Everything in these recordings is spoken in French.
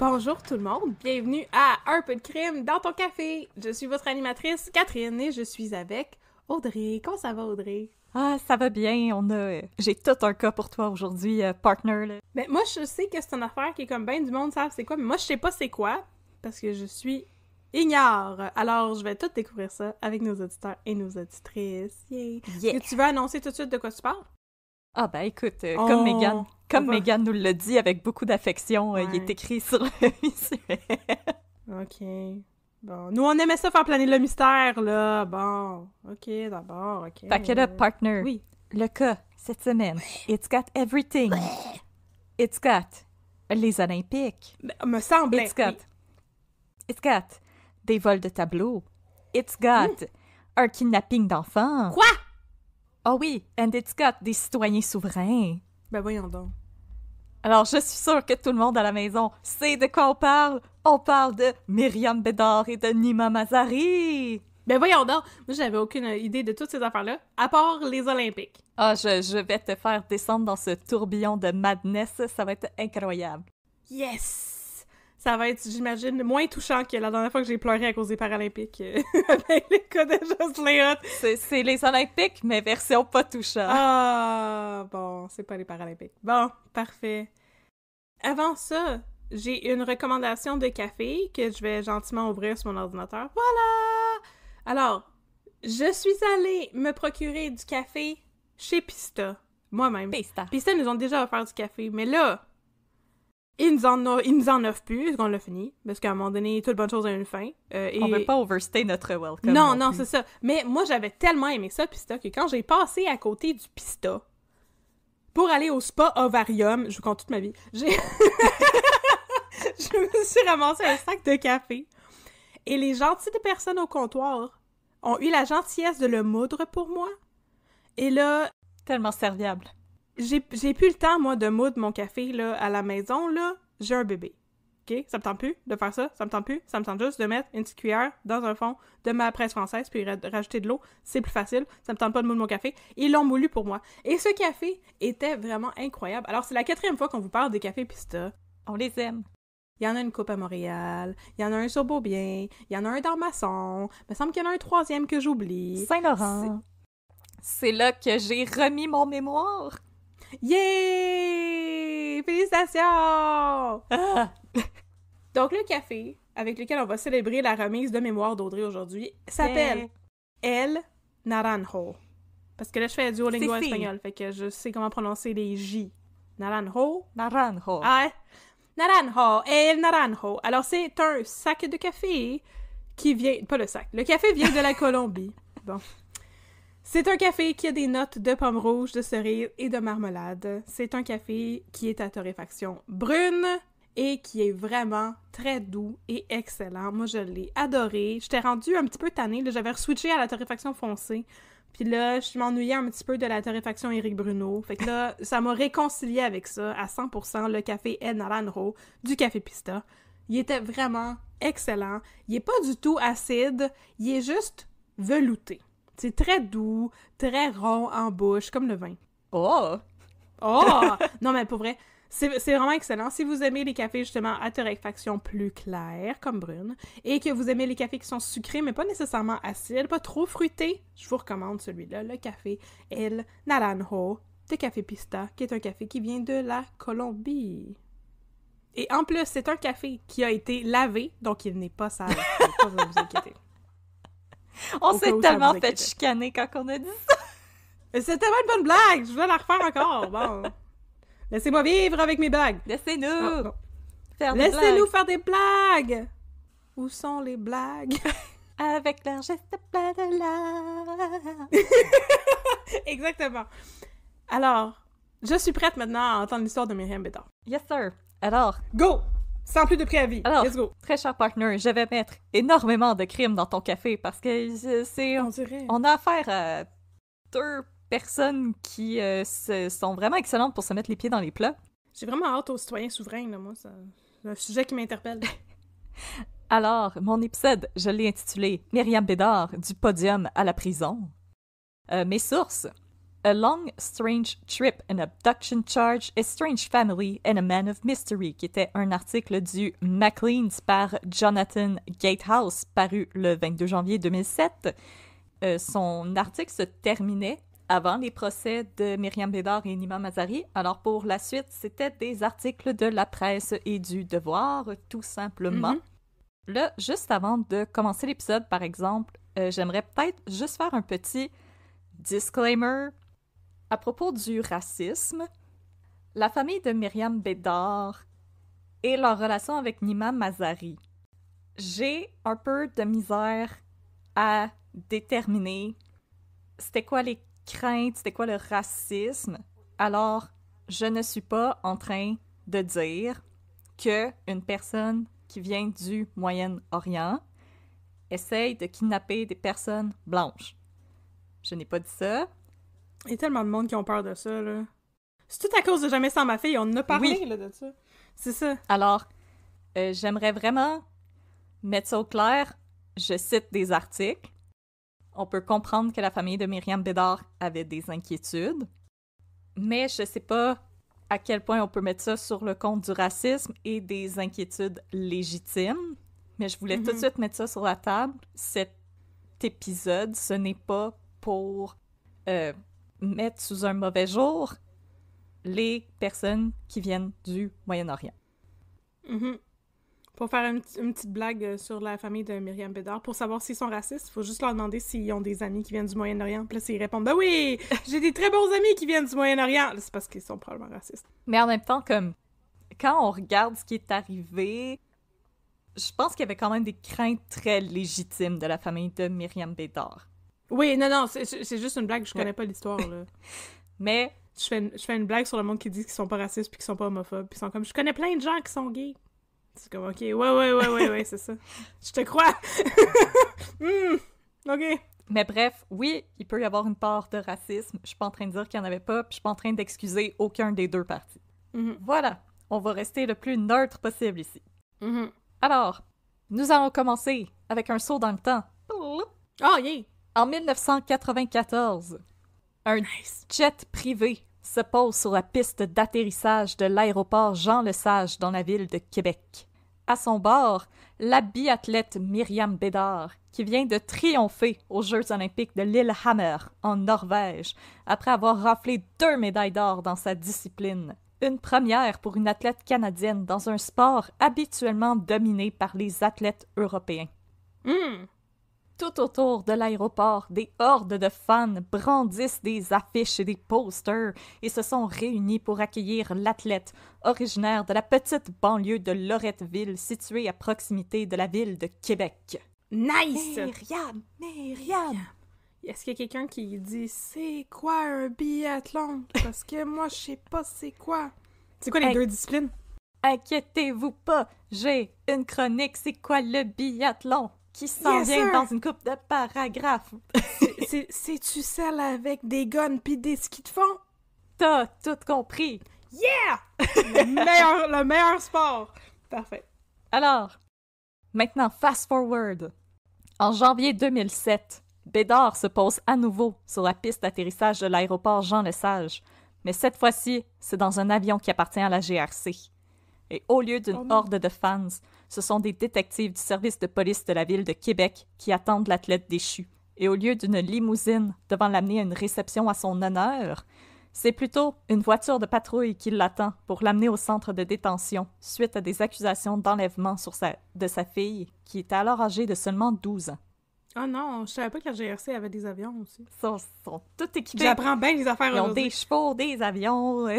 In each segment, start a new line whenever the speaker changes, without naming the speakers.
Bonjour tout le monde, bienvenue à Un peu de crime dans ton café. Je suis votre animatrice Catherine et je suis avec Audrey. Comment ça va, Audrey?
Ah, ça va bien. On a, j'ai tout un cas pour toi aujourd'hui, euh, partner.
Mais moi, je sais que c'est une affaire qui est comme bien du monde savent c'est quoi, mais moi, je sais pas c'est quoi parce que je suis ignore. Alors, je vais tout découvrir ça avec nos auditeurs et nos auditrices. Et que tu veux annoncer tout de suite de quoi tu parles?
Ah ben écoute, euh, comme oh, Megan, nous le dit avec beaucoup d'affection, euh, il est écrit sur le
ok nous, on aimait ça faire planer le mystère, là. Bon, OK, d'abord, OK. Pack it up, partner.
Oui. Le cas, cette semaine, it's got everything. It's got les Olympiques. Ben, me semble. Ben, it's got... It's got des vols de tableaux. It's got un kidnapping d'enfants. Quoi? Oh oui, and it's got des citoyens souverains. Ben voyons donc. Alors, je suis sûre que tout le monde à la maison sait de quoi on parle. On parle de Myriam Bédard et de Nima Mazari. Mais ben voyons donc, moi j'avais aucune idée de toutes ces affaires-là, à part les Olympiques. Ah, je vais te faire descendre dans ce tourbillon de madness, ça va être incroyable.
Yes! ça va être, j'imagine, moins touchant que la dernière fois que j'ai pleuré à cause des Paralympiques euh, avec
les cas de C'est les Olympiques, mais version pas touchant.
Ah, bon, c'est pas les Paralympiques. Bon, parfait. Avant ça, j'ai une recommandation de café que je vais gentiment ouvrir sur mon ordinateur. Voilà! Alors, je suis allée me procurer du café chez Pista, moi-même. Pista. Pista nous ont déjà offert du café, mais là, ils nous en, ils nous en ont plus, qu'on l'a fini, parce qu'à un moment donné, toute bonne chose a une fin. Euh, On et... veut pas overstay notre welcome. Non, non, c'est ça. Mais moi, j'avais tellement aimé ça, Pista, que quand j'ai passé à côté du Pista, pour aller au spa Ovarium, je vous compte toute ma vie, j'ai... je me suis ramassé un sac de café. Et les gentilles personnes au comptoir ont eu la gentillesse de le moudre pour moi. Et là... Tellement serviable j'ai plus le temps, moi, de moudre mon café là, à la maison, là. J'ai un bébé. OK? Ça me tente plus de faire ça. Ça me tente plus. Ça me tente juste de mettre une petite cuillère dans un fond de ma presse française puis rajouter de l'eau. C'est plus facile. Ça me tente pas de moudre mon café. Ils l'ont moulu pour moi. Et ce café était vraiment incroyable. Alors, c'est la quatrième fois qu'on vous parle des cafés Pista. On les aime. Il y en a une coupe à Montréal, il y en a un sur Beaubien, il y en a un dans Masson, il me semble qu'il y en a un troisième que j'oublie. Saint-Laurent.
C'est là que j'ai remis mon mémoire. Yeah! Félicitations! Donc, le café
avec lequel on va célébrer la remise de mémoire d'Audrey aujourd'hui s'appelle El Naranjo. Parce que là, je fais du lingo espagnol, fait que je sais comment prononcer les J. Naranjo. Naranjo. Ah, naranjo. El Naranjo. Alors, c'est un sac de café qui vient... Pas le sac. Le café vient de la Colombie. Bon. C'est un café qui a des notes de pommes rouges, de cerises et de marmelade. C'est un café qui est à torréfaction brune et qui est vraiment très doux et excellent. Moi, je l'ai adoré. J'étais rendue un petit peu tannée. J'avais switché à la torréfaction foncée. Puis là, je m'ennuyais un petit peu de la torréfaction Eric Bruno. Fait que là, ça m'a réconcilié avec ça à 100% le café El du Café Pista. Il était vraiment excellent. Il est pas du tout acide. Il est juste velouté. C'est très doux, très rond en bouche, comme le vin. Oh! Oh! non, mais pour vrai, c'est vraiment excellent. Si vous aimez les cafés, justement, à torréfaction plus claire, comme brune, et que vous aimez les cafés qui sont sucrés, mais pas nécessairement acides, pas trop fruités, je vous recommande celui-là, le café El Naranjo de Café Pista, qui est un café qui vient de la Colombie. Et en plus, c'est un café qui a été lavé, donc il n'est pas sale. pas vous inquiéter. on s'est tellement fait chicaner quand on a dit ça. C'était tellement une bonne blague! Je voulais la refaire encore. Bon. Laissez-moi vivre avec mes blagues. Laissez-nous ah,
faire des blagues. nous faire
des blagues. Où sont les blagues? avec leur geste plein de Exactement. Alors, je suis prête maintenant à entendre
l'histoire de Myriam Bédard. Yes, sir. Alors. Go! Sans plus de préavis. Alors, très cher partner, je vais mettre énormément de crimes dans ton café parce que c'est. On dirait. On a affaire à deux personnes qui euh, sont vraiment excellentes pour se mettre les pieds dans les plats. J'ai vraiment hâte aux citoyens souverains, là, moi. C'est un sujet qui m'interpelle. Alors, mon épisode, je l'ai intitulé Myriam Bédard, du podium à la prison. Euh, mes sources, a Long Strange Trip, an Abduction Charge, A Strange Family and a Man of Mystery, qui était un article du Maclean's par Jonathan Gatehouse, paru le 22 janvier 2007. Euh, son article se terminait avant les procès de Myriam Bédard et Nima Mazari. Alors pour la suite, c'était des articles de la presse et du devoir, tout simplement. Mm-hmm. Là, juste avant de commencer l'épisode, par exemple, euh, j'aimerais peut-être juste faire un petit disclaimer à propos du racisme, la famille de Myriam Bédard et leur relation avec Nima Mazari. J'ai un peu de misère à déterminer c'était quoi les craintes, c'était quoi le racisme. Alors, je ne suis pas en train de dire que une personne qui vient du Moyen-Orient essaye de kidnapper des personnes blanches. Je n'ai pas dit ça. Il y a tellement de monde qui ont peur de ça, là. C'est tout à cause de Jamais sans ma fille, on en a parlé, là, de ça. C'est ça. Alors, euh, j'aimerais vraiment mettre ça au clair. Je cite des articles. On peut comprendre que la famille de Myriam Bédard avait des inquiétudes, mais je sais pas à quel point on peut mettre ça sur le compte du racisme et des inquiétudes légitimes. Mais je voulais tout de mm-hmm. suite mettre ça sur la table. Cet épisode, ce n'est pas pour euh, mettre sous un mauvais jour les personnes qui viennent du Moyen-Orient. Mm-hmm. Pour faire une, petite blague
euh, sur la famille de Myriam Bédard, pour savoir s'ils sont racistes, il faut juste leur demander s'ils ont des amis qui viennent du Moyen-Orient. Puis là, s'ils répondent Ben oui, j'ai des très bons amis qui viennent du Moyen-Orient, c'est parce qu'ils sont probablement racistes. Mais
en même temps, comme quand on regarde ce qui est arrivé, je pense qu'il y avait quand même des craintes très légitimes de la famille de Myriam Bédard. Oui, non, non, c'est
juste une blague, je connais pas l'histoire, là. Mais. Je fais, une, blague sur le monde qui dit qu'ils sont pas racistes puis qu'ils sont pas homophobes. Puis ils sont comme, je connais plein de gens qui sont gays. C'est comme, ok, ouais, ouais, ouais, ouais, ouais, c'est ça.
Je te crois. Hmm, ok. Mais bref, oui, il peut y avoir une part de racisme. Je suis pas en train de dire qu'il n'y en avait pas, puis je suis pas en train d'excuser aucun des deux parties. Mm-hmm. Voilà, on va rester le plus neutre possible ici. Mm-hmm. Alors, nous allons commencer avec un saut dans le temps. Oh, yeah! En 1994, un jet privé se pose sur la piste d'atterrissage de l'aéroport Jean-Lesage dans la ville de Québec. À son bord, la biathlète Myriam Bédard, qui vient de triompher aux Jeux olympiques de Lillehammer, en Norvège, après avoir raflé deux médailles d'or dans sa discipline. Une première pour une athlète canadienne dans un sport habituellement dominé par les athlètes européens. Hmm. Tout autour de l'aéroport, des hordes de fans brandissent des affiches et des posters et se sont réunis pour accueillir l'athlète, originaire de la petite banlieue de Loretteville, située à proximité de la ville de Québec. Nice!
Myriam! Myriam! Est-ce qu'il y a quelqu'un qui dit c'est quoi un biathlon? Parce que moi, je sais pas c'est quoi.
C'est quoi les deux disciplines? Inquiétez-vous pas, j'ai une chronique, c'est quoi le biathlon? qui s'en vient dans une coupe de paragraphes.
C'est-tu celle avec des guns pis des skis de fond? T'as tout compris.
Yeah! le, meilleur, le meilleur sport. Parfait. Alors, maintenant, fast forward. En janvier 2007, Bédard se pose à nouveau sur la piste d'atterrissage de l'aéroport Jean-Lesage, mais cette fois-ci, c'est dans un avion qui appartient à la GRC. Et au lieu d'une oh horde de fans, ce sont des détectives du service de police de la ville de Québec qui attendent l'athlète déchu. Et au lieu d'une limousine devant l'amener à une réception à son honneur, c'est plutôt une voiture de patrouille qui l'attend pour l'amener au centre de détention suite à des accusations d'enlèvement de sa fille, qui était alors âgée de seulement 12 ans.
Ah non, je savais pas que la GRC avait des avions aussi. Ils
sont,
toutes tout J'apprends bien
les affaires Ils ont des
chevaux, des avions. Euh,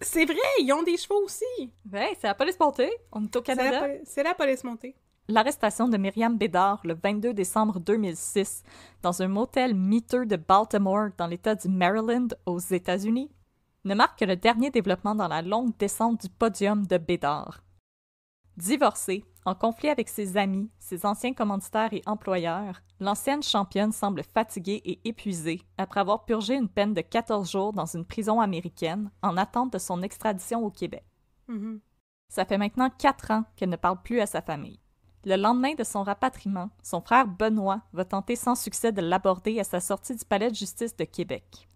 c'est vrai, ils ont des chevaux aussi. c'est la police montée. On est au Canada. C'est la, police montée.
L'arrestation de Myriam Bédard le 22 décembre 2006 dans un motel miteux de Baltimore dans l'État du Maryland aux États-Unis ne marque que le dernier développement dans la longue descente du podium de Bédard. Divorcée, en conflit avec ses amis, ses anciens commanditaires et employeurs, l'ancienne championne semble fatiguée et épuisée après avoir purgé une peine de 14 jours dans une prison américaine en attente de son extradition au Québec. Mm-hmm. Ça fait maintenant quatre ans qu'elle ne parle plus à sa famille. Le lendemain de son rapatriement, son frère Benoît va tenter sans succès de l'aborder à sa sortie du palais de justice de Québec.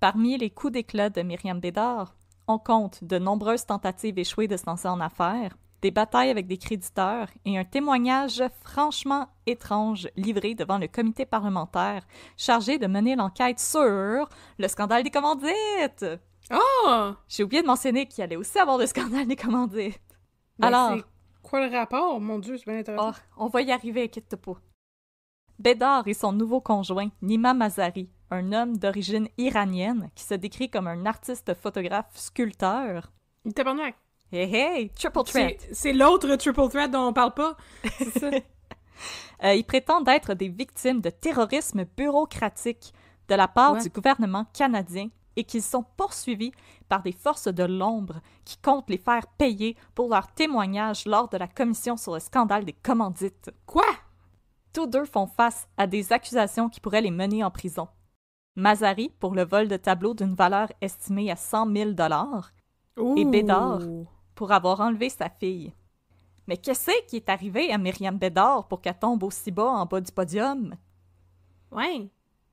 Parmi les coups d'éclat de Myriam Bédard, on compte de nombreuses tentatives échouées de se lancer en affaires, des batailles avec des créditeurs et un témoignage franchement étrange livré devant le comité parlementaire chargé de mener l'enquête sur le scandale des commandites. Oh! J'ai oublié de mentionner qu'il allait aussi avoir le scandale des commandites. Ben, Alors. Quoi le rapport? Mon Dieu, c'est bien intéressant. Oh, on va y arriver, quitte pas. Bédard et son nouveau conjoint, Nima Mazari, un homme d'origine iranienne qui se décrit comme un artiste photographe sculpteur. Il à Hey, hey, triple threat. C'est l'autre triple threat dont on parle pas. Euh, ils prétendent être des victimes de terrorisme bureaucratique de la part du gouvernement canadien et qu'ils sont poursuivis par des forces de l'ombre qui comptent les faire payer pour leur témoignage lors de la commission sur le scandale des commandites. Quoi? Tous deux font face à des accusations qui pourraient les mener en prison. Mazari pour le vol de tableaux d'une valeur estimée à 100 000 et Bédard pour avoir enlevé sa fille. Mais qu'est-ce qui est arrivé à Myriam Bédard pour qu'elle tombe aussi bas en bas du podium? Ouais.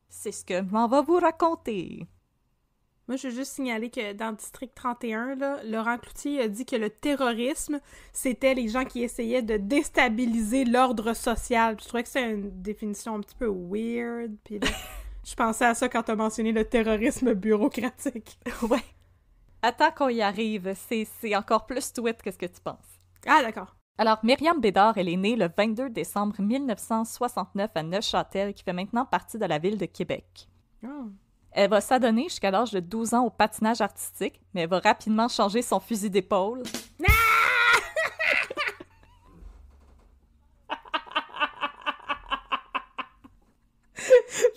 C'est ce que m'en va vous raconter.
Moi, je veux juste signaler que dans District 31, là, Laurent Cloutier a dit que le terrorisme, c'était les gens qui essayaient de déstabiliser l'ordre social. je trouvais que c'est une définition un petit peu weird. Puis je pensais
à ça quand tu as mentionné le terrorisme bureaucratique. ouais. Attends qu'on y arrive, c'est encore plus tweet que ce que tu penses. Ah, d'accord. Alors, Myriam Bédard, elle est née le 22 décembre 1969 à Neufchâtel, qui fait maintenant partie de la ville de Québec. Oh. Elle va s'adonner jusqu'à l'âge de 12 ans au patinage artistique, mais elle va rapidement changer son fusil d'épaule.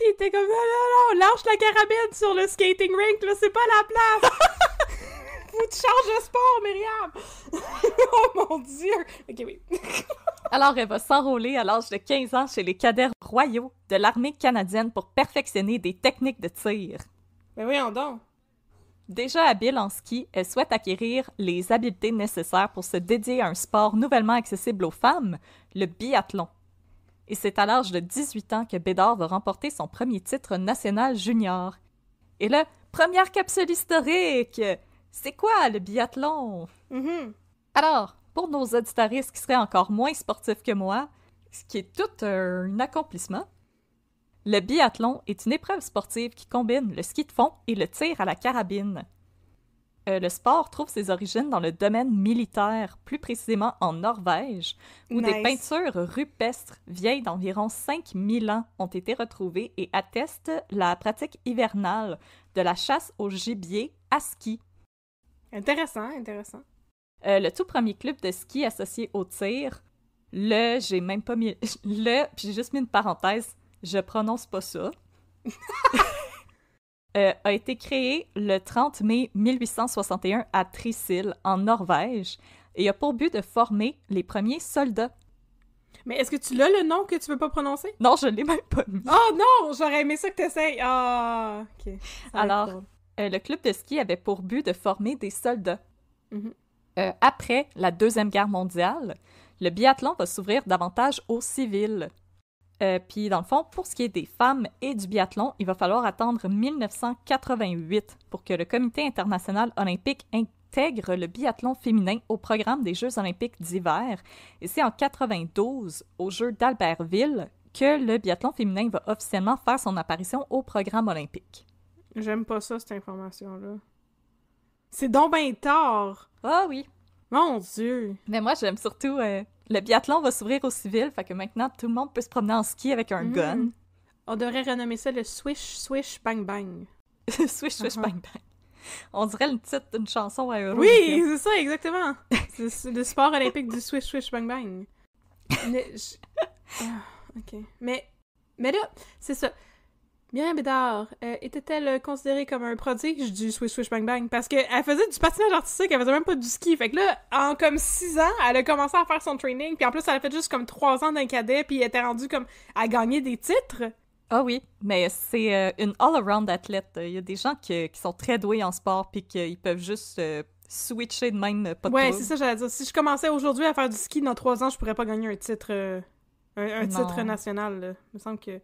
Il était comme, non,
lâche la carabine sur le skating rink, là, c'est pas la place! vous charge de sport, Myriam! oh mon Dieu! Ok, oui.
Alors, elle va s'enrôler à l'âge de 15 ans chez les cadets royaux de l'armée canadienne pour perfectionner des techniques de tir. Mais ben voyons donc! Déjà habile en ski, elle souhaite acquérir les habiletés nécessaires pour se dédier à un sport nouvellement accessible aux femmes, le biathlon. Et c'est à l'âge de 18 ans que Bédard va remporter son premier titre national junior. Et là, première capsule historique! c'est quoi le biathlon? Mm-hmm. Alors, pour nos auditaristes qui seraient encore moins sportifs que moi, ce qui est tout un accomplissement, le biathlon est une épreuve sportive qui combine le ski de fond et le tir à la carabine. Euh, le sport trouve ses origines dans le domaine militaire, plus précisément en Norvège, où des peintures rupestres vieilles d'environ 5000 ans ont été retrouvées et attestent la pratique hivernale de la chasse au gibier à ski Intéressant, intéressant. Euh, le tout premier club de ski associé au tir, le, j'ai même pas mis. Le, puis j'ai juste mis une parenthèse, je prononce pas ça. Euh, a été créé le 30 mai 1861 à Trisil en Norvège, et a pour but de former les premiers soldats. Mais est-ce que tu l'as le nom que tu veux pas prononcer? Non, je l'ai même pas mis. Oh non! J'aurais aimé ça que tu essayes! Ah! ok. Alors, euh, le club de ski avait pour but de former des soldats. Mhm. Euh, après la Deuxième Guerre mondiale, le biathlon va s'ouvrir davantage aux civils. Euh, puis, dans le fond, pour ce qui est des femmes et du biathlon, il va falloir attendre 1988 pour que le Comité international olympique intègre le biathlon féminin au programme des Jeux olympiques d'hiver. Et c'est en 92, aux Jeux d'Albertville, que le biathlon féminin va officiellement faire son apparition au programme olympique.
J'aime pas ça, cette information-là. C'est donc ben tard!
Ah oui! Mon Dieu! Mais moi, j'aime surtout... Euh, le biathlon va s'ouvrir aux civils, fait que maintenant, tout le monde peut se promener en ski avec un hmm. gun. On devrait renommer ça le Swish Swish Bang Bang. swish Swish uh-huh. Bang Bang. On dirait le titre d'une chanson à Oui, c'est
ça, exactement. c'est le sport olympique du Swish Swish Bang Bang. Ah, ok. Mais, mais là, c'est ça. Bien, Bédard euh, était-elle considérée comme un prodige du Swish Swish Bang Bang? Parce qu'elle faisait du patinage artistique, elle faisait même pas du ski. Fait que là, en comme six ans, elle a commencé à faire son training, puis en plus, elle a fait juste comme trois ans d'un cadet, puis elle
était rendue comme à gagner des titres. Ah oui, mais c'est euh, une all-around athlète. Il y a des gens qui, sont très doués en sport, puis qu'ils peuvent juste euh, switcher de même, pas de Ouais, c'est ça,
j'allais dire. Si je commençais aujourd'hui à faire du ski dans trois ans, je pourrais pas gagner un titre,
un, titre national. Il me semble que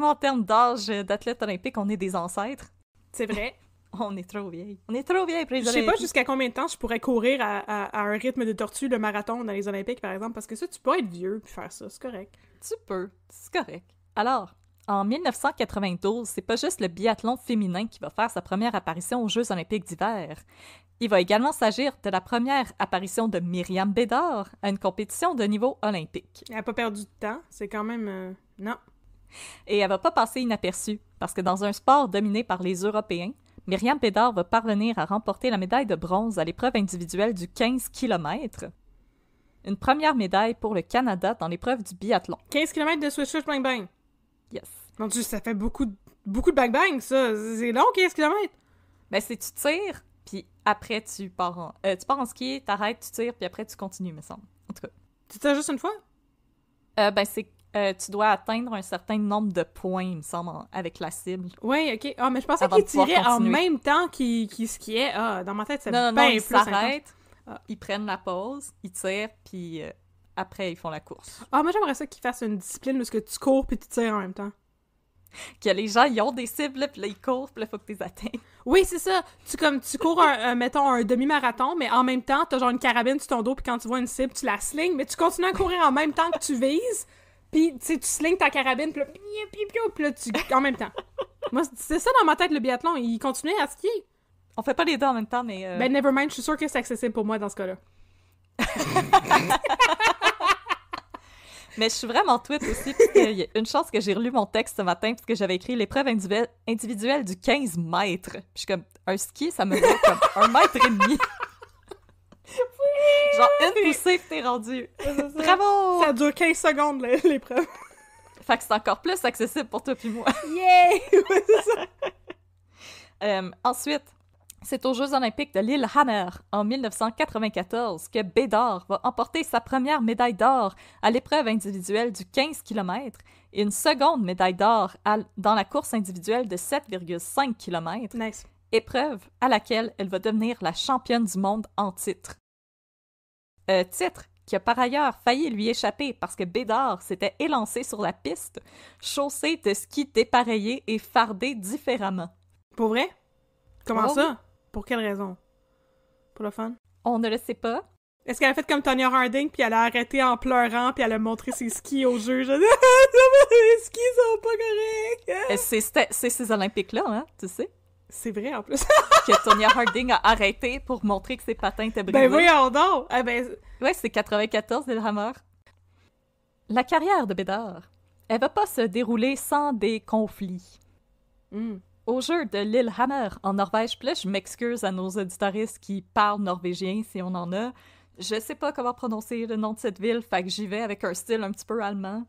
en termes d'âge d'athlète olympique, on est des ancêtres. C'est vrai. on est trop vieille. On est trop vieille pour les Je sais pas jusqu'à
combien de temps je pourrais courir à, un rythme de tortue le marathon dans les Olympiques, par exemple, parce que ça, tu peux être vieux puis faire ça, c'est correct. Tu peux, c'est
correct. Alors, en 1992, c'est pas juste le biathlon féminin qui va faire sa première apparition aux Jeux olympiques d'hiver. Il va également s'agir de la première apparition de Myriam Bédard à une compétition de niveau olympique. Elle n'a pas
perdu de temps, c'est quand même... Euh, non.
Et elle va pas passer inaperçue, parce que dans un sport dominé par les Européens, Myriam Pédard va parvenir à remporter la médaille de bronze à l'épreuve individuelle du 15 km. Une première médaille pour le Canada dans l'épreuve du biathlon. 15 km de switch bang bang. Yes. Mon dieu, ça fait beaucoup, beaucoup de bang bang, ça. C'est long, 15 km. Ben, c'est tu tires, puis après tu pars en, euh, tu pars en ski, t'arrêtes, tu tires, puis après tu continues, me semble. En tout cas. Tu tires juste une fois? Euh, ben, c'est euh, tu dois atteindre un certain nombre de points, il me semble, avec la cible. Oui,
ok. Ah, mais je pensais qu'il tirait en même
temps qu'il qu est, Ah, dans ma tête, c'est bien non, non, ils ah, ils prennent la pause, ils tirent, puis euh, après, ils font la course. Ah, moi,
j'aimerais ça qu'ils fassent une discipline parce que tu cours puis tu tires en même temps. Que les gens, ils ont des cibles,
puis là, ils courent, puis là, faut que tu les atteignes.
Oui, c'est ça. Tu comme tu cours, un, euh, mettons, un demi-marathon, mais en même temps, t'as genre une carabine sur ton dos, puis quand tu vois une cible, tu la slings, mais tu continues à courir en même temps que tu vises. Puis, tu sais, tu slings ta carabine, puis là, puis là, tu... en même temps. Moi, c'est ça dans ma tête, le biathlon. Il continuait à skier. On fait pas les deux en même temps, mais... Euh... Ben, mind, je suis sûre que c'est accessible pour moi dans ce cas-là.
mais je suis vraiment tweet aussi, parce qu'il y a une chance que j'ai relu mon texte ce matin, parce que j'avais écrit l'épreuve individuelle du 15 mètres. je suis comme, un ski, ça me fait comme un mètre et demi. Genre une poussée, t'es rendu. Bravo! Ça dure 15 secondes, l'épreuve. Fait que c'est encore plus accessible pour toi puis moi. Yeah! Euh, ensuite, c'est aux Jeux olympiques de l'île Hammer en 1994 que Bédard va emporter sa première médaille d'or à l'épreuve individuelle du 15 km et une seconde médaille d'or dans la course individuelle de 7,5 km. Nice épreuve à laquelle elle va devenir la championne du monde en titre. un euh, titre qui a par ailleurs failli lui échapper parce que Bédard s'était élancé sur la piste, chaussé de skis dépareillés et fardé différemment. Pour vrai? Comment ça?
Pour quelle raison? Pour le fun? On ne le sait pas. Est-ce qu'elle a fait comme Tonya Harding, puis elle a arrêté en pleurant, puis elle a montré ses
skis au juge? les skis sont pas corrects! Euh, c'est ces Olympiques-là, hein, tu sais? C'est vrai, en plus. que Tonya Harding a arrêté pour montrer que ses patins étaient ben brisés. Ben oui, donc! Ah ben... Ouais, c'est 94, Hammer. La carrière de Bédard, elle va pas se dérouler sans des conflits. Hmm. Au jeu de Lillehammer en Norvège, je m'excuse à nos auditaristes qui parlent norvégien si on en a. Je sais pas comment prononcer le nom de cette ville, fait que j'y vais avec un style un petit peu allemand.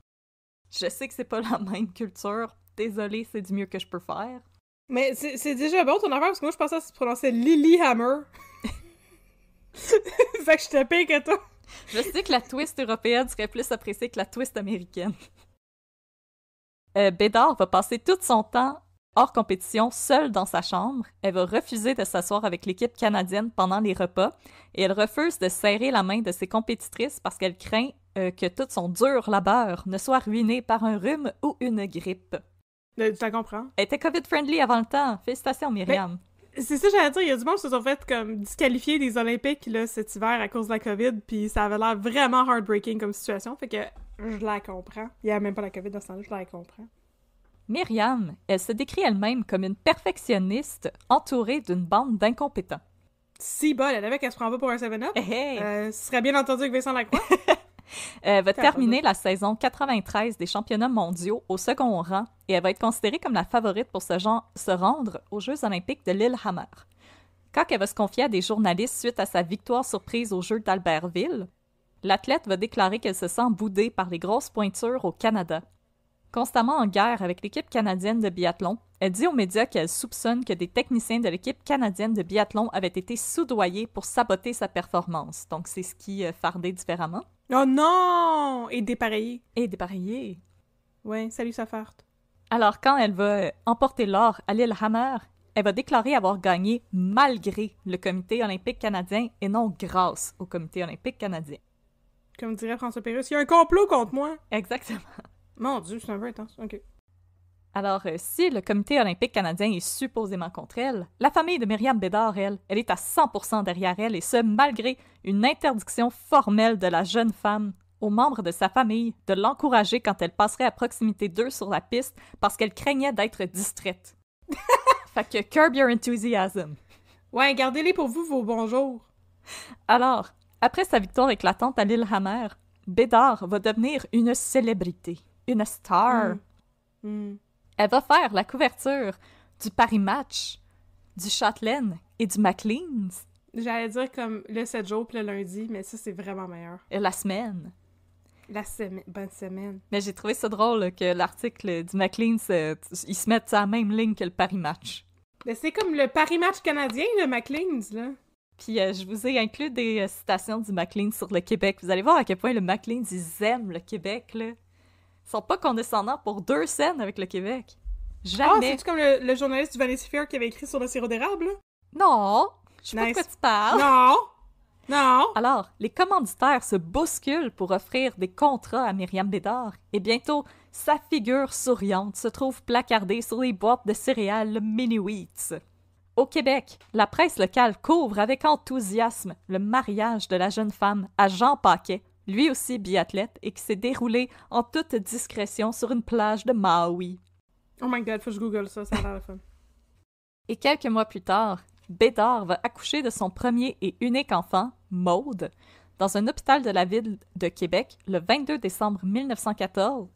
Je sais que c'est pas la même culture. Désolée, c'est du mieux que je peux faire.
Mais c'est déjà bon ton affaire, parce que moi, je pensais que ça se prononçait Lilyhammer.
fait que je te paye Je sais que la twist européenne serait plus appréciée que la twist américaine. Euh, Bédard va passer tout son temps hors compétition, seule dans sa chambre. Elle va refuser de s'asseoir avec l'équipe canadienne pendant les repas et elle refuse de serrer la main de ses compétitrices parce qu'elle craint euh, que tout son dur labeur ne soit ruiné par un rhume ou une grippe. Euh, tu la comprends. Hein? Elle était COVID-friendly avant le temps. Félicitations, Myriam.
Ben, c'est ça, j'allais dire. Il y a du monde qui se sont fait comme disqualifier des Olympiques là, cet hiver à cause de la COVID, puis ça avait l'air vraiment heartbreaking comme situation. Fait que je la comprends. Il n'y a même pas la COVID dans ce temps-là, je la comprends.
Myriam, elle se décrit elle-même comme une perfectionniste entourée d'une bande d'incompétents.
Si bol, elle avait qu'elle se prend pas pour un 7-up. Eh, eh. Euh, ce serait bien entendu avec Vincent Lacroix. Euh, elle va terminer
la saison 93 des championnats mondiaux au second rang et elle va être considérée comme la favorite pour se, genre, se rendre aux Jeux olympiques de Lillehammer. Quand elle va se confier à des journalistes suite à sa victoire surprise aux Jeux d'Albertville, l'athlète va déclarer qu'elle se sent boudée par les grosses pointures au Canada constamment en guerre avec l'équipe canadienne de biathlon, elle dit aux médias qu'elle soupçonne que des techniciens de l'équipe canadienne de biathlon avaient été soudoyés pour saboter sa performance. Donc, c'est ce qui euh, fardait différemment.
Oh non! Et dépareillé. Et dépareillé. Ouais, salut farte.
Alors, quand elle va euh, emporter l'or à l'île Hammer, elle va déclarer avoir gagné malgré le Comité olympique canadien et non grâce au Comité olympique canadien.
Comme dirait François Pérusse, il y a un complot contre moi! Exactement. Mon Dieu, c'est un peu intense. OK.
Alors, euh, si le comité olympique canadien est supposément contre elle, la famille de Myriam Bédard, elle, elle est à 100% derrière elle, et ce, malgré une interdiction formelle de la jeune femme aux membres de sa famille de l'encourager quand elle passerait à proximité d'eux sur la piste parce qu'elle craignait d'être distraite. fait que curb your enthusiasm. Ouais, gardez-les pour vous, vos bonjours. Alors, après sa victoire éclatante à l'île Hammer, Bédard va devenir une célébrité une star. Mm. Mm. Elle va faire la couverture du Paris Match, du Châtelaine et du McLean's. J'allais dire comme
le 7 jours le lundi, mais ça, c'est vraiment meilleur.
Et la semaine.
La semaine. Bonne
semaine. Mais j'ai trouvé ça drôle que l'article du McLean's, euh, il se mettent à la même ligne que le Paris Match.
Mais c'est comme le Paris Match canadien,
le McLean's, là. Puis euh, je vous ai inclus des euh, citations du McLean sur le Québec. Vous allez voir à quel point le McLeans, ils aiment le Québec, là sont pas condescendants pour deux scènes avec le Québec. Ah, Jamais. Ah, cest comme le, journaliste du Vanity Fair qui avait écrit sur le sirop d'érable? Non! Je sais pas tu parles. Non! Non! Alors, les commanditaires se bousculent pour offrir des contrats à Myriam Bédard, et bientôt, sa figure souriante se trouve placardée sur les boîtes de céréales mini-wheats. Au Québec, la presse locale couvre avec enthousiasme le mariage de la jeune femme à Jean Paquet, lui aussi biathlète, et qui s'est déroulé en toute discrétion sur une plage de Maui. Oh my god, faut que je google ça, ça a l'air fun. Et quelques mois plus tard, Bédard va accoucher de son premier et unique enfant, Maude, dans un hôpital de la ville de Québec le 22 décembre 1994,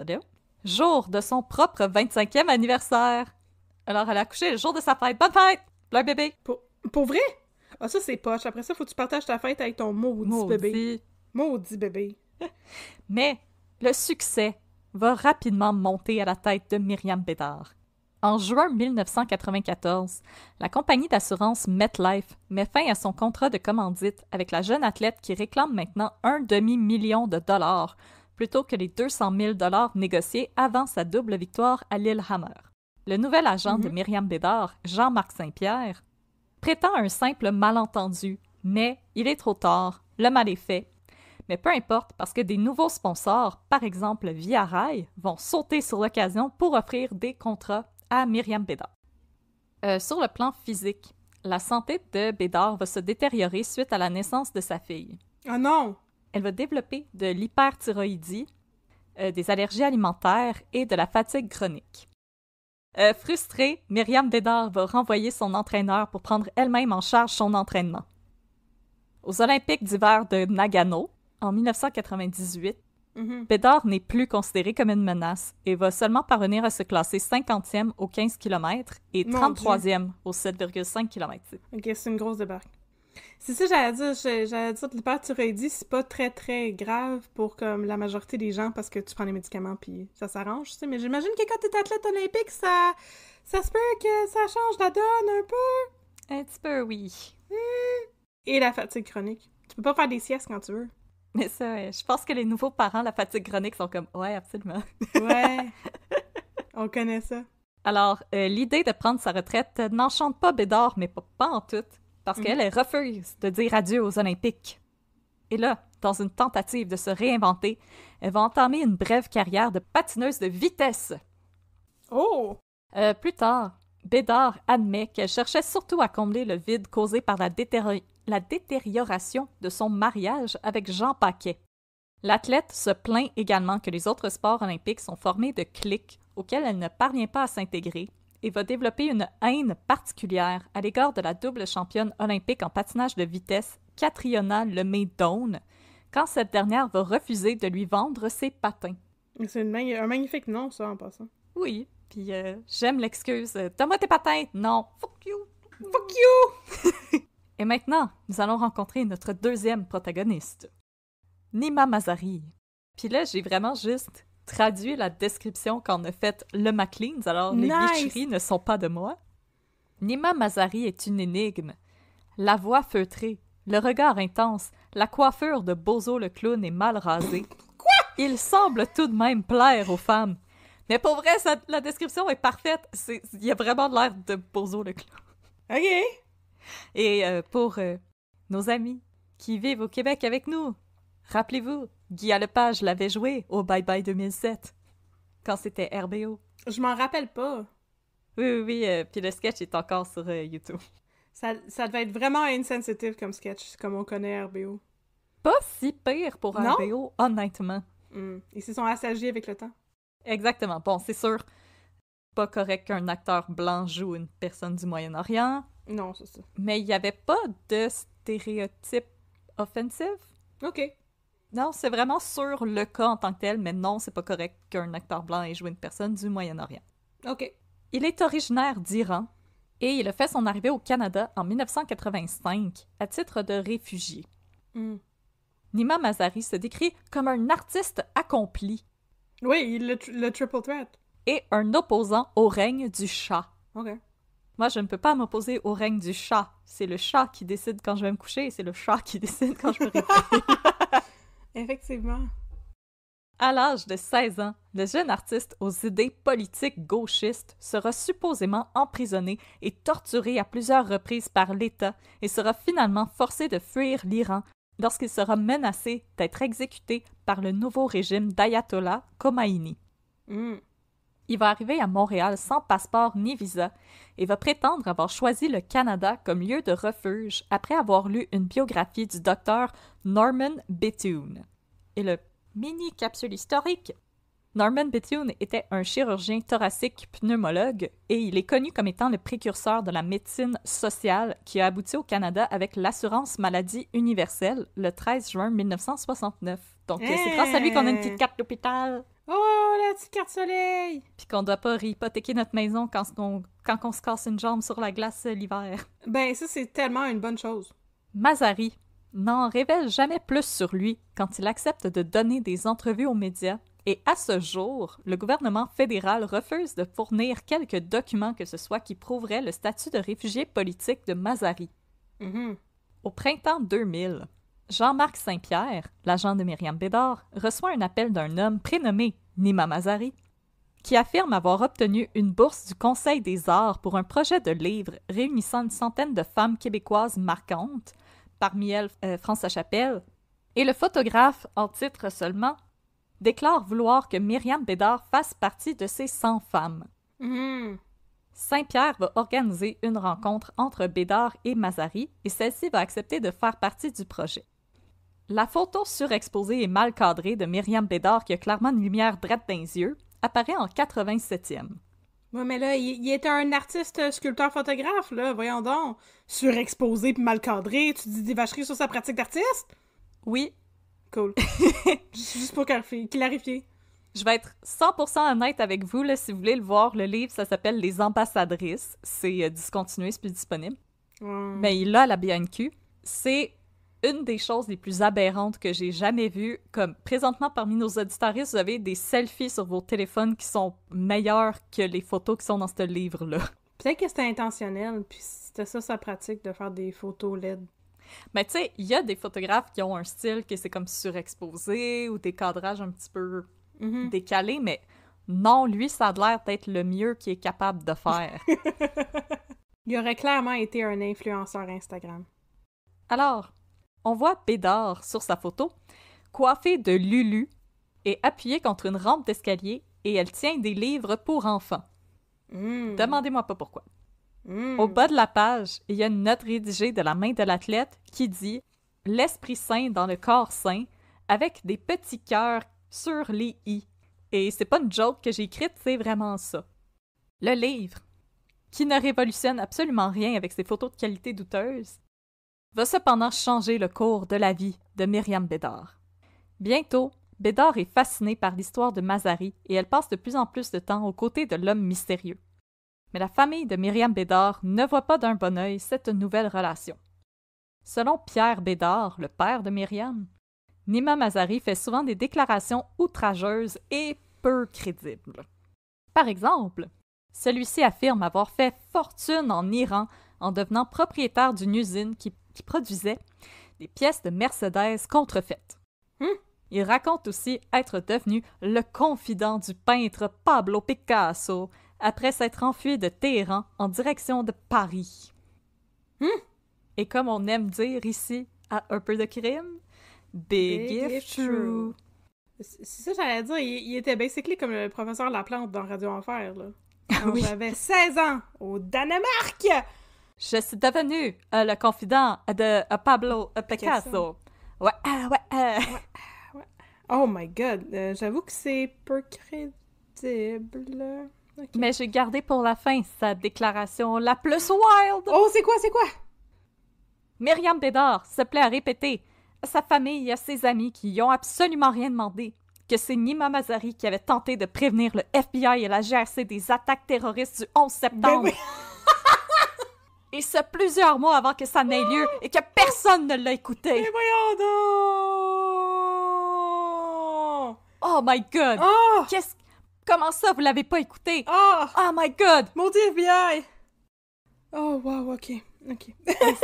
euh, jour de son propre 25e anniversaire. Alors elle a accouché le jour de sa fête. Bonne fête! Leur bébé! Pour, vrai? Ah, ça c'est poche. Après ça, faut que tu partages ta fête avec ton maudit, maudit. bébé. Maudit bébé. Mais le succès va rapidement monter à la tête de Myriam Bédard. En juin 1994, la compagnie d'assurance MetLife met fin à son contrat de commandite avec la jeune athlète qui réclame maintenant un demi-million de dollars plutôt que les 200 000 dollars négociés avant sa double victoire à Lillehammer. Le nouvel agent de mhm. Myriam Bédard, Jean-Marc Saint-Pierre, prétend un simple malentendu, mais il est trop tard, le mal est fait mais peu importe, parce que des nouveaux sponsors, par exemple Via Rail, vont sauter sur l'occasion pour offrir des contrats à Myriam Bédard. Euh, sur le plan physique, la santé de Bédard va se détériorer suite à la naissance de sa fille. Ah oh non! Elle va développer de l'hyperthyroïdie, euh, des allergies alimentaires et de la fatigue chronique. Euh, frustrée, Myriam Bédard va renvoyer son entraîneur pour prendre elle-même en charge son entraînement. Aux Olympiques d'hiver de Nagano, en 1998, mm n'est plus considéré comme une menace et va seulement parvenir à se classer 50e au 15 km et 33e au 7,5 km.
Ok, c'est une grosse débarque. C'est ça, j'allais dire. J'allais dire que c'est pas très, très grave pour comme la majorité des gens parce que tu prends les médicaments puis ça s'arrange, Mais j'imagine que quand t'es athlète olympique, ça, ça se peut que ça change la donne un peu. Un petit peu, oui.
Et la fatigue chronique. Tu peux pas faire des siestes quand tu veux. Mais ça, je pense que les nouveaux parents, la fatigue chronique, sont comme ouais, absolument. ouais. On connaît ça. Alors, euh, l'idée de prendre sa retraite n'enchante pas Bédard, mais pas, en tout, parce qu'elle mhm. refuse de dire adieu aux Olympiques. Et là, dans une tentative de se réinventer, elle va entamer une brève carrière de patineuse de vitesse. Oh! Euh, plus tard, Bédard admet qu'elle cherchait surtout à combler le vide causé par la détérioration la détérioration de son mariage avec Jean Paquet. L'athlète se plaint également que les autres sports olympiques sont formés de cliques auxquels elle ne parvient pas à s'intégrer et va développer une haine particulière à l'égard de la double championne olympique en patinage de vitesse Catriona Lemay Dawn quand cette dernière va refuser de lui vendre ses patins. C'est un magnifique nom, ça, en passant. Oui, puis euh, j'aime l'excuse. Donne-moi tes patins! Non! Fuck you! Fuck you! Et maintenant, nous allons rencontrer notre deuxième protagoniste, Nima Mazari. Puis là, j'ai vraiment juste traduit la description qu'en a faite le MacLean, alors les bicheries ne sont pas de moi. Nima Mazari est une énigme. La voix feutrée, le regard intense, la coiffure de Bozo le clown est mal rasée. Quoi? Il semble tout de même plaire aux femmes. Mais pour vrai, la description est parfaite. Il y a vraiment l'air de Bozo le clown. OK. Et euh, pour euh, nos amis qui vivent au Québec avec nous, rappelez-vous, Guy Lepage l'avait joué au Bye Bye 2007, quand c'était RBO. Je m'en rappelle pas. Oui, oui, oui. Euh, puis le sketch est encore sur YouTube.
Ça, ça, devait être vraiment insensitive comme sketch, comme on connaît RBO. Pas si pire pour RBO, honnêtement. Mm.
Ils se sont assagis avec le temps. Exactement. Bon, c'est sûr, pas correct qu'un acteur blanc joue une personne du Moyen-Orient. Non, c'est ça. Mais il n'y avait pas de stéréotype offensif. OK. Non, c'est vraiment sur le cas en tant que tel, mais non, c'est pas correct qu'un acteur blanc ait joué une personne du Moyen-Orient. OK. Il est originaire d'Iran et il a fait son arrivée au Canada en 1985 à titre de réfugié. Hmm. Nima Mazari se décrit comme un artiste accompli. Oui, le, triple threat. Et un opposant au règne du chat. OK. Moi, je ne peux pas m'opposer au règne du chat. C'est le chat qui décide quand je vais me coucher et c'est le chat qui décide quand je me réveille.
Effectivement.
À l'âge de 16 ans, le jeune artiste aux idées politiques gauchistes sera supposément emprisonné et torturé à plusieurs reprises par l'État et sera finalement forcé de fuir l'Iran lorsqu'il sera menacé d'être exécuté par le nouveau régime d'Ayatollah Khomeini. Hmm il va arriver à Montréal sans passeport ni visa et va prétendre avoir choisi le Canada comme lieu de refuge après avoir lu une biographie du docteur Norman Bethune. Et le mini capsule historique. Norman Bethune était un chirurgien thoracique pneumologue et il est connu comme étant le précurseur de la médecine sociale qui a abouti au Canada avec l'assurance maladie universelle le 13 juin 1969. Donc c'est grâce à lui qu'on a une petite carte d'hôpital. Oh, oh la petite carte soleil! Puis qu'on doit pas hypothéquer notre maison quand on, se casse une jambe sur la glace euh, l'hiver. Ben, ça, c'est tellement une bonne chose. Mazari n'en révèle jamais plus sur lui quand il accepte de donner des entrevues aux médias. Et à ce jour, le gouvernement fédéral refuse de fournir quelques documents que ce soit qui prouveraient le statut de réfugié politique de Mazari. Mm-hmm. Au printemps 2000, Jean-Marc Saint-Pierre, l'agent de Myriam Bédard, reçoit un appel d'un homme prénommé Nima Mazari, qui affirme avoir obtenu une bourse du Conseil des arts pour un projet de livre réunissant une centaine de femmes québécoises marquantes, parmi elles euh, Chapelle, et le photographe, en titre seulement, déclare vouloir que Myriam Bédard fasse partie de ces 100 femmes. Hmm. Saint-Pierre va organiser une rencontre entre Bédard et Mazari et celle-ci va accepter de faire partie du projet. La photo surexposée et mal cadrée de Myriam Bédard, qui a clairement une lumière droite dans les yeux, apparaît en 87e. Oui, mais là, il, est
un artiste euh, sculpteur-photographe, là, voyons donc. Surexposé puis mal cadré, tu dis des
vacheries sur sa pratique d'artiste? Oui. Cool. Juste pour clarifier. Je vais être 100% honnête avec vous, là, si vous voulez le voir, le livre, ça s'appelle Les Ambassadrices. C'est euh, discontinué, c'est plus disponible. Mais il a la BNQ. C'est une des choses les plus aberrantes que j'ai jamais vues, comme présentement parmi nos auditeurs, vous avez des selfies sur vos téléphones qui sont meilleurs que les photos qui sont dans ce livre-là.
Peut-être que c'était intentionnel, puis c'était ça sa pratique de faire des photos LED.
Mais tu sais, il y a des photographes qui ont un style que c'est comme surexposé ou des cadrages un petit peu mm-hmm. décalés, mais non, lui, ça a l'air d'être le mieux qu'il est capable de faire.
il aurait clairement été un influenceur Instagram.
Alors, on voit Bédard sur sa photo, coiffée de Lulu et appuyée contre une rampe d'escalier et elle tient des livres pour enfants. Hmm. Demandez-moi pas pourquoi. Hmm. Au bas de la page, il y a une note rédigée de la main de l'athlète qui dit L'Esprit Saint dans le corps saint avec des petits cœurs sur les i. Et c'est pas une joke que j'ai écrite, c'est vraiment ça. Le livre, qui ne révolutionne absolument rien avec ses photos de qualité douteuse, cependant changer le cours de la vie de Myriam Bédard. Bientôt, Bédard est fascinée par l'histoire de Mazari et elle passe de plus en plus de temps aux côtés de l'homme mystérieux. Mais la famille de Myriam Bédard ne voit pas d'un bon œil cette nouvelle relation. Selon Pierre Bédard, le père de Myriam, Nima Mazari fait souvent des déclarations outrageuses et peu crédibles. Par exemple, celui-ci affirme avoir fait fortune en Iran en devenant propriétaire d'une usine qui qui produisait des pièces de Mercedes contrefaites. Hum! Il raconte aussi être devenu le confident du peintre Pablo Picasso après s'être enfui de Téhéran en direction de Paris. Hum! Et comme on aime dire ici à un peu de crime, big, if true.
C'est ça j'allais dire, il, était basically comme le professeur Laplante dans Radio Enfer là. Quand j'avais 16 ans
au Danemark. Je suis devenue euh, le confident de euh, Pablo euh, Picasso. Ouais, ah, ouais, ah. Ah, ouais, Oh my god, j'avoue que c'est peu crédible. Mais j'ai gardé pour la fin sa déclaration la plus wild. Oh, c'est quoi, c'est quoi? Myriam Bédard se plaît à répéter à sa famille et à ses amis qui n'ont ont absolument rien demandé que c'est Nima Mazari qui avait tenté de prévenir le FBI et la GRC des attaques terroristes du 11 ben septembre. Et ce, plusieurs mois avant que ça n'ait lieu et que personne ne l'a écouté. voyons donc! Oh my god! Ah! Qu'est-ce... Comment ça, vous l'avez pas écouté? Ah! Oh! my god! Maudit FBI!
Oh wow, ok.
Ok.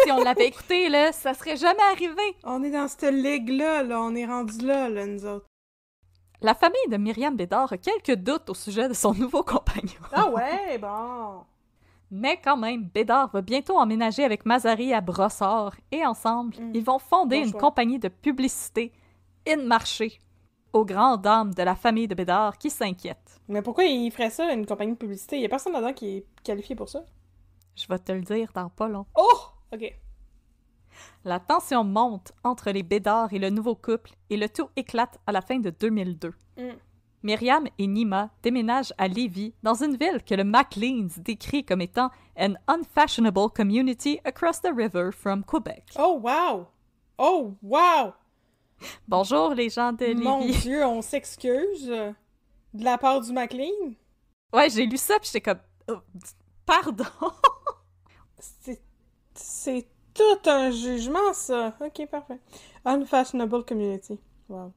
si on l'avait écouté, là, ça serait jamais
arrivé. On est dans cette ligue-là, là. On est rendu là, nous autres. La famille
de Myriam Bédard a quelques doutes au sujet de son nouveau compagnon. Ah ouais, bon. Mais quand même, Bédard va bientôt emménager avec Mazari à Brossard et ensemble, mm. ils vont fonder une compagnie de publicité, In Marché, aux grandes dames de la famille de Bédard qui s'inquiètent. Mais pourquoi ils feraient ça, une compagnie de publicité? Il n'y a personne là-dedans qui est qualifié pour ça. Je vais te le dire dans pas long. Oh! OK. La tension monte entre les Bédards et le nouveau couple et le tout éclate à la fin de 2002. Myriam et Nima déménagent à Lévis, dans une ville que le MacLeans décrit comme étant an unfashionable community across the river from Quebec. Oh wow!
Oh wow! Bonjour les gens de Lévis. Mon Dieu, on s'excuse euh, de la part du MacLean. Ouais, j'ai lu ça puis j'étais comme oh, pardon. C'est tout un jugement ça. Ok parfait. Unfashionable community. Wow.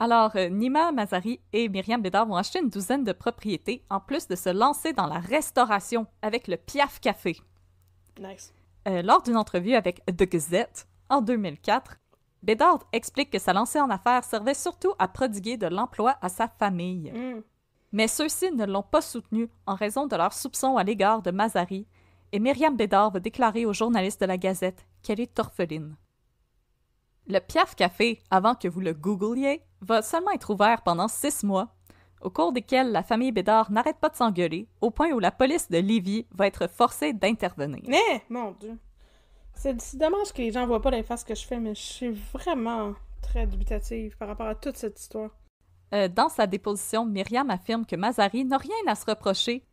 Alors, euh, Nima Mazari et Myriam Bédard vont acheter une douzaine de propriétés, en plus de se lancer dans la restauration avec le Piaf Café. Nice. Euh, lors d'une entrevue avec The Gazette en 2004, Bédard explique que sa lancée en affaires servait surtout à prodiguer de l'emploi à sa famille. Mm. Mais ceux-ci ne l'ont pas soutenu en raison de leurs soupçons à l'égard de Mazari, et Myriam Bédard va déclarer aux journalistes de la Gazette qu'elle est orpheline. Le Piaf Café, avant que vous le googliez, va seulement être ouvert pendant six mois, au cours desquels la famille Bédard n'arrête pas de s'engueuler, au point où la police de Lévis va être forcée d'intervenir.
Mais, mon Dieu! C'est dommage que les gens voient pas les faces que je fais, mais je suis vraiment très dubitative par rapport à toute cette histoire.
Euh, dans sa déposition, Myriam affirme que Mazari n'a rien à se reprocher,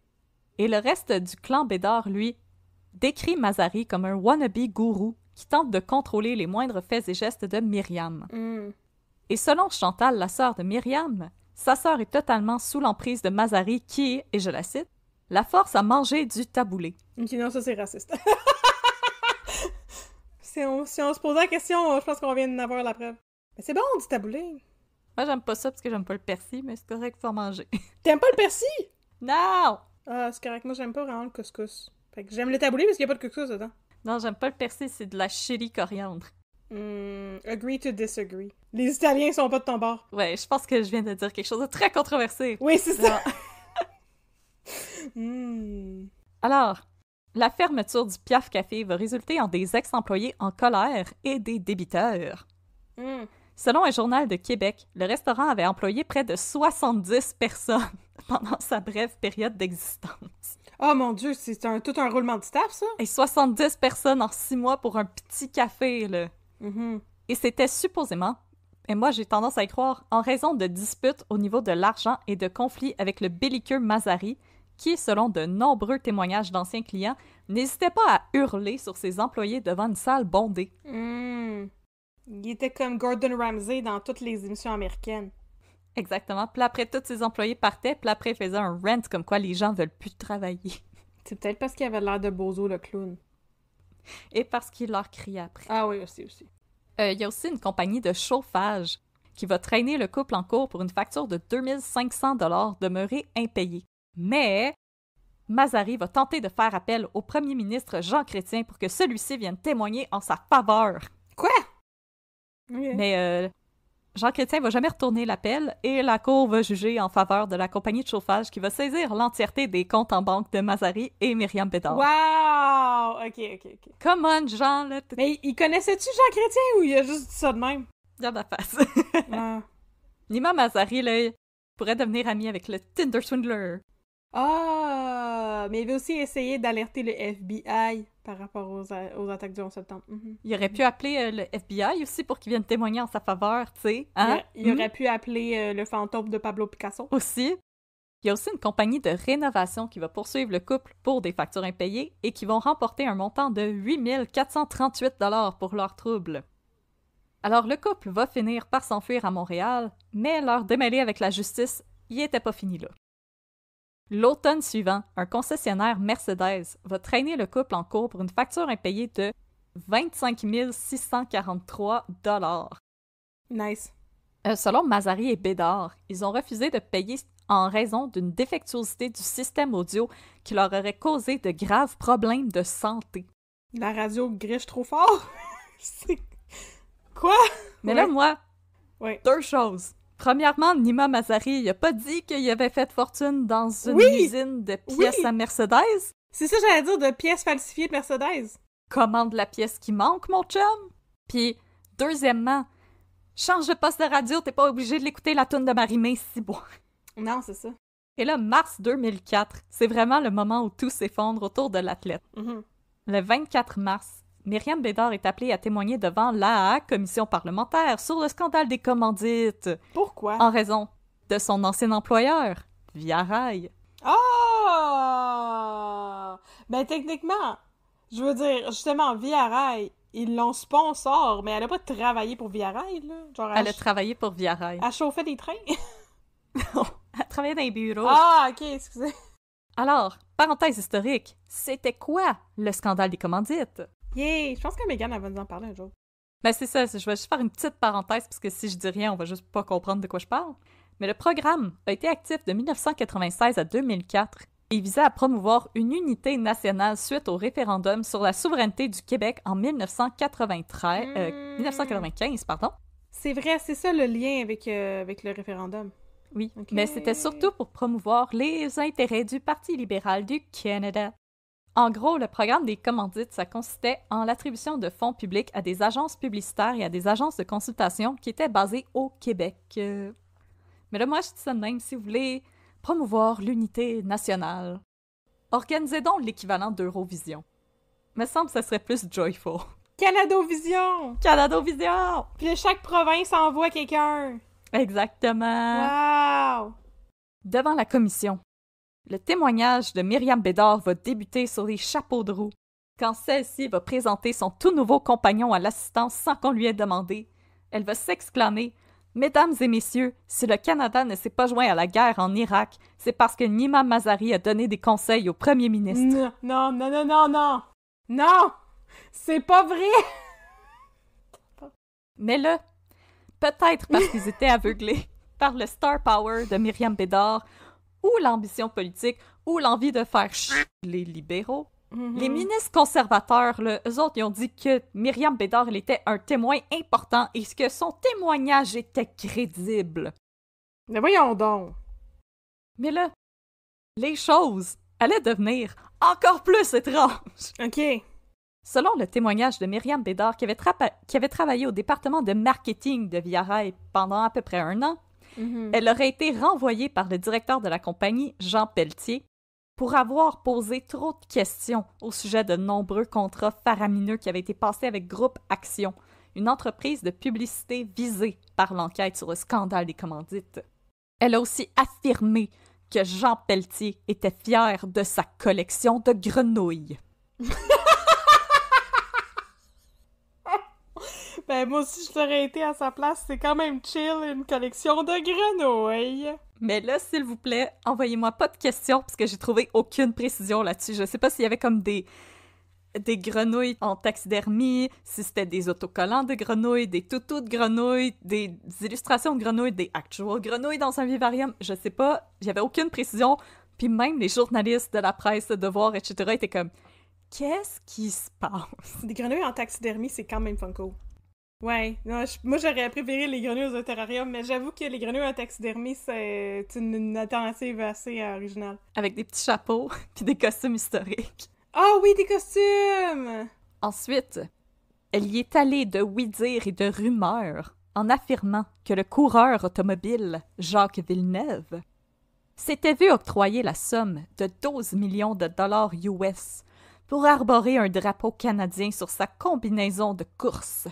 et le reste du clan Bédard, lui, décrit Mazari comme un wannabe gourou qui tente de contrôler les moindres faits et gestes de Myriam. Hmm. Et selon Chantal, la sœur de Myriam, sa sœur est totalement sous l'emprise de Mazari qui, et je la cite, la force à manger du taboulé.
Ok, non, ça c'est raciste. si, on, se pose la question, je pense qu'on vient avoir la preuve. Mais c'est bon, du taboulé. Moi, j'aime pas ça parce que j'aime pas le persil, mais c'est correct pour manger. T'aimes pas le persil? Non! Ah, c'est correct. Moi, j'aime pas vraiment le couscous. Fait que j'aime le taboulé parce qu'il y a pas de couscous dedans. Non, j'aime pas le
persil, c'est de la chili
coriandre. Hmm, agree to disagree. Les Italiens sont pas de ton bord.
Ouais, je pense que je viens de dire quelque chose de très controversé. Oui, c'est ça. Hmm. Alors, la fermeture du Piaf Café va résulter en des ex-employés en colère et des débiteurs. Hmm. Selon un journal de Québec, le restaurant avait employé près de 70 personnes pendant sa brève période d'existence. Oh mon Dieu, c'est un, tout un roulement de staff, ça? Et 70 personnes en six mois pour un petit café, là. Mm-hmm. Et c'était supposément, et moi j'ai tendance à y croire, en raison de disputes au niveau de l'argent et de conflits avec le belliqueux Mazari, qui, selon de nombreux témoignages d'anciens clients, n'hésitait pas à hurler sur ses employés devant une salle bondée. Mm. Il était comme Gordon Ramsay dans toutes les émissions américaines. Exactement. Puis après, tous ses employés partaient, puis après, ils un rent comme quoi les gens veulent plus travailler. C'est peut-être parce qu'il avait l'air de Bozo le clown. Et parce qu'il leur criait après. Ah oui, aussi, aussi. Euh, il y a aussi une compagnie de chauffage qui va traîner le couple en cours pour une facture de 2500 demeurée impayée. Mais Mazari va tenter de faire appel au premier ministre Jean Chrétien pour que celui-ci vienne témoigner en sa faveur. Quoi? Mais euh, Jean Chrétien va jamais retourner l'appel et la Cour va juger en faveur de la compagnie de chauffage qui va saisir l'entièreté des comptes en banque de Mazari et Myriam Bédard.
Wow! OK, OK, OK. Come on, Jean, là. Mais il connaissait-tu Jean Chrétien ou
il a juste dit ça de même? de la face. Nima Mazari, là, pourrait devenir ami avec le Tinder Swindler.
Ah! Mais il veut aussi essayer d'alerter le FBI par rapport aux, attaques du 11 septembre. Mhm.
Il aurait pu appeler euh, le FBI aussi pour qu'il vienne témoigner en sa faveur, tu sais. Hein? Il, aurait mhm. pu appeler euh, le fantôme de Pablo Picasso. Aussi. Il y a aussi une compagnie de rénovation qui va poursuivre le couple pour des factures impayées et qui vont remporter un montant de 8438 dollars pour leurs troubles. Alors le couple va finir par s'enfuir à Montréal, mais leur démêlé avec la justice y était pas fini là. L'automne suivant, un concessionnaire Mercedes va traîner le couple en cours pour une facture impayée de 25 643 Nice. Euh, selon Mazari et Bédard, ils ont refusé de payer en raison d'une défectuosité du système audio qui leur aurait causé de graves problèmes de santé. La radio griche trop fort? C'est... Quoi? Mais là, moi, deux choses. Premièrement, Nima Mazari, il a pas dit qu'il avait fait fortune dans une usine de pièces à Mercedes. C'est ça, j'allais dire, de pièces falsifiées de Mercedes. Commande la pièce qui manque, mon chum. Puis, deuxièmement, change de poste de radio, t'es pas obligé de l'écouter la tune de Marie si bon. Non, c'est ça. Et là, mars 2004, c'est vraiment le moment où tout s'effondre autour de l'athlète. Mm-hmm. Le 24 mars, Myriam Bédard est appelée à témoigner devant la commission parlementaire sur le scandale des commandites. Pourquoi? En raison de son ancien employeur, Via Rail. Oh! Ben
techniquement, je veux dire, justement, Via ils l'ont sponsor, mais elle n'a pas travaillé pour Via là.
elle, a travaillé pour Via Rail. Elle chauffait des trains? non, elle travaillait dans les bureaux. Ah, ok, excusez. Alors, parenthèse historique, c'était quoi le scandale des commandites? Yay! Je pense que Megan, va nous en parler un jour. Ben, c'est ça. Je vais juste faire une petite parenthèse, parce que si je dis rien, on va juste pas comprendre de quoi je parle. Mais le programme a été actif de 1996 à 2004 et visait à promouvoir une unité nationale suite au référendum sur la souveraineté du Québec en 1993, 1995. Euh, hmm. Pardon. C'est vrai, c'est ça le lien avec, euh, avec le référendum. Oui, mais c'était surtout pour promouvoir les intérêts du Parti libéral du Canada. En gros, le programme des commandites, ça consistait en l'attribution de fonds publics à des agences publicitaires et à des agences de consultation qui étaient basées au Québec. Mais là, moi, je dis ça de même, si vous voulez promouvoir l'unité nationale. Organisez donc l'équivalent d'Eurovision. Me semble que ça serait plus joyful. Canadovision! Canadovision! Puis chaque province envoie quelqu'un. Exactement. Wow! Devant la commission, le témoignage de Myriam Bédard va débuter sur les chapeaux de roue, quand celle-ci va présenter son tout nouveau compagnon à l'assistance sans qu'on lui ait demandé. Elle va s'exclamer Mesdames et messieurs, si le Canada ne s'est pas joint à la guerre en Irak, c'est parce que Nima Mazari a donné des conseils au premier ministre. Non, non, non, non, non! Non! C'est pas vrai! Mais là, peut-être parce qu'ils étaient aveuglés par le star power de Myriam Bédard ou l'ambition politique ou l'envie de faire chier les libéraux. Mm-hmm. Les ministres conservateurs, les autres, ils ont dit que Myriam Bédard était un témoin important et que son témoignage était crédible. Mais voyons donc! Mais là, les choses allaient devenir encore plus étranges. OK. Selon le témoignage de Myriam Bédard, qui avait, travaillé au département de marketing de Viareil pendant à peu près un an, Mhm. Elle aurait été renvoyée par le directeur de la compagnie, Jean Pelletier, pour avoir posé trop de questions au sujet de nombreux contrats faramineux qui avaient été passés avec Groupe Action, une entreprise de publicité visée par l'enquête sur le scandale des commandites. Elle a aussi affirmé que Jean Pelletier était fier de sa collection de grenouilles.
Ben, moi aussi, je l'aurais été à sa place. C'est quand même chill,
une collection de grenouilles. Mais là, s'il vous plaît, envoyez-moi pas de questions, parce que j'ai trouvé aucune précision là-dessus. Je sais pas s'il y avait comme des des grenouilles en taxidermie, si c'était des autocollants de grenouilles, des toutous de grenouilles, des illustrations de grenouilles, des actual grenouilles dans un vivarium, je sais pas, j'avais aucune précision. Puis même les journalistes de la presse, de Devoir, etc. étaient comme « Qu'est-ce qui se passe? »
Des grenouilles en taxidermie, c'est quand même funko. Ouais, moi j'aurais préféré les grenouilles au terrarium, mais j'avoue que les grenouilles en taxidermie, c'est une, une, assez euh, originale.
Avec des petits chapeaux puis des costumes historiques. Ah oui, des costumes! Ensuite, elle y est allée de oui-dire et de rumeurs en affirmant que le coureur automobile Jacques Villeneuve s'était vu octroyer la somme de 12 millions de dollars US pour arborer un drapeau canadien sur sa combinaison de course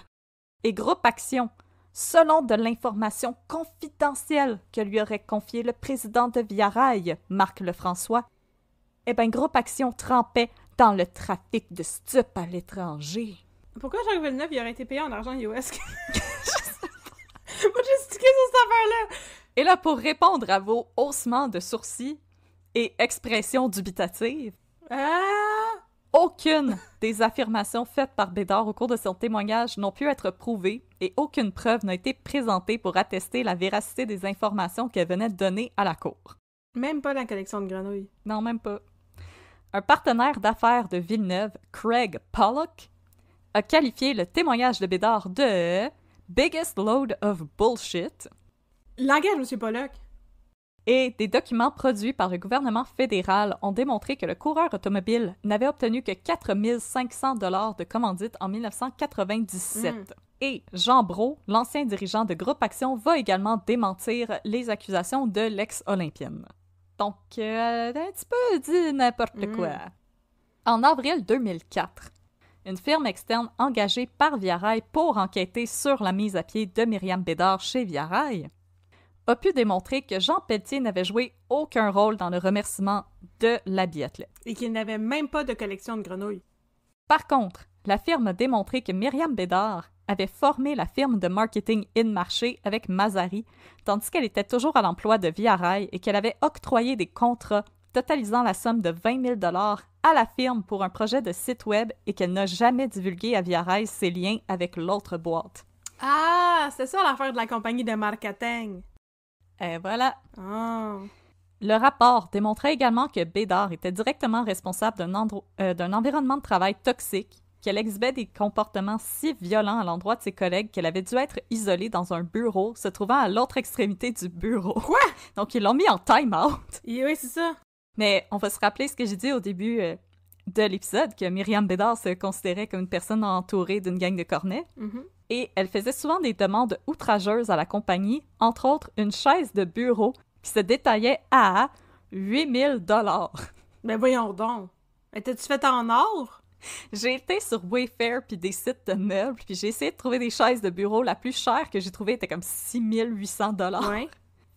et Groupe Action, selon de l'information confidentielle que lui aurait confiée le président de viarail Marc Lefrançois, eh bien, Groupe Action trempait dans le trafic de stupes à l'étranger.
Pourquoi Jacques Villeneuve, il aurait été payé en argent US? Moi,
j'ai stické sur cette affaire-là! Et là, pour répondre à vos haussements de sourcils et expressions dubitatives... Ah! Aucune des affirmations faites par Bédard au cours de son témoignage n'ont pu être prouvées et aucune preuve n'a été présentée pour attester la véracité des informations qu'elle venait de donner à la cour. Même pas la collection de grenouilles. Non, même pas. Un partenaire d'affaires de Villeneuve, Craig Pollock, a qualifié le témoignage de Bédard de biggest load of bullshit. L'engage, Monsieur Pollock. Et des documents produits par le gouvernement fédéral ont démontré que le coureur automobile n'avait obtenu que 4 500 de commandite en 1997. Hmm. Et Jean Brault, l'ancien dirigeant de Groupe Action, va également démentir les accusations de l'ex-olympienne. Donc, euh, un petit peu dit n'importe hmm. quoi. En avril 2004, une firme externe engagée par Viarail pour enquêter sur la mise à pied de Myriam Bédard chez Viarail a pu démontrer que Jean Pelletier n'avait joué aucun rôle dans le remerciement de la biathlète. Et qu'il n'avait même pas de collection de grenouilles. Par contre, la firme a démontré que Myriam Bédard avait formé la firme de marketing in-marché avec Mazari, tandis qu'elle était toujours à l'emploi de Viarail et qu'elle avait octroyé des contrats totalisant la somme de 20 000 à la firme pour un projet de site web et qu'elle n'a jamais divulgué à Viarail ses liens avec l'autre boîte.
Ah, c'est ça l'affaire de la compagnie de marketing. Et voilà. Ah.
Le rapport démontrait également que Bédard était directement responsable euh, d'un environnement de travail toxique, qu'elle exhibait des comportements si violents à l'endroit de ses collègues qu'elle avait dû être isolée dans un bureau se trouvant à l'autre extrémité du bureau. Quoi? Donc ils l'ont mis en time-out. Oui, c'est ça. Mais on va se rappeler ce que j'ai dit au début. Euh, de l'épisode que Myriam Bédard se considérait comme une personne entourée d'une gang de cornets. Mm-hmm. Et elle faisait souvent des demandes outrageuses à la compagnie, entre autres une chaise de bureau qui se détaillait à 8000 dollars. Mais ben, voyons donc. Étais-tu faite en or? J'ai été sur Wayfair puis des sites de meubles, puis j'ai essayé de trouver des chaises de bureau. La plus chère que j'ai trouvée était comme 6800 dollars.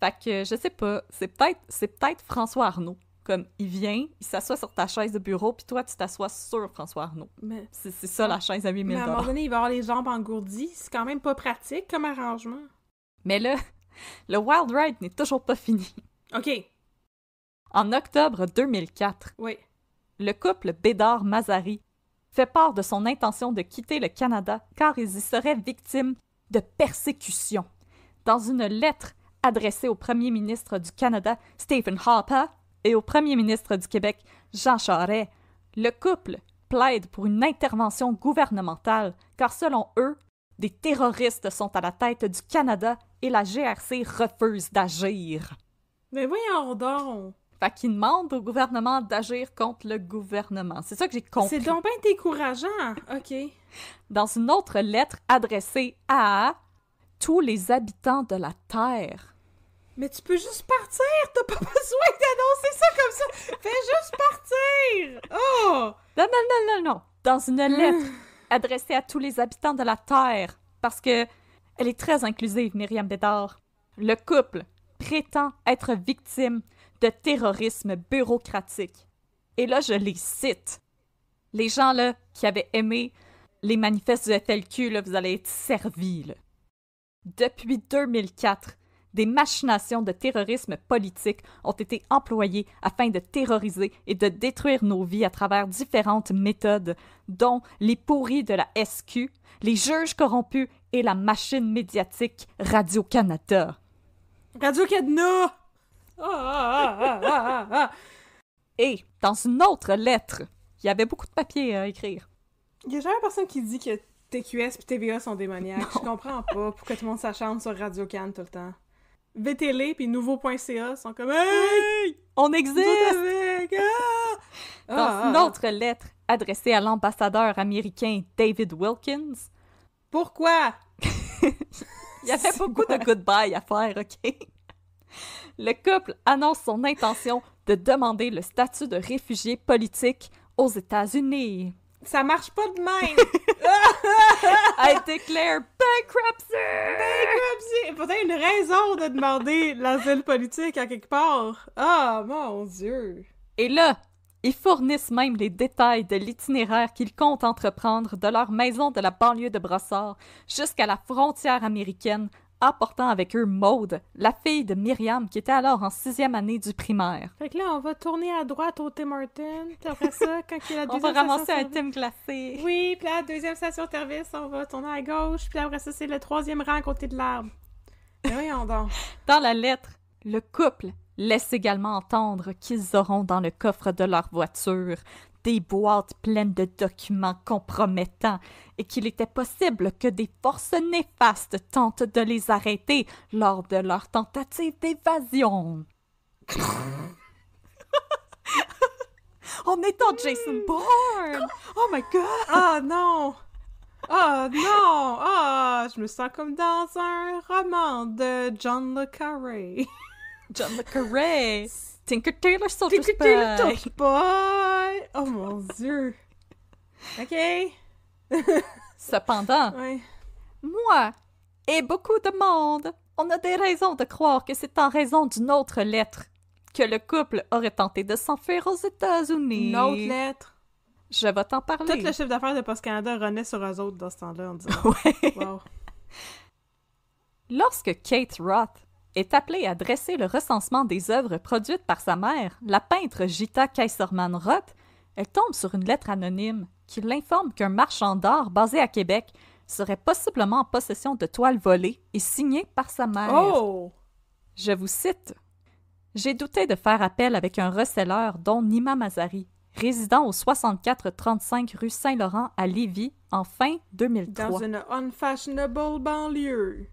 Fait que je sais pas, c'est peut-être c'est peut-être François Arnaud comme, il vient, il s'assoit sur ta chaise de bureau, puis toi, tu t'assois sur François Arnault. Mais... C'est ça, ah. la chaise à 8000 Mais à un moment donné,
il va avoir les jambes engourdies. C'est quand même pas pratique comme arrangement.
Mais là, le Wild Ride n'est toujours pas fini. OK. En octobre 2004, oui. le couple Bédard-Mazari fait part de son intention de quitter le Canada car ils y seraient victimes de persécutions. Dans une lettre adressée au premier ministre du Canada, Stephen Harper, et au premier ministre du Québec, Jean Charest, le couple plaide pour une intervention gouvernementale, car selon eux, des terroristes sont à la tête du Canada et la GRC refuse d'agir. Mais voyons donc! Fait qu'ils demande au gouvernement d'agir contre le gouvernement. C'est ça que j'ai compris. C'est donc bien décourageant! OK. Dans une autre lettre adressée à tous les habitants de la Terre, mais tu peux juste partir!
T'as pas besoin d'annoncer ça comme ça! Fais juste partir!
Oh! Non, non, non, non, non! Dans une lettre adressée à tous les habitants de la Terre, parce que elle est très inclusive, Myriam Bédard. Le couple prétend être victime de terrorisme bureaucratique. Et là, je les cite. Les gens là, qui avaient aimé les manifestes de FLQ, vous allez être servis. Depuis 2004, des machinations de terrorisme politique ont été employées afin de terroriser et de détruire nos vies à travers différentes méthodes, dont les pourris de la SQ, les juges corrompus et la machine médiatique Radio-Canada. Radio-Canada! Ah, ah, ah, et dans une autre lettre, il y avait beaucoup de
papier à écrire. Il y a jamais personne qui dit que TQS et TVA sont démoniaques. Je comprends pas pourquoi tout le monde s'acharne sur Radio canada tout le temps. VTL et nouveau.ca sont comme
Hey! On existe! Ah! Dans ah, une ah. autre lettre adressée à l'ambassadeur américain David Wilkins. Pourquoi? Il y avait beaucoup de goodbye à faire, OK? Le couple annonce son intention de demander le statut de réfugié politique aux États-Unis. Ça marche pas de même! été clair, bankruptcy!
Bankruptcy! Peut-être une raison de demander l'asile politique à quelque
part. Ah, mon Dieu! Et là, ils fournissent même les détails de l'itinéraire qu'ils comptent entreprendre de leur maison de la banlieue de Brossard jusqu'à la frontière américaine apportant avec eux Maude, la fille de Myriam, qui était alors en sixième année du primaire.
Fait que là, on va tourner à droite au Tim Hortons, puis après ça, quand il a deuxième On va ramasser un Tim glacé. Oui, puis la deuxième station-service, on va tourner à gauche, puis après ça, c'est le troisième rang côté de l'arbre.
Dans la lettre, le couple laisse également entendre qu'ils auront dans le coffre de leur voiture des boîtes pleines de documents compromettants et qu'il était possible que des forces néfastes tentent de les arrêter lors de leur tentative d'évasion. On est en Jason hmm. Bourne!
Oh my god! Ah non! Ah non! Ah! Je me sens comme dans un roman de John le Carré. John le Carré!
Tinker Taylor Soldier Tinker Spy. Taylor Soldier Spy. Oh mon dieu. OK. Cependant, moi et beaucoup de monde, on a des raisons de croire que c'est en raison d'une autre lettre que le couple aurait tenté de s'enfuir aux États-Unis. Une autre lettre. Je
vais t'en parler. Tout le chef d'affaires de Post Canada renaît sur eux autres dans ce temps-là, on dirait. Ouais. Wow.
Lorsque Kate Roth est appelée à dresser le recensement des œuvres produites par sa mère, la peintre Gita Kaiserman Roth, elle tombe sur une lettre anonyme qui l'informe qu'un marchand d'art basé à Québec serait possiblement en possession de toiles volées et signées par sa mère. Oh! Je vous cite. J'ai douté de faire appel avec un receleur dont Nima Mazari, résident au 6435 rue Saint-Laurent à Lévis en fin 2003. Dans une unfashionable banlieue.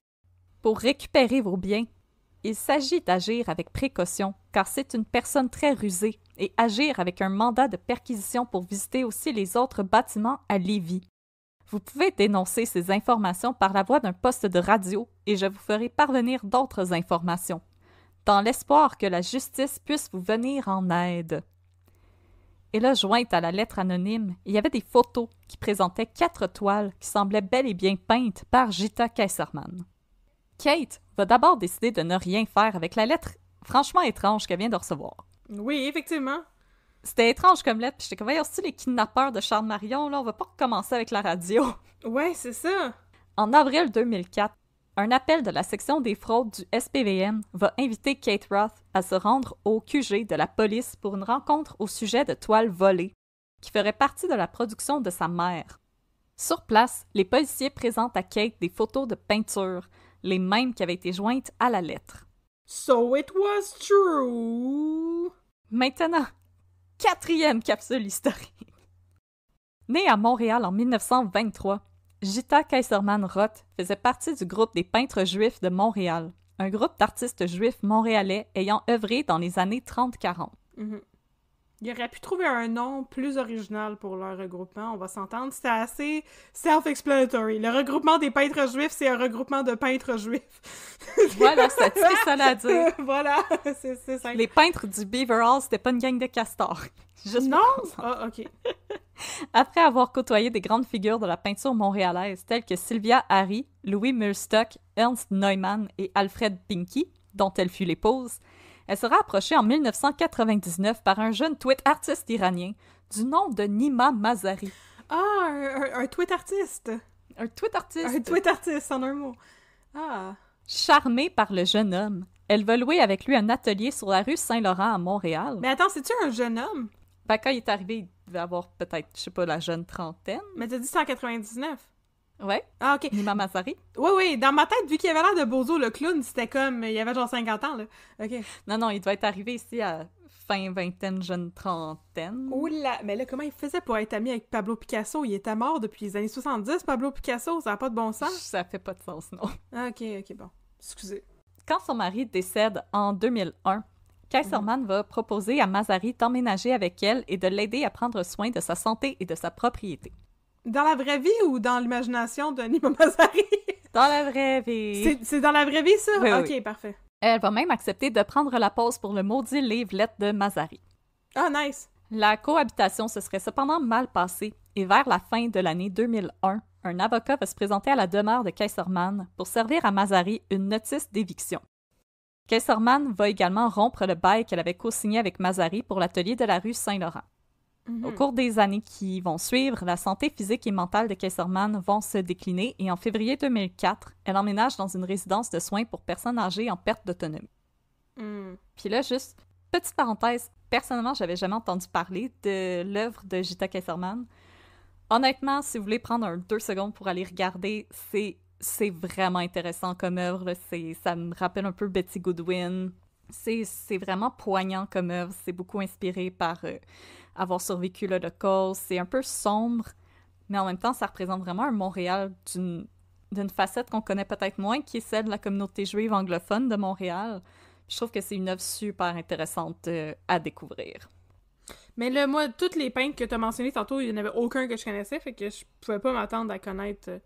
Pour récupérer vos biens, il s'agit d'agir avec précaution, car c'est une personne très rusée, et agir avec un mandat de perquisition pour visiter aussi les autres bâtiments à Lévis. Vous pouvez dénoncer ces informations par la voie d'un poste de radio, et je vous ferai parvenir d'autres informations, dans l'espoir que la justice puisse vous venir en aide. Et là, jointe à la lettre anonyme, il y avait des photos qui présentaient quatre toiles qui semblaient bel et bien peintes par Gita Kaiserman. Kate va d'abord décider de ne rien faire avec la lettre franchement étrange qu'elle vient de recevoir. Oui, effectivement. C'était étrange comme lettre, puis j'étais comme, les kidnappeurs de Charles Marion, là, on va pas recommencer avec la radio. Ouais, c'est ça. En avril 2004, un appel de la section des fraudes du SPVM va inviter Kate Roth à se rendre au QG de la police pour une rencontre au sujet de toiles volées, qui ferait partie de la production de sa mère. Sur place, les policiers présentent à Kate des photos de peinture, les mêmes qui avaient été jointes à la lettre. So it was true. Maintenant, quatrième capsule historique. Né à Montréal en 1923, Gita Kaiserman Roth faisait partie du groupe des peintres juifs de Montréal, un groupe d'artistes juifs montréalais ayant œuvré dans les années 30-40.
Il aurait pu trouver un nom plus original pour leur regroupement, on va s'entendre. c'est assez self-explanatory. Le regroupement des peintres juifs, c'est un regroupement
de peintres juifs. voilà, c'est ça à dire. voilà, c'est ça. Les peintres du Beaver Hall, c'était pas une gang de castors. non? Ah, ok. Après avoir côtoyé des grandes figures de la peinture montréalaise telles que Sylvia Harry, Louis Murstock, Ernst Neumann et Alfred Pinky, dont elle fut l'épouse, elle sera approchée en 1999 par un jeune tweet artiste iranien du nom de Nima Mazari. Ah,
un, tweet artiste! Un tweet artiste! Un tweet artiste, en un mot. Ah!
Charmée par le jeune homme, elle veut louer avec lui un atelier sur la rue Saint-Laurent à Montréal. Mais attends, c'est-tu un jeune homme? Ben, quand il est arrivé, il devait avoir peut-être, je sais pas, la jeune trentaine. Mais t'as dit 199. Ouais. Ah, ok. Nima Oui, oui.
Dans ma tête, vu qu'il avait l'air de Bozo, le clown, c'était comme. Il avait genre 50 ans, là. OK. Non, non, il doit être arrivé ici à fin vingtaine, jeune trentaine. Oula! Mais là, comment il faisait pour être ami avec Pablo Picasso? Il était mort depuis les années 70, Pablo Picasso. Ça n'a pas de bon sens. Ça fait pas de sens, non.
Ah, OK, OK, bon. Excusez. Quand son mari décède en 2001, Kaiserman mhm. va proposer à Mazari d'emménager avec elle et de l'aider à prendre soin de sa santé et de sa propriété. Dans
la vraie vie ou dans l'imagination de Nima Mazari? Dans la vraie
vie. C'est dans la vraie vie, ça? Oui, ok, parfait. Elle va même accepter de prendre la pause pour le maudit Lettre de Mazari. Ah, nice! La cohabitation se serait cependant mal passée et vers la fin de l'année 2001, un avocat va se présenter à la demeure de kaisermann pour servir à Mazari une notice d'éviction. Kaiserman va également rompre le bail qu'elle avait co-signé avec Mazari pour l'atelier de la rue Saint-Laurent. Au mhm. cours des années qui vont suivre, la santé physique et mentale de Kesserman vont se décliner et en février 2004, elle emménage dans une résidence de soins pour personnes âgées en perte d'autonomie. Hmm. Puis là, juste petite parenthèse, personnellement, j'avais jamais entendu parler de l'œuvre de Jita Kesserman. Honnêtement, si vous voulez prendre deux secondes pour aller regarder, c'est vraiment intéressant comme œuvre. Ça me rappelle un peu Betty Goodwin. C'est vraiment poignant comme œuvre. C'est beaucoup inspiré par euh, avoir survécu là de cause. C'est un peu sombre, mais en même temps, ça représente vraiment un Montréal d'une facette qu'on connaît peut-être moins, qui est celle de la communauté juive anglophone de Montréal. Je trouve que c'est une œuvre super intéressante euh, à découvrir. Mais là, moi, toutes les peintres que tu as mentionnées tantôt, il n'y en avait aucun que je connaissais, fait que je pouvais pas m'attendre à connaître euh,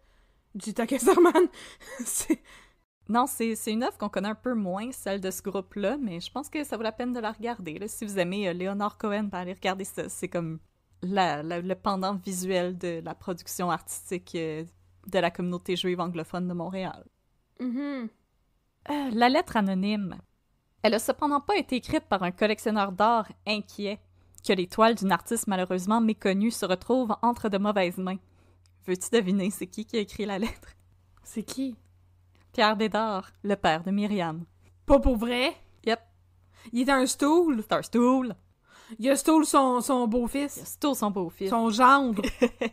du c'est... Non, c'est une œuvre qu'on connaît un peu moins, celle de ce groupe-là, mais je pense que ça vaut la peine de la regarder. Si vous aimez euh, Léonard Cohen, ben, allez regarder ça. C'est comme le pendant visuel de la production artistique euh, de la communauté juive anglophone de Montréal. Mm-hmm. Euh, la lettre anonyme. Elle a cependant pas été écrite par un collectionneur d'art inquiet que l'étoile d'une artiste malheureusement méconnue se retrouve entre de mauvaises mains. Veux-tu deviner c'est qui qui a écrit la lettre? C'est qui? Pierre Bédard, le père de Myriam. Pas pour vrai? Yep. Il est un stool? stool. Il a stool son, beau-fils? Il a stool son beau-fils. Son gendre?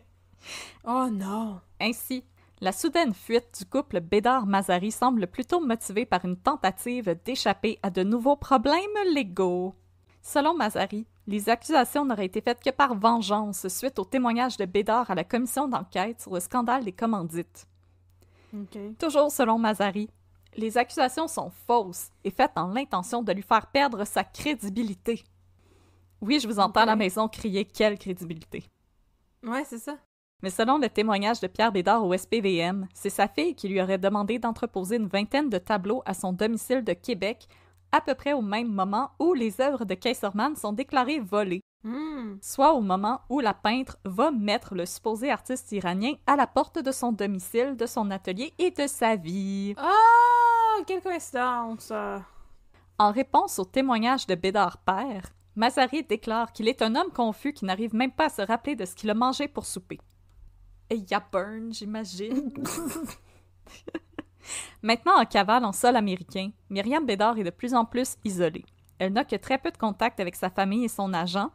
oh non! Ainsi, la soudaine fuite du couple Bédard-Mazari semble plutôt motivée par une tentative d'échapper à de nouveaux problèmes légaux. Selon Mazari, les accusations n'auraient été faites que par vengeance suite au témoignage de Bédard à la commission d'enquête sur le scandale des commandites. Toujours selon Mazari, les accusations sont fausses et faites dans l'intention de lui faire perdre sa crédibilité. Oui, je vous entends à la maison crier quelle crédibilité. Ouais, c'est ça. Mais selon le témoignage de Pierre Bédard au SPVM, c'est sa fille qui lui aurait demandé d'entreposer une vingtaine de tableaux à son domicile de Québec à peu près au même moment où les œuvres de Kaiserman sont déclarées volées Hmm. soit au moment où la peintre va mettre le supposé artiste iranien à la porte de son domicile, de son atelier et de sa vie. Oh, quelle coïncidence! En réponse au témoignage de Bédard Père, Mazari déclare qu'il est un homme confus qui n'arrive même pas à se rappeler de ce qu'il a mangé pour souper. Et y a burn, j'imagine. Maintenant en cavale en sol américain, Myriam Bédard est de plus en plus isolée. Elle n'a que très peu de contact avec sa famille et son agent,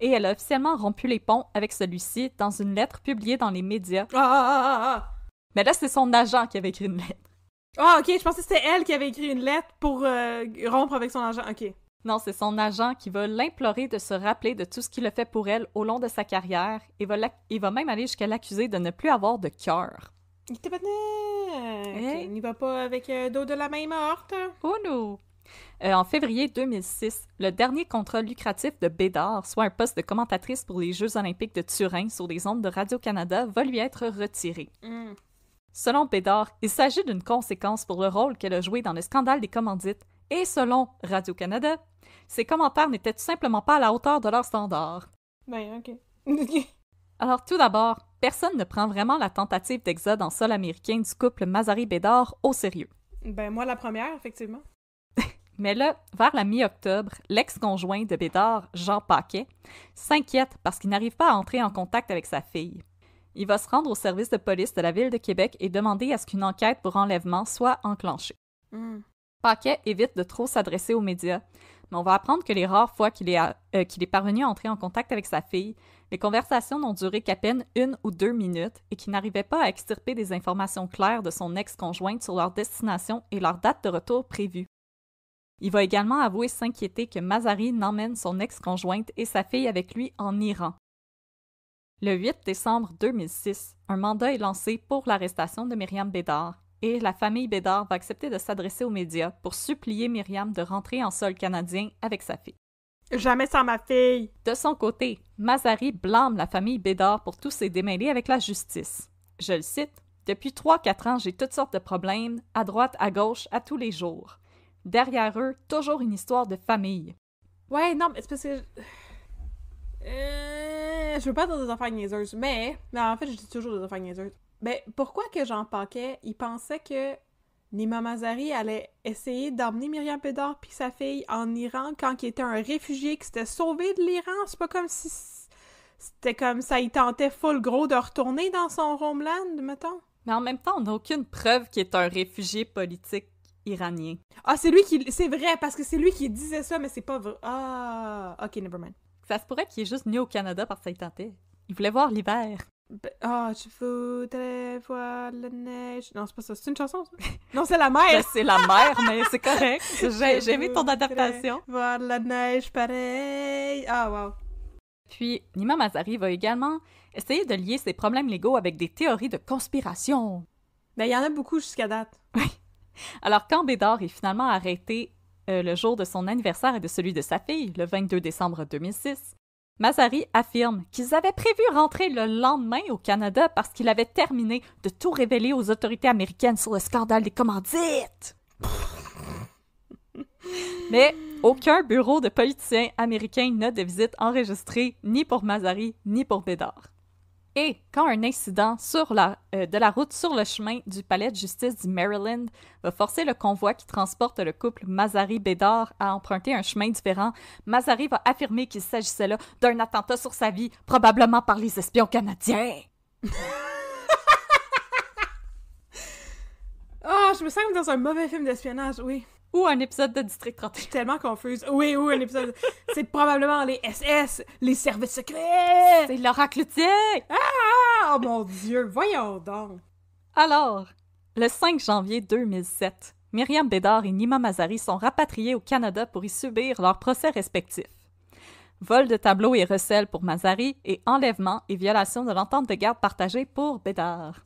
et elle a officiellement rompu les ponts avec celui-ci dans une lettre publiée dans les médias. Ah, ah, ah, ah Mais là, c'est son agent qui avait écrit une lettre. Ah, ok, je pensais que c'était elle qui avait écrit une lettre pour euh, rompre avec son agent. Ok. Non, c'est son agent qui va l'implorer de se rappeler de tout ce qu'il a fait pour elle au long de sa carrière et va, il va même aller jusqu'à l'accuser de ne plus avoir de cœur.
Il te eh? Il n'y va pas avec euh, dos de la main morte. Oh non!
Euh, en février 2006, le dernier contrat lucratif de Bédard, soit un poste de commentatrice pour les Jeux olympiques de Turin sur des ondes de Radio-Canada, va lui être retiré. Hmm. Selon Bédard, il s'agit d'une conséquence pour le rôle qu'elle a joué dans le scandale des commandites, et selon Radio-Canada, ses commentaires n'étaient tout simplement pas à la hauteur de leurs standards. Ben, ok. Alors tout d'abord, personne ne prend vraiment la tentative d'exode en sol américain du couple Mazari-Bédard au sérieux.
Ben moi la première, effectivement.
Mais là, vers la mi-octobre, l'ex-conjoint de Bédard, Jean Paquet, s'inquiète parce qu'il n'arrive pas à entrer en contact avec sa fille. Il va se rendre au service de police de la ville de Québec et demander à ce qu'une enquête pour enlèvement soit enclenchée. Hmm. Paquet évite de trop s'adresser aux médias, mais on va apprendre que les rares fois qu'il est, euh, est, parvenu à entrer en contact avec sa fille, les conversations n'ont duré qu'à peine une ou deux minutes et qu'il n'arrivait pas à extirper des informations claires de son ex-conjointe sur leur destination et leur date de retour prévue. Il va également avouer s'inquiéter que Mazari n'emmène son ex-conjointe et sa fille avec lui en Iran. Le 8 décembre 2006, un mandat est lancé pour l'arrestation de Myriam Bédard et la famille Bédard va accepter de s'adresser aux médias pour supplier Myriam de rentrer en sol canadien avec sa fille. Jamais sans ma fille! De son côté, Mazari blâme la famille Bédard pour tous ses démêlés avec la justice. Je le cite Depuis 3-4 ans, j'ai toutes sortes de problèmes, à droite, à gauche, à tous les jours derrière eux, toujours une histoire de famille. Ouais, non, mais c'est parce que. je euh, veux pas dire des enfants niaiseuses,
mais. en fait, je dis toujours des enfants niaiseuses. Mais ben, pourquoi que Jean Paquet, il pensait que Nima Mazari allait essayer d'emmener Myriam Pédard puis sa fille en Iran quand il était un réfugié qui s'était sauvé de l'Iran? C'est pas comme si. C'était comme ça, il tentait full gros de retourner dans son homeland, mettons. Mais en même temps, on n'a aucune preuve
qu'il est un réfugié politique iranien. Ah, c'est lui qui. C'est vrai, parce que c'est lui qui disait ça, mais c'est pas vrai. Ah, ok, nevermind. Ça se pourrait qu'il est juste né au Canada parce qu'il tentait. Il voulait voir
l'hiver. Ben, ah, je voudrais voir la neige. Non, c'est pas ça. C'est une chanson,
Non, c'est la mer! Ben, c'est la mer, mais c'est correct. J'ai vu aimé ton adaptation. Voir la neige pareil. Ah, wow. Puis, Nima Mazari va également essayer de lier ses problèmes légaux avec des théories de conspiration. Ben, il y en a beaucoup jusqu'à date. Oui. Alors, quand Bédard est finalement arrêté euh, le jour de son anniversaire et de celui de sa fille, le 22 décembre 2006, Mazari affirme qu'ils avaient prévu rentrer le lendemain au Canada parce qu'il avait terminé de tout révéler aux autorités américaines sur le scandale des commandites. Mais aucun bureau de politicien américain n'a de visite enregistrée ni pour Mazari ni pour Bédard. Et quand un incident sur la, euh, de la route sur le chemin du palais de justice du Maryland va forcer le convoi qui transporte le couple Mazari-Bédard à emprunter un chemin différent, Mazari va affirmer qu'il s'agissait là d'un attentat sur sa vie, probablement par les espions canadiens. Ah,
je me sens comme dans un mauvais film d'espionnage, oui ou un épisode de District 30 Je suis tellement confuse. Oui, ou un épisode. c'est probablement les SS, les services secrets. C'est l'oracle ah, ah! mon Dieu, voyons donc.
Alors, le 5 janvier 2007, Myriam Bédard et Nima Mazari sont rapatriés au Canada pour y subir leurs procès respectifs. Vol de tableau et recel pour Mazari et enlèvement et violation de l'entente de garde partagée pour Bédard.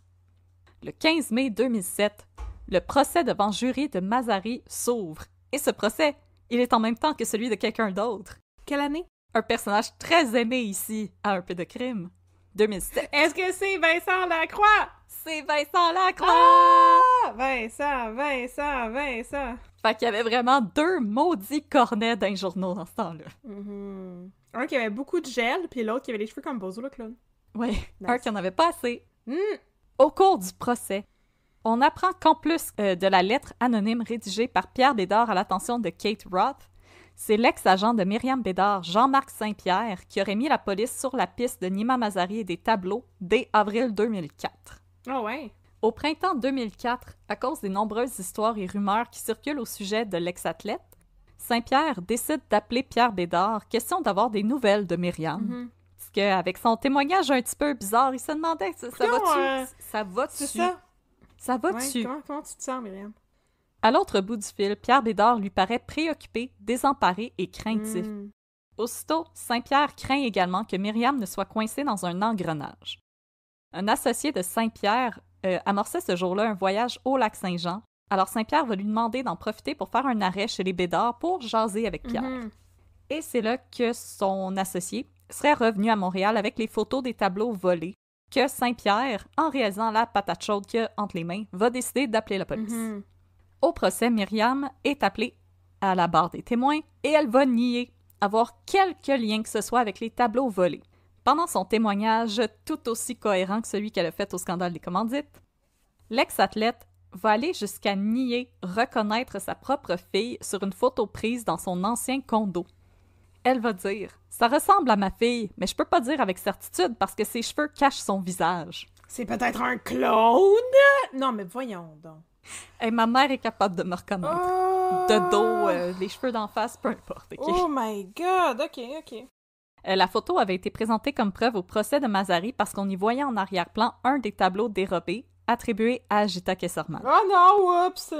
Le 15 mai 2007, le procès devant jury de Mazari s'ouvre. Et ce procès, il est en même temps que celui de quelqu'un d'autre. Quelle année? Un personnage très aimé ici a un peu de crime. 2007. Est-ce que c'est Vincent Lacroix? C'est Vincent Lacroix! Ah! Vincent,
Vincent, Vincent!
Fait qu'il y avait vraiment deux maudits cornets d'un journaux dans ce temps-là. Mm-hmm. Un qui avait beaucoup de gel, puis l'autre qui avait les cheveux comme Bozo le clown. Oui. un qui en avait pas assez. Mm. Au cours du procès, on apprend qu'en plus euh, de la lettre anonyme rédigée par Pierre Bédard à l'attention de Kate Roth, c'est l'ex-agent de Myriam Bédard, Jean-Marc Saint-Pierre, qui aurait mis la police sur la piste de Nima Mazari et des tableaux dès avril 2004. Ah ouais? Au printemps 2004, à cause des nombreuses histoires et rumeurs qui circulent au sujet de l'ex-athlète, Saint-Pierre décide d'appeler Pierre Bédard, question d'avoir des nouvelles de Myriam. Mm-hmm. Parce qu'avec son témoignage un petit peu bizarre, il se demandait ça, va-tu? Hein. Ça va-tu? va tu ça va tu ça va-tu? comment, tu te sens, Myriam? À l'autre bout du fil, Pierre Bédard lui paraît préoccupé, désemparé et craintif. Hmm. Aussitôt, Saint-Pierre craint également que Myriam ne soit coincée dans un engrenage. Un associé de Saint-Pierre euh, amorçait ce jour-là un voyage au lac Saint-Jean, alors Saint-Pierre va lui demander d'en profiter pour faire un arrêt chez les Bédards pour jaser avec Pierre. Mhm. Et c'est là que son associé serait revenu à Montréal avec les photos des tableaux volés que Saint-Pierre, en réalisant la patate chaude qu'il entre les mains, va décider d'appeler la police. Mhm. Au procès, Myriam est appelée à la barre des témoins et elle va nier avoir quelque lien que ce soit avec les tableaux volés. Pendant son témoignage tout aussi cohérent que celui qu'elle a fait au scandale des commandites, l'ex-athlète va aller jusqu'à nier reconnaître sa propre fille sur une photo prise dans son ancien condo elle va dire Ça ressemble à ma fille, mais je peux pas dire avec certitude parce que ses cheveux cachent son visage. C'est peut-être un clone Non, mais voyons donc. Et eh, ma mère est capable de me reconnaître. De oh! dos, euh, les cheveux d'en face, peu importe. Oh my god, ok, ok. Euh, la photo avait été présentée comme preuve au procès de Mazari parce qu'on y voyait en arrière-plan un des tableaux dérobés attribués à Agita Kesserman. Oh non, oups!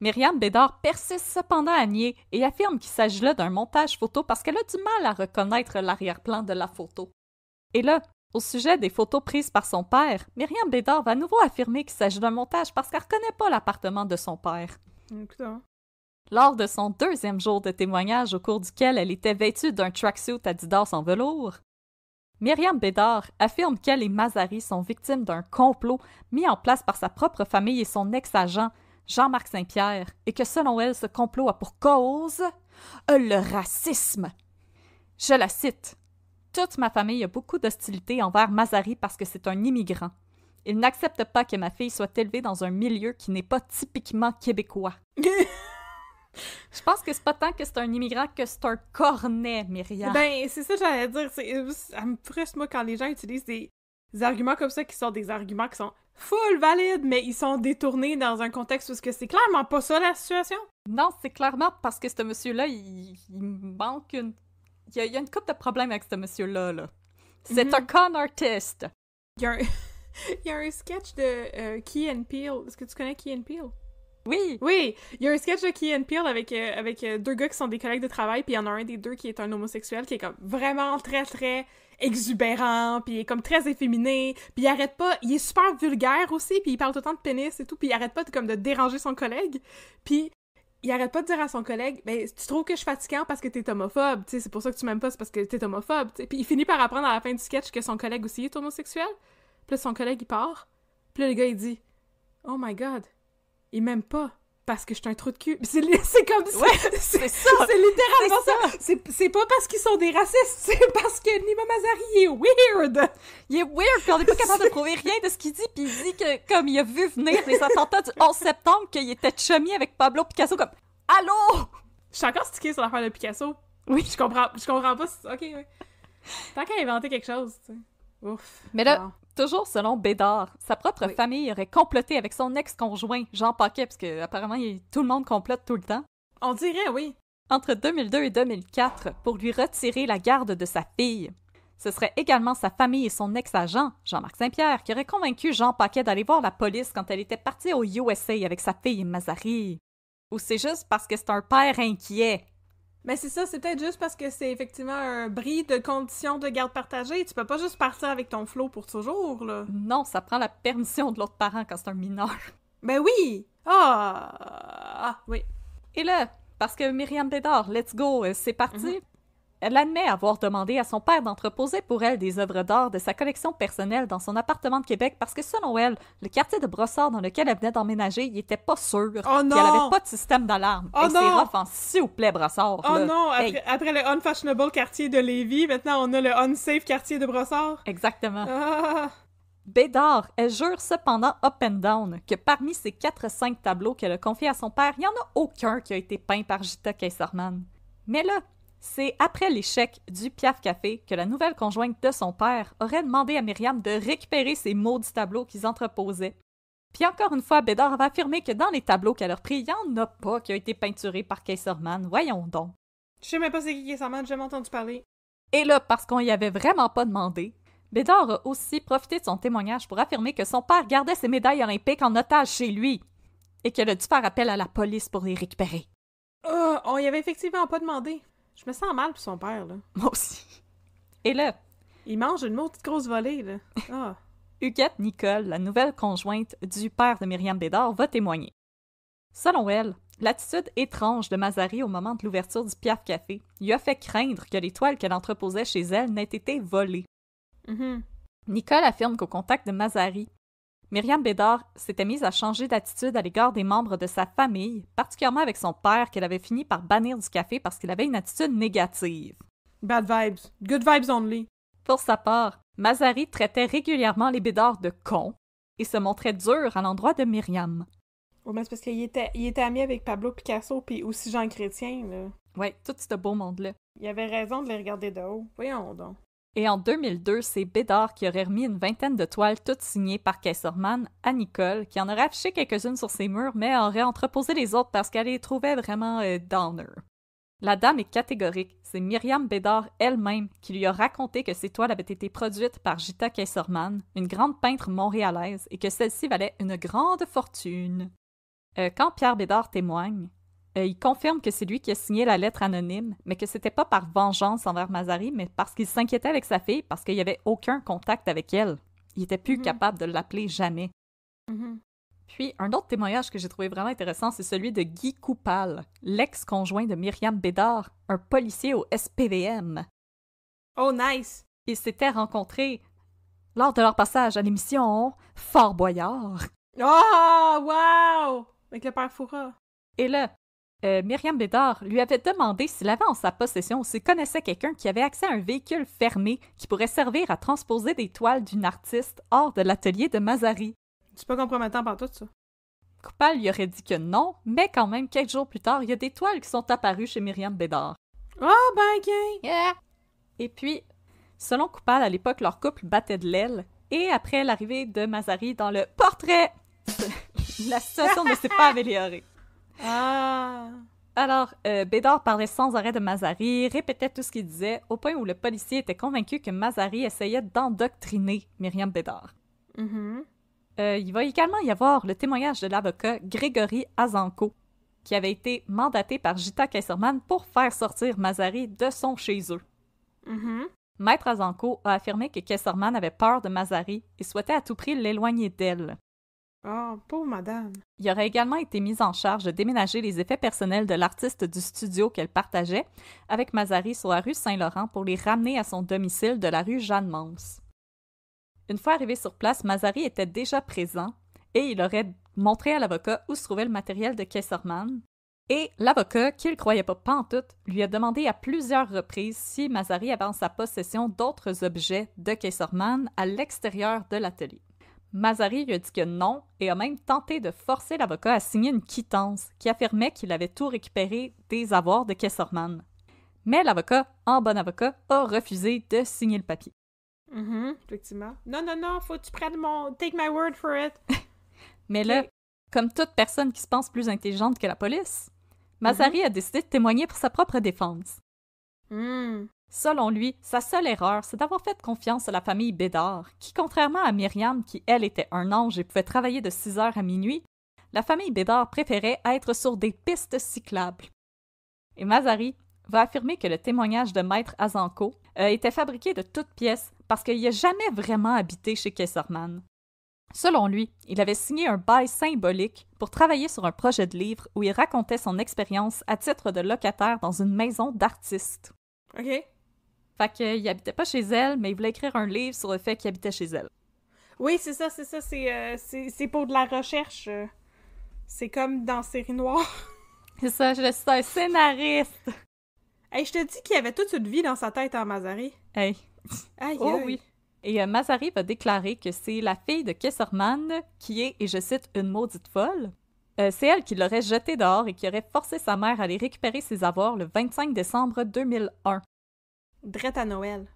Myriam Bédard persiste cependant à nier et affirme qu'il s'agit là d'un montage photo parce qu'elle a du mal à reconnaître l'arrière-plan de la photo. Et là, au sujet des photos prises par son père, Myriam Bédard va à nouveau affirmer qu'il s'agit d'un montage parce qu'elle ne reconnaît pas l'appartement de son père. Lors de son deuxième jour de témoignage au cours duquel elle était vêtue d'un tracksuit Adidas en velours, Myriam Bédard affirme qu'elle et Mazari sont victimes d'un complot mis en place par sa propre famille et son ex-agent Jean-Marc Saint-Pierre et que selon elle, ce complot a pour cause euh, le racisme. Je la cite. Toute ma famille a beaucoup d'hostilité envers Mazari parce que c'est un immigrant. Il n'accepte pas que ma fille soit élevée dans un milieu qui n'est pas typiquement québécois. Je pense que c'est pas tant que c'est un immigrant que c'est un cornet, Myriam. Ben, c'est ça que j'allais dire. Euh, ça me frustre, moi, quand les gens utilisent des,
des arguments comme ça qui sont des arguments qui sont full valide, mais ils sont détournés dans un contexte où
c'est clairement pas ça la situation. Non, c'est clairement parce que ce monsieur-là, il, manque une... Il y, a, une coupe de problèmes avec ce monsieur-là, là. C'est mm-hmm. un con artiste! Il y a un... sketch de euh, Key Est-ce que tu connais Key and
Oui! Oui! Il y a un sketch de Key and avec, euh, avec euh, deux gars qui sont des collègues de travail, puis il y en a un des deux qui est un homosexuel, qui est comme vraiment très, très exubérant, puis il est comme très efféminé, puis il arrête pas, il est super vulgaire aussi, puis il parle tout le temps de pénis et tout, puis il arrête pas de, comme de déranger son collègue, puis il arrête pas de dire à son collègue ben tu trouves que je suis fatigant parce que t'es homophobe tu sais c'est pour ça que tu m'aimes pas c'est parce que t'es homophobe sais, puis il finit par apprendre à la fin du sketch que son collègue aussi est homosexuel puis son collègue il part puis le gars il dit oh my god il m'aime pas parce que je suis un trou de cul. C'est comme ouais, c'est ça. C'est littéralement ça.
C'est pas parce qu'ils sont des racistes, c'est parce que Nima Mazari est weird. Il est weird, puis on n'est pas capable de prouver rien de ce qu'il dit, puis il dit que comme il a vu venir les attentats du 11 septembre, qu'il était chummy avec Pablo Picasso, comme allô. Je suis encore stické sur l'affaire de Picasso. Oui.
Je comprends, je comprends pas. Ok, Tant qu'à inventer quelque chose, tu
Ouf. Mais là, toujours selon Bédard, sa propre famille aurait comploté avec son ex-conjoint, Jean Paquet, parce que apparemment tout le monde complote tout le temps. On dirait, oui. Entre 2002 et 2004, pour lui retirer la garde de sa fille. Ce serait également sa famille et son ex-agent, Jean-Marc Saint-Pierre, qui auraient convaincu Jean Paquet d'aller voir la police quand elle était partie au USA avec sa fille Mazarie. Ou c'est juste parce que c'est un père inquiet mais c'est ça, c'est peut-être juste
parce que c'est effectivement un bris de conditions de garde partagée. Tu peux pas juste partir avec ton flot pour
toujours, là. Non, ça prend la permission de l'autre parent quand c'est un mineur. Ben oui! Ah! ah! oui. Et là, parce que Myriam Bédard, let's go, euh, c'est parti. Mm-hmm. Elle admet avoir demandé à son père d'entreposer pour elle des œuvres d'art de sa collection personnelle dans son appartement de Québec parce que, selon elle, le quartier de Brossard dans lequel elle venait d'emménager, il était pas sûr. Oh non! avait pas de système d'alarme. Oh non. c'est hein. s'il vous plaît, Brossard. Oh non! Après, le unfashionable quartier de Lévis, maintenant on a le unsafe quartier de Brossard. Exactement. Ah! Bédard, elle jure cependant up and down que parmi ces 4-5 tableaux qu'elle a confiés à son père, il n'y en a aucun qui a été peint par Jutta Kaiserman. Mais là, c'est après l'échec du Piaf Café que la nouvelle conjointe de son père aurait demandé à Myriam de récupérer ces maudits tableaux qu'ils entreposaient. Puis encore une fois, Bédard avait affirmé que dans les tableaux qu'elle a repris, il n'y en a pas qui a été peinturé par Kaiserman, voyons donc. Je sais même pas c'est qui Kaiserman, j'ai jamais entendu parler. Et là, parce qu'on y avait vraiment pas demandé, Bédard a aussi profité de son témoignage pour affirmer que son père gardait ses médailles olympiques en otage chez lui et qu'elle a dû faire appel à la police pour les récupérer.
Oh, on y avait effectivement pas demandé. Je me sens mal
pour son père, là. Moi aussi. Et là? Il mange une maudite grosse volée, là. Ah. Huguette Nicole, la nouvelle conjointe du père de Myriam Bédard, va témoigner. Selon elle, l'attitude étrange de Mazari au moment de l'ouverture du Piaf Café lui a fait craindre que les toiles qu'elle entreposait chez elle n'aient été volées. Mm-hmm. Nicole affirme qu'au contact de Mazari, Myriam Bédard s'était mise à changer d'attitude à l'égard des membres de sa famille, particulièrement avec son père qu'elle avait fini par bannir du café parce qu'il avait une attitude négative. Bad vibes. Good vibes only. Pour sa part, Mazari traitait régulièrement les Bédards de cons et se montrait dur à l'endroit de Myriam. Oui, c'est parce qu'il
était, ami avec Pablo Picasso puis aussi Jean Chrétien, là. tout ce beau monde-là. Il avait raison de les regarder de haut. Voyons donc.
Et en 2002, c'est Bédard qui aurait remis une vingtaine de toiles toutes signées par Kaiserman à Nicole, qui en aurait affiché quelques-unes sur ses murs, mais aurait entreposé les autres parce qu'elle les trouvait vraiment euh, downer. La dame est catégorique, c'est Myriam Bédard elle-même qui lui a raconté que ces toiles avaient été produites par Gita Kaiserman, une grande peintre montréalaise, et que celle-ci valait une grande fortune. Euh, quand Pierre Bédard témoigne, euh, il confirme que c'est lui qui a signé la lettre anonyme, mais que c'était pas par vengeance envers Mazari, mais parce qu'il s'inquiétait avec sa fille, parce qu'il n'y avait aucun contact avec elle. Il était plus mhm. capable de l'appeler jamais. Mhm. Puis, un autre témoignage que j'ai trouvé vraiment intéressant, c'est celui de Guy Coupal, l'ex-conjoint de Myriam Bédard, un policier au SPVM. Oh, nice! Ils s'étaient rencontrés lors de leur passage à l'émission Fort Boyard. oh, wow! Avec le père Foura. Et là, euh, Myriam Bédard lui avait demandé s'il avait en sa possession ou s'il connaissait quelqu'un qui avait accès à un véhicule fermé qui pourrait servir à transposer des toiles d'une artiste hors de l'atelier de Mazari. C'est pas compromettant par tout ça. Coupal lui aurait dit que non, mais quand même, quelques jours plus tard, il y a des toiles qui sont apparues chez Myriam Bédard. oh, ben, OK! Et puis, selon Coupal, à l'époque, leur couple battait de l'aile, et après l'arrivée de Mazari dans le portrait, la situation ne s'est pas améliorée. Ah! Alors, euh, Bédard parlait sans arrêt de Mazari, répétait tout ce qu'il disait, au point où le policier était convaincu que Mazari essayait d'endoctriner Myriam Bédard. Mm-hmm. Euh, il va également y avoir le témoignage de l'avocat Grégory Azanko, qui avait été mandaté par Gita Kesserman pour faire sortir Mazari de son chez-eux. Mm-hmm. Maître Azanko a affirmé que Kesserman avait peur de Mazari et souhaitait à tout prix l'éloigner d'elle.
Oh, pauvre madame.
Il aurait également été mis en charge de déménager les effets personnels de l'artiste du studio qu'elle partageait avec Mazari sur la rue Saint-Laurent pour les ramener à son domicile de la rue jeanne mance Une fois arrivé sur place, Mazari était déjà présent et il aurait montré à l'avocat où se trouvait le matériel de Kesserman. Et l'avocat, qui ne croyait pas tout, lui a demandé à plusieurs reprises si Mazari avait en sa possession d'autres objets de Kesserman à l'extérieur de l'atelier. Mazari lui a dit que non et a même tenté de forcer l'avocat à signer une quittance qui affirmait qu'il avait tout récupéré des avoirs de Kessorman. Mais l'avocat, en bon avocat, a refusé de signer le papier.
Mm -hmm, effectivement. Non, non, non, faut tu prennes mon. Take my word for it.
Mais là, comme toute personne qui se pense plus intelligente que la police, mm-hmm. Mazari a décidé de témoigner pour sa propre défense. Mm. Selon lui, sa seule erreur, c'est d'avoir fait confiance à la famille Bédard, qui, contrairement à Myriam, qui elle était un ange et pouvait travailler de 6 heures à minuit, la famille Bédard préférait être sur des pistes cyclables. Et Mazari va affirmer que le témoignage de Maître Azanko euh, était fabriqué de toutes pièces parce qu'il n'y a jamais vraiment habité chez Kesserman. Selon lui, il avait signé un bail symbolique pour travailler sur un projet de livre où il racontait son expérience à titre de locataire dans une maison d'artistes. Fait qu'il habitait pas chez elle, mais il voulait écrire un livre sur le fait qu'il habitait chez elle.
Oui, c'est ça, c'est ça, c'est, euh, c'est, pour de la recherche. Euh. C'est comme dans Série Noire. c'est ça, je suis un scénariste. Hey, je te dis qu'il avait toute
une vie dans sa tête en hein, Mazari. Hey. Aïe, oh oui. Et Mazarie euh, Mazari va déclarer que c'est la fille de Kesserman qui est, et je cite, une maudite folle. c'est elle qui l'aurait jetée dehors et qui aurait forcé sa mère à aller récupérer ses avoirs le 25 décembre 2001. Drette à Noël.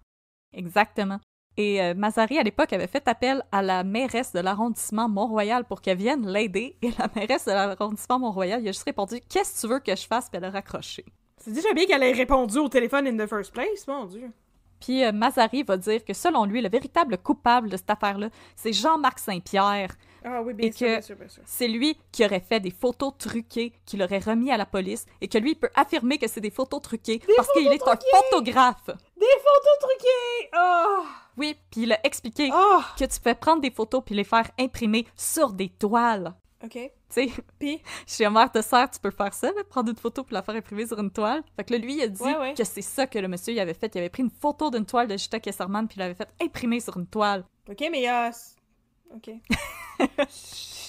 Exactement. Et euh, à l'époque, avait fait appel à la mairesse de l'arrondissement Mont-Royal pour qu'elle vienne l'aider. Et la mairesse de l'arrondissement Mont-Royal, il a juste répondu Qu'est-ce que tu veux que je fasse pour elle raccrocher. raccroché. C'est déjà bien qu'elle ait répondu au téléphone in the first place, mon Dieu. Puis euh, va dire que selon lui, le véritable coupable de cette affaire-là, c'est Jean-Marc Saint-Pierre,
ah oui, bien et sûr, que c'est
lui qui aurait fait des photos truquées, qu'il aurait remis à la police, et que lui, peut affirmer que c'est des photos truquées parce qu'il est un photographe. Des photos truquées! Ah! Oui, puis il a expliqué ah! que tu peux prendre des photos puis les faire imprimer sur des toiles. OK. Tu sais, puis chez un mère de serre, tu peux faire ça, prendre une photo pour la faire imprimer sur une toile. Fait que lui, il a dit que c'est ça que le monsieur il avait fait. Il avait pris une photo d'une toile de Jutta Kesserman puis il l'avait fait imprimer sur une toile. OK, mais OK.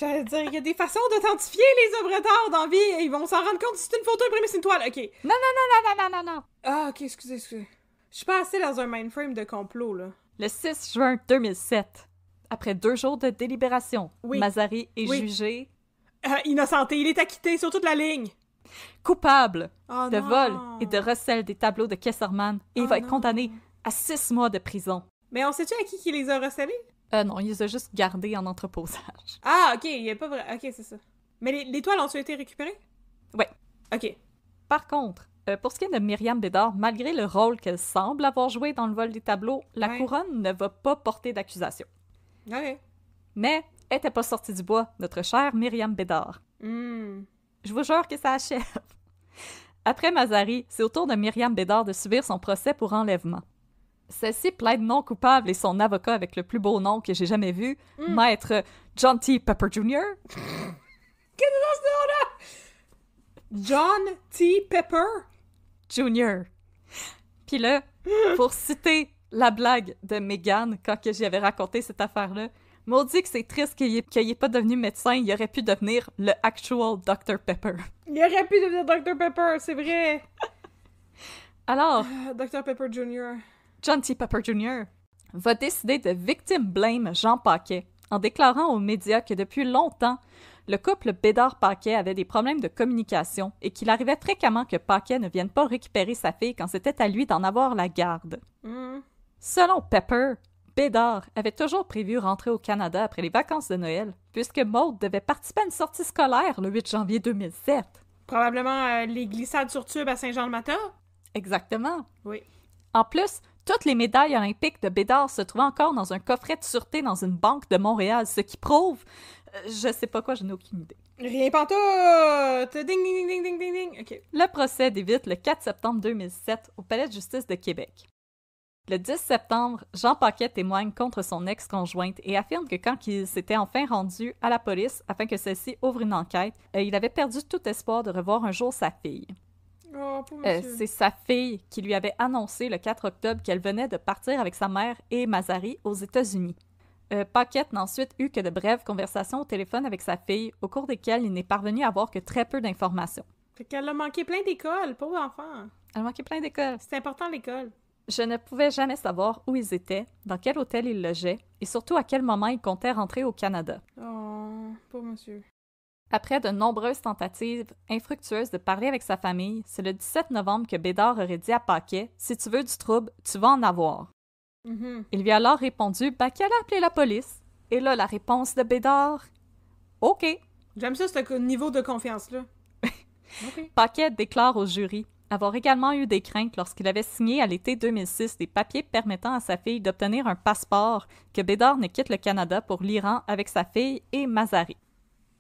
J'allais dire, il y a des façons d'authentifier les
œuvres d'art dans vie et ils vont s'en rendre compte si c'est une photo imprimée sur une toile. OK. Non, non, non, non, non, non, non, non. Ah, OK, excusez, excusez. Je suis pas assez dans un mainframe de complot, là.
Le 6 juin 2007, après deux jours de délibération, oui. Mazari est jugé. Euh, innocenté, il est acquitté sur toute la ligne. Coupable oh de vol et de recel des tableaux de Kesserman. Et il oh va être condamné à six mois de prison. Mais on sait-tu à qui qui les a recelés? Euh, non, il les a juste gardés en entreposage.
Ah, ok, il pas Ok, c'est ça. Mais les, les toiles ont-elles été
récupérées? Oui. Ok. Par contre, euh, pour ce qui est de Myriam Bédard, malgré le rôle qu'elle semble avoir joué dans le vol des tableaux, la couronne ne va pas porter d'accusation. Ouais. Mais elle n'était pas sortie du bois, notre chère Myriam Bédard.
Hmm.
Je vous jure que ça achève. Après Mazari, c'est au tour de Myriam Bédard de subir son procès pour enlèvement. Celle-ci plaide non coupable et son avocat avec le plus beau nom que j'ai jamais vu, mm. maître John T. Pepper Jr. John T. Pepper Jr. Puis là, pour citer la blague de Megan quand j'y avais raconté cette affaire-là, Maudit que c'est triste qu'il n'ait pas devenu médecin, il aurait pu devenir le actual Dr Pepper. Il aurait pu devenir Dr Pepper, c'est vrai. Alors, euh, Dr Pepper Jr. John T. Pepper Jr., va décider de victime blame Jean Paquet en déclarant aux médias que depuis longtemps, le couple Bédard-Paquet avait des problèmes de communication et qu'il arrivait fréquemment que Paquet ne vienne pas récupérer sa fille quand c'était à lui d'en avoir la garde. Hmm. Selon Pepper, Bédard avait toujours prévu rentrer au Canada après les vacances de Noël, puisque Maud devait participer à une sortie scolaire le 8 janvier 2007. Probablement euh, les glissades sur tube à Saint-Jean-le-Matin. Exactement. Oui. En plus, toutes les médailles olympiques de Bédard se trouvent encore dans un coffret de sûreté dans une banque de Montréal, ce qui prouve... Euh, je sais pas quoi, je n'ai aucune idée. Rien pantoute! Ding, ding, ding, ding, ding, ding! Le procès débute le 4 septembre 2007 au Palais de justice de Québec. Le 10 septembre, Jean Paquet témoigne contre son ex-conjointe et affirme que quand il s'était enfin rendu à la police afin que celle-ci ouvre une enquête, euh, il avait perdu tout espoir de revoir un jour sa fille. Oh, euh, c'est sa fille qui lui avait annoncé le 4 octobre qu'elle venait de partir avec sa mère et Mazari aux États-Unis. Euh, Paquette n'a ensuite eu que de brèves conversations au téléphone avec sa fille, au cours desquelles il n'est parvenu à avoir que très peu d'informations. Fait qu'elle a manqué plein d'écoles, pauvre enfant. Elle a manqué plein d'écoles. C'est important l'école. Je ne pouvais jamais savoir où ils étaient, dans quel hôtel ils logeaient, et surtout à quel moment ils comptaient rentrer au Canada.
Oh, pauvre monsieur.
Après de nombreuses tentatives infructueuses de parler avec sa famille, c'est le 17 novembre que Bédard aurait dit à Paquet Si tu veux du trouble, tu vas en avoir. Mm-hmm. Il lui a alors répondu Bah, qu'elle a appelé la police. Et là, la réponse de Bédard OK. J'aime ça, ce niveau de confiance-là. Paquet déclare au jury avoir également eu des craintes lorsqu'il avait signé à l'été 2006 des papiers permettant à sa fille d'obtenir un passeport que Bédard ne quitte le Canada pour l'Iran avec sa fille et Mazari.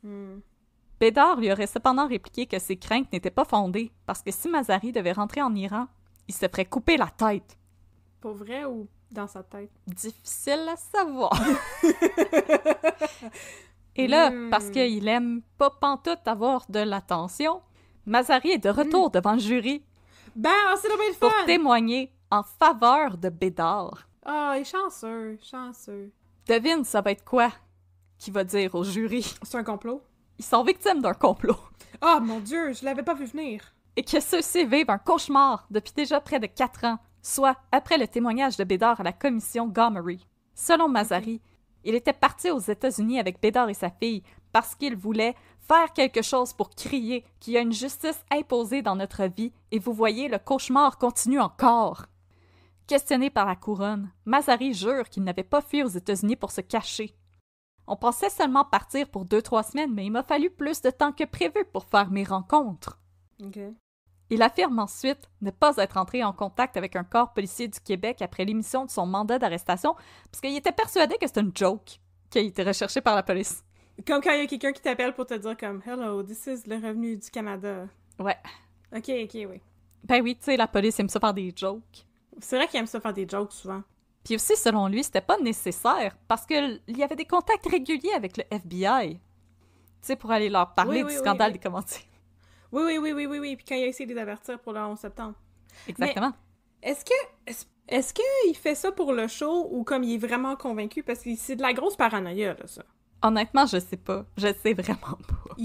Mm. Bédard lui aurait cependant répliqué que ses craintes n'étaient pas fondées, parce que si Mazari devait rentrer en Iran, il se ferait couper la tête. Pour vrai ou dans sa tête? Difficile à savoir.
Et là, hmm. parce
qu'il aime pas pantoute avoir de l'attention, Mazari est de retour hmm. devant le jury. Ben, oh, c'est le Pour témoigner en faveur de Bédard.
Ah, il est chanceux, chanceux.
Devine, ça va être quoi qui va dire au jury? C'est un complot ils sont victimes d'un complot. Ah, mon dieu, je l'avais pas vu venir. Et que ceux-ci vivent un cauchemar depuis déjà près de quatre ans, soit après le témoignage de Bédard à la commission Gomery. Selon Mazari, il était parti aux États-Unis avec Bédard et sa fille parce qu'il voulait faire quelque chose pour crier qu'il y a une justice imposée dans notre vie et vous voyez, le cauchemar continue encore. Questionné par la couronne, Mazari jure qu'il n'avait pas fui aux États-Unis pour se cacher, on pensait seulement partir pour deux, trois semaines, mais il m'a fallu plus de temps que prévu pour faire mes rencontres. Il affirme ensuite ne pas être entré en contact avec un corps policier du Québec après l'émission de son mandat d'arrestation parce qu'il était persuadé que c'était une joke, qu'il était recherché par la police.
Comme quand il y a quelqu'un qui t'appelle pour te dire comme Hello, this is le revenu du Canada.
Ouais. Ok, ok, oui. Ben oui, tu sais, la police aime ça faire des jokes. C'est vrai qu'ils aiment ça faire des jokes souvent. Puis aussi, selon lui, c'était pas nécessaire parce qu'il y avait des contacts réguliers avec le FBI. Tu sais, pour aller leur parler du scandale des commentaires.
Oui, oui, oui, oui, oui, oui. Puis quand il a essayé de les avertir pour le 11 septembre. Exactement. Est-ce que. Est-ce qu'il fait ça pour le show ou comme il est vraiment convaincu? Parce que c'est de la grosse paranoïa,
là, ça. Honnêtement, je sais pas. Je sais vraiment pas.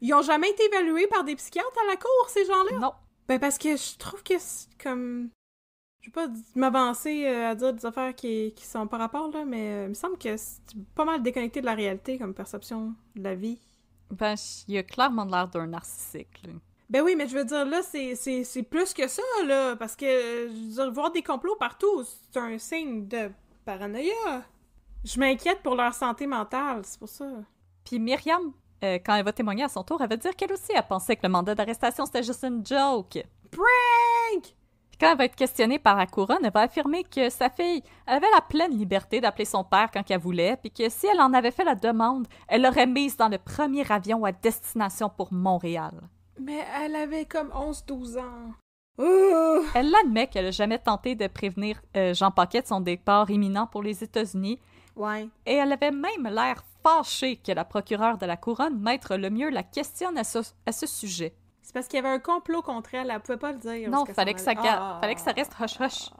Ils, ont jamais été évalués par des psychiatres à la cour, ces gens-là? Non. Ben parce que je trouve que c'est comme je vais pas m'avancer euh, à dire des affaires qui, sont par rapport, là, mais euh, il me semble que c'est
pas mal déconnecté de la réalité comme perception de la vie. Ben, il a clairement l'air d'un narcissique,
Ben oui, mais je veux dire, là, c'est plus que ça, là, parce que, je veux voir des complots partout, c'est un signe de paranoïa. Je m'inquiète pour
leur santé mentale, c'est pour ça. Puis Myriam, euh, quand elle va témoigner à son tour, elle va dire qu'elle aussi, a pensé que le mandat d'arrestation, c'était juste une joke. Prank! Quand elle va être questionnée par la couronne, elle va affirmer que sa fille avait la pleine liberté d'appeler son père quand elle voulait, puis que si elle en avait fait la demande, elle l'aurait mise dans le premier avion à destination pour Montréal.
Mais elle avait comme 11-12 ans.
Euh. Elle l'admet qu'elle n'a jamais tenté de prévenir euh, Jean Paquet de son départ imminent pour les États-Unis. Ouais. Et elle avait même l'air fâchée que la procureure de la couronne, le mieux la questionne à ce sujet
parce qu'il y avait un complot contre elle, elle pouvait pas le dire. Non, fallait que, ça... fallait que ça
reste hush-hush.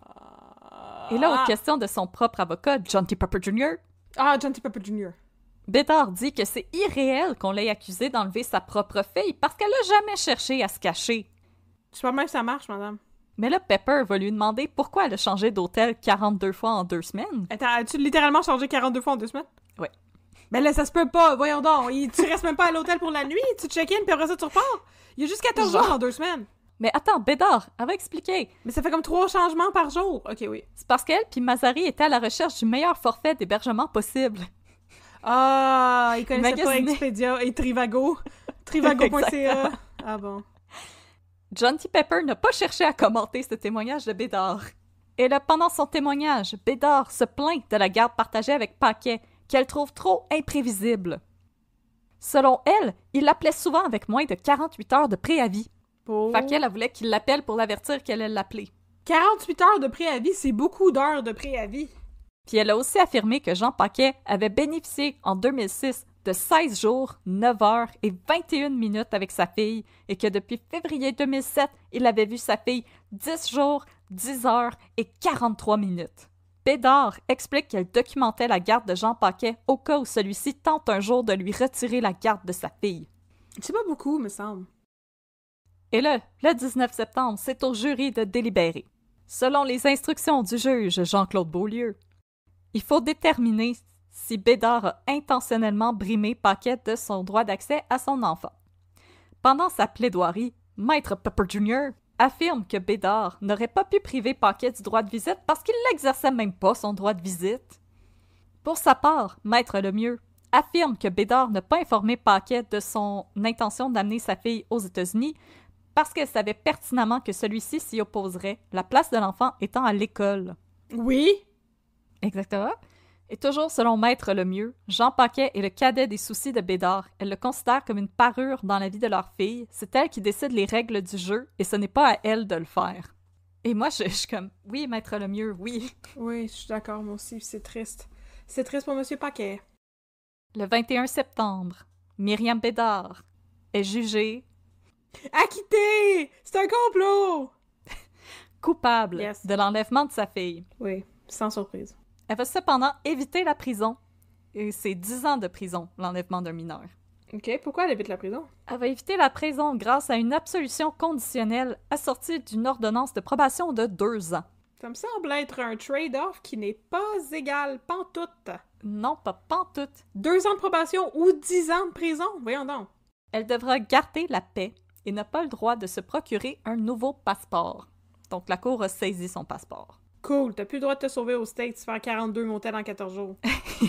Ah. Et là, aux questions de son propre avocat, John T. Pepper Jr. Ah, John T. Pepper Jr. Bédard dit que c'est irréel qu'on l'ait accusé d'enlever sa propre fille parce qu'elle a jamais cherché à se cacher. Tu vois même si ça marche, madame. Mais là, Pepper va lui demander pourquoi elle a changé d'hôtel 42 fois en deux semaines. Attends, as-tu littéralement changé 42 fois en deux semaines? Oui.
Mais ben là, ça se peut pas, voyons donc. Il, tu restes même pas à l'hôtel pour la nuit, tu check-in, puis après ça, tu repars.
Il y a juste 14 jours en deux semaines. Mais attends, Bédard, elle va expliquer. Mais ça fait comme trois changements par jour. OK, oui. C'est parce qu'elle puis Mazari étaient à la recherche du meilleur forfait d'hébergement possible. Ah, ils connaissaient pas Expedia et Trivago. Trivago.ca. ah bon. John Pepper n'a pas cherché à commenter ce témoignage de Bédard. Et là, pendant son témoignage, Bédard se plaint de la garde partagée avec Paquet qu'elle trouve trop imprévisible. Selon elle, il l'appelait souvent avec moins de 48 heures de préavis. Paquet voulait qu'il l'appelle pour l'avertir qu'elle allait l'appeler. 48 heures de préavis, c'est beaucoup d'heures de préavis. Puis elle a aussi affirmé que Jean Paquet avait bénéficié en 2006 de 16 jours, 9 heures et 21 minutes avec sa fille et que depuis février 2007, il avait vu sa fille 10 jours, 10 heures et 43 minutes. Bédard explique qu'elle documentait la garde de Jean Paquet au cas où celui-ci tente un jour de lui retirer la garde de sa fille. C'est pas beaucoup, me semble. Et là, le 19 septembre, c'est au jury de délibérer. Selon les instructions du juge Jean-Claude Beaulieu, il faut déterminer si Bédard a intentionnellement brimé Paquet de son droit d'accès à son enfant. Pendant sa plaidoirie, Maître Pepper Jr affirme que Bédard n'aurait pas pu priver Paquet du droit de visite parce qu'il n'exerçait même pas son droit de visite. Pour sa part, Maître Lemieux affirme que Bédard n'a pas informé Paquet de son intention d'amener sa fille aux États-Unis parce qu'elle savait pertinemment que celui-ci s'y opposerait, la place de l'enfant étant à l'école. Oui. Exactement. Et toujours selon Maître Mieux, Jean Paquet est le cadet des soucis de Bédard. Elle le considère comme une parure dans la vie de leur fille. C'est elle qui décide les règles du jeu et ce n'est pas à elle de le faire. Et moi, je, suis comme, oui, Maître Mieux oui. Oui, je suis d'accord, moi aussi, c'est triste. C'est triste pour Monsieur Paquet. Le 21 septembre, Myriam Bédard est jugée. Acquittée! C'est un complot! coupable de l'enlèvement de sa fille. Oui, sans surprise. Elle va cependant éviter la prison. Et c'est 10 ans de prison, l'enlèvement d'un mineur. OK, pourquoi elle évite la prison? Elle va éviter la prison grâce à une absolution conditionnelle assortie d'une ordonnance de probation de deux ans. Ça me semble être un trade-off qui n'est pas égal, pantoute. Non, pas pantoute. Deux ans de probation ou dix ans de prison, voyons donc. Elle devra garder la paix et n'a pas le droit de se procurer un nouveau passeport. Donc la Cour a saisi son passeport.
Cool, t'as plus le droit de te sauver au steak, tu faire 42 motels en 14 jours.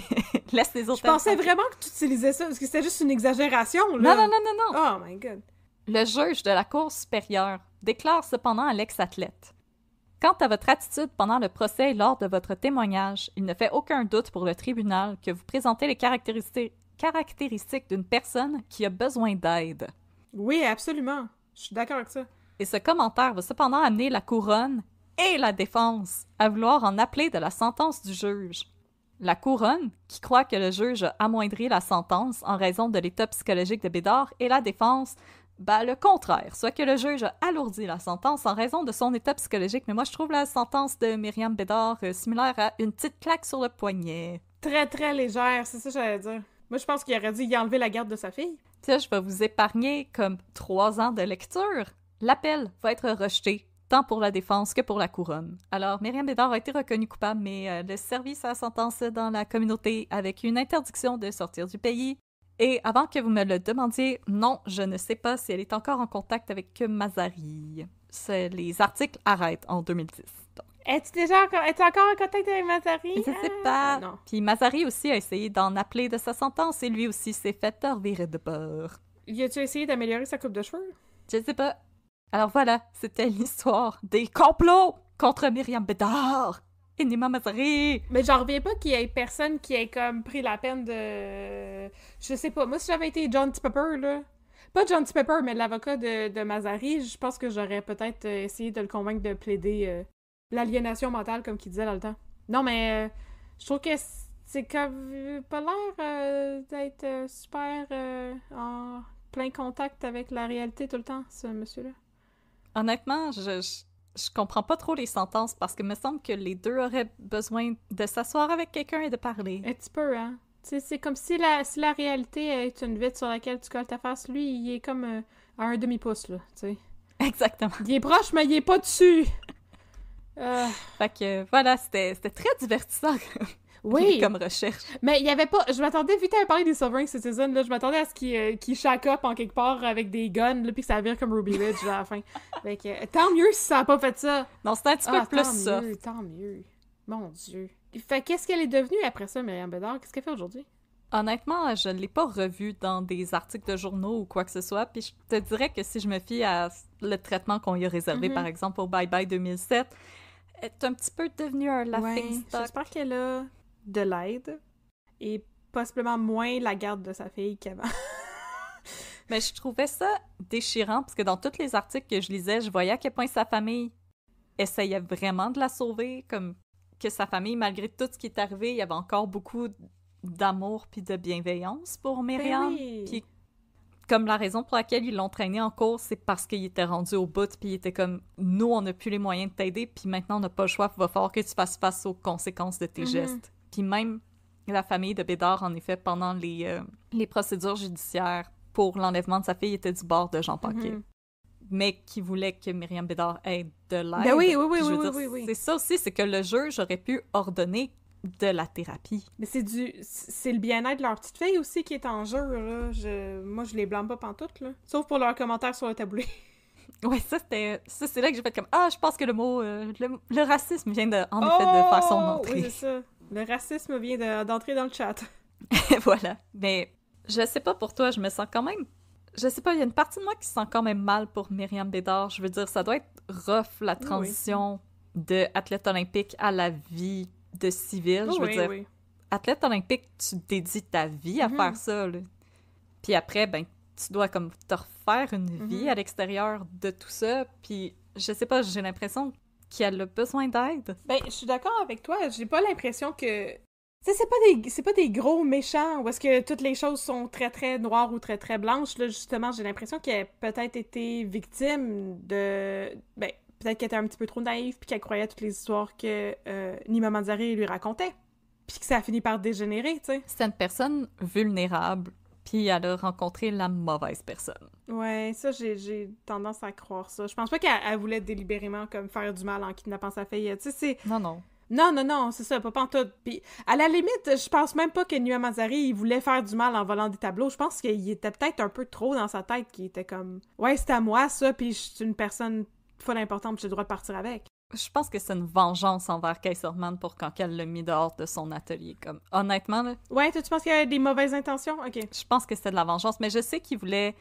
Laisse les
autres. Je pensais vraiment que tu utilisais ça, parce que c'était juste une exagération, Non, non, non, non, non. Oh my god. Le juge de la Cour supérieure déclare cependant à l'ex-athlète Quant à votre attitude pendant le procès lors de votre témoignage, il ne fait aucun doute pour le tribunal que vous présentez les caractéristiques, caractéristiques d'une personne qui a besoin d'aide. Oui, absolument. Je suis d'accord avec ça. Et ce commentaire va cependant amener la couronne et la défense à vouloir en appeler de la sentence du juge. La couronne, qui croit que le juge a amoindri la sentence en raison de l'état psychologique de Bédard, et la défense, bah le contraire, soit que le juge a alourdi la sentence en raison de son état psychologique, mais moi je trouve la sentence de Myriam Bédard euh, similaire à une petite claque sur le poignet. Très très légère, c'est ça que j'allais dire. Moi je pense qu'il aurait dû y enlever la garde de sa fille. Tiens, je vais vous épargner comme trois ans de lecture. L'appel va être rejeté tant pour la défense que pour la couronne. Alors, Myriam Bédard a été reconnue coupable, mais euh, le service a sentence dans la communauté avec une interdiction de sortir du pays. Et avant que vous me le demandiez, non, je ne sais pas si elle est encore en contact avec Mazari. Les articles arrêtent en 2010. Es-tu déjà encore, encore en contact avec Mazari? Je sais ah! pas. Ah, Puis Mazari aussi a essayé d'en appeler de sa sentence et lui aussi s'est fait revirer de peur. Y a-tu essayé d'améliorer sa coupe de cheveux? Je sais pas. Alors voilà, c'était l'histoire des complots contre Myriam Bédard et Nima Mazari. Mais j'en reviens pas qu'il y ait personne qui ait comme pris la
peine de. Je sais pas. Moi, si j'avais été John T. Pepper, là. Pas John T. Pepper, mais l'avocat de, de Mazari, je pense que j'aurais peut-être euh, essayé de le convaincre de plaider euh, l'aliénation mentale, comme qu'il disait dans le temps. Non, mais euh, je trouve que c'est comme. pas l'air d'être super en plein contact avec la réalité tout le temps, ce monsieur-là.
Honnêtement, je, je, comprends pas trop les sentences parce que me semble que les deux auraient besoin de s'asseoir avec quelqu'un et de parler. Un petit peu, hein? C'est comme si la, si la réalité est une vitre sur laquelle tu colles ta face. Lui, il est comme euh, à
un demi-pouce, là, tu sais. Exactement. Il est proche, mais il est pas dessus! Euh.
Fait que voilà, c'était très divertissant oui. comme recherche.
Mais il y avait pas. Je m'attendais, vite à parler des Sovereign Citizens, là, je m'attendais à ce qu'ils euh, en quelque part avec des guns, puis que ça vire comme Ruby Ridge à la fin. Euh, tant mieux si ça n'a pas fait ça. Non, c'était un petit peu ah, plus ça. Tant mieux, tant mieux. Mon Dieu.
Fait qu'est-ce qu'elle est devenue après ça, Myriam Bedard? Qu'est-ce qu'elle fait aujourd'hui? Honnêtement, je ne l'ai pas revue dans des articles de journaux ou quoi que ce soit. Puis je te dirais que si je me fie à le traitement qu'on lui a réservé, mm-hmm. par exemple, au Bye Bye 2007, est un petit peu devenue un laughing J'espère
qu'elle a de l'aide et possiblement moins la garde de sa fille qu'avant.
Mais je trouvais ça déchirant parce que dans tous les articles que je lisais, je voyais à quel point sa famille essayait vraiment de la sauver, comme que sa famille, malgré tout ce qui est arrivé, il y avait encore beaucoup d'amour puis de bienveillance pour ben Myriam. Puis comme la raison pour laquelle ils l'ont traîné en cours, c'est parce qu'il était rendu au bout puis il était comme nous, on n'a plus les moyens de t'aider puis maintenant on n'a pas le choix, il va falloir que tu fasses face aux conséquences de tes mhm. gestes puis même la famille de Bédard, en effet, pendant les, euh, les procédures judiciaires pour l'enlèvement de sa fille, était du bord de Jean mhm. Paquet. Mais qui voulait que Myriam Bédard ait de l'aide. Ben oui, oui, oui, oui, oui, oui, C'est ça aussi, c'est que le juge aurait pu ordonner de la thérapie.
Mais c'est du c'est le bien-être de leur petite fille aussi qui est en jeu là. Je... moi je les blâme pas pantoute là, sauf pour leurs commentaires
sur le tableau ouais, ça c'était ça c'est là que j'ai fait comme ah, je pense que le mot euh, le... racisme vient de en effet de oh! faire son entrée. Oui, c'est ça. Le racisme vient d'entrer dans le chat. voilà. Mais je sais pas pour toi, je me sens quand même. Je sais pas, il y a une partie de moi qui se sent quand même mal pour Myriam Bédard. Je veux dire, ça doit être rough la transition de athlète olympique à la vie de civil. je veux dire, athlète olympique, tu dédies ta vie à mhm. faire ça. Là. Puis après, ben, tu dois comme te refaire une mhm. vie à l'extérieur de tout ça. Puis je sais pas, j'ai l'impression qu'elle a besoin d'aide. Ben, je suis d'accord avec toi. J'ai pas l'impression que. Tu c'est pas des c'est pas des gros
méchants où est-ce que toutes les choses sont très très noires ou très très blanches. Là, justement, j'ai l'impression qu'elle a peut-être été victime de. Ben, peut-être qu'elle était un petit peu trop naïve puis qu'elle croyait à toutes les
histoires que euh, Nima Manzari lui racontait. Puis que ça a fini par dégénérer, tu sais. C'est une personne vulnérable, puis elle a rencontré la mauvaise personne.
Ouais, ça, j'ai tendance à croire ça. Je pense pas qu'elle voulait délibérément comme faire du mal en kidnappant sa fille. Tu Non, non. Non, non, non, c'est ça, pas pantoute. Puis, à la limite, je pense même pas que Nuamazari il voulait faire du mal en volant des tableaux. Je pense qu'il était peut-être un peu trop dans sa tête, qu'il était comme « Ouais,
c'est à moi, ça, puis je suis une personne folle importante, j'ai le droit de partir avec. » Je pense que c'est une vengeance envers Kaiserman pour quand elle l'a mis dehors de son atelier. Comme, honnêtement, là... Ouais, tu penses qu'il y avait des mauvaises intentions? OK. Je pense que c'était de la vengeance, mais je sais qu'il voulait...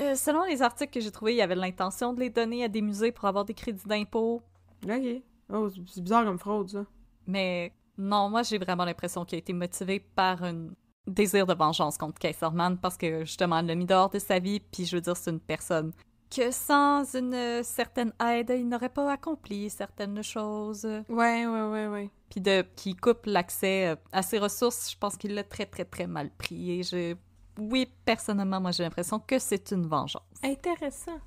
Euh, selon les articles que j'ai trouvés, il y avait l'intention de les donner à des musées pour avoir des crédits d'impôt. Ok. Oh, c'est bizarre comme fraude, ça. Mais non, moi, j'ai vraiment l'impression qu'il a été motivé par un désir de vengeance contre Kaiserman parce que, justement, demande l'a mis dehors de sa vie, puis je veux dire, c'est une personne que sans une certaine aide, il n'aurait pas accompli certaines choses. Ouais, ouais, ouais, ouais. Puis de qui coupe l'accès euh, à ses ressources, je pense qu'il l'a très, très, très mal pris. Et je oui, personnellement, moi j'ai l'impression que c'est une vengeance.
Intéressant.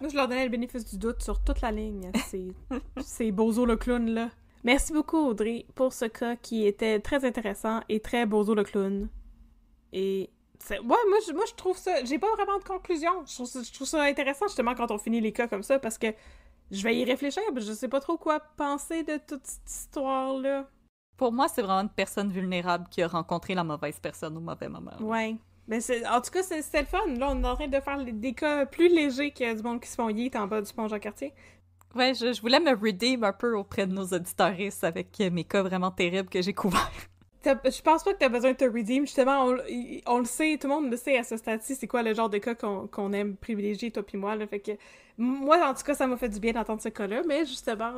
Moi, je leur donnais le bénéfice du doute sur toute la ligne, hein, ces, Bozo le clown là. Merci beaucoup Audrey pour ce cas qui était très intéressant et très Bozo le clown. Et ouais, moi je, moi je trouve ça, j'ai pas vraiment de conclusion. Je trouve, ça,
intéressant justement quand on finit les cas comme ça parce que je vais y réfléchir, mais je sais pas trop quoi penser de toute cette histoire là. Pour moi, c'est vraiment une personne vulnérable qui a rencontré la mauvaise personne au mauvais moment.
Ouais. Mais en tout cas, c'était le fun. Là, on est en train de faire des cas plus légers que du monde qui se font yeet en bas du pont Jean-Cartier.
Ouais, je, voulais me redeem un peu auprès de nos auditeurs avec mes cas vraiment terribles que j'ai couverts. Je pense pas que t'as besoin de te redeem.
Justement, on, le sait, tout le monde le sait à ce stade-ci, c'est quoi le genre de cas qu'on aime privilégier, toi puis moi. fait que, moi, en tout cas, ça m'a fait du bien d'entendre ce cas-là, mais justement,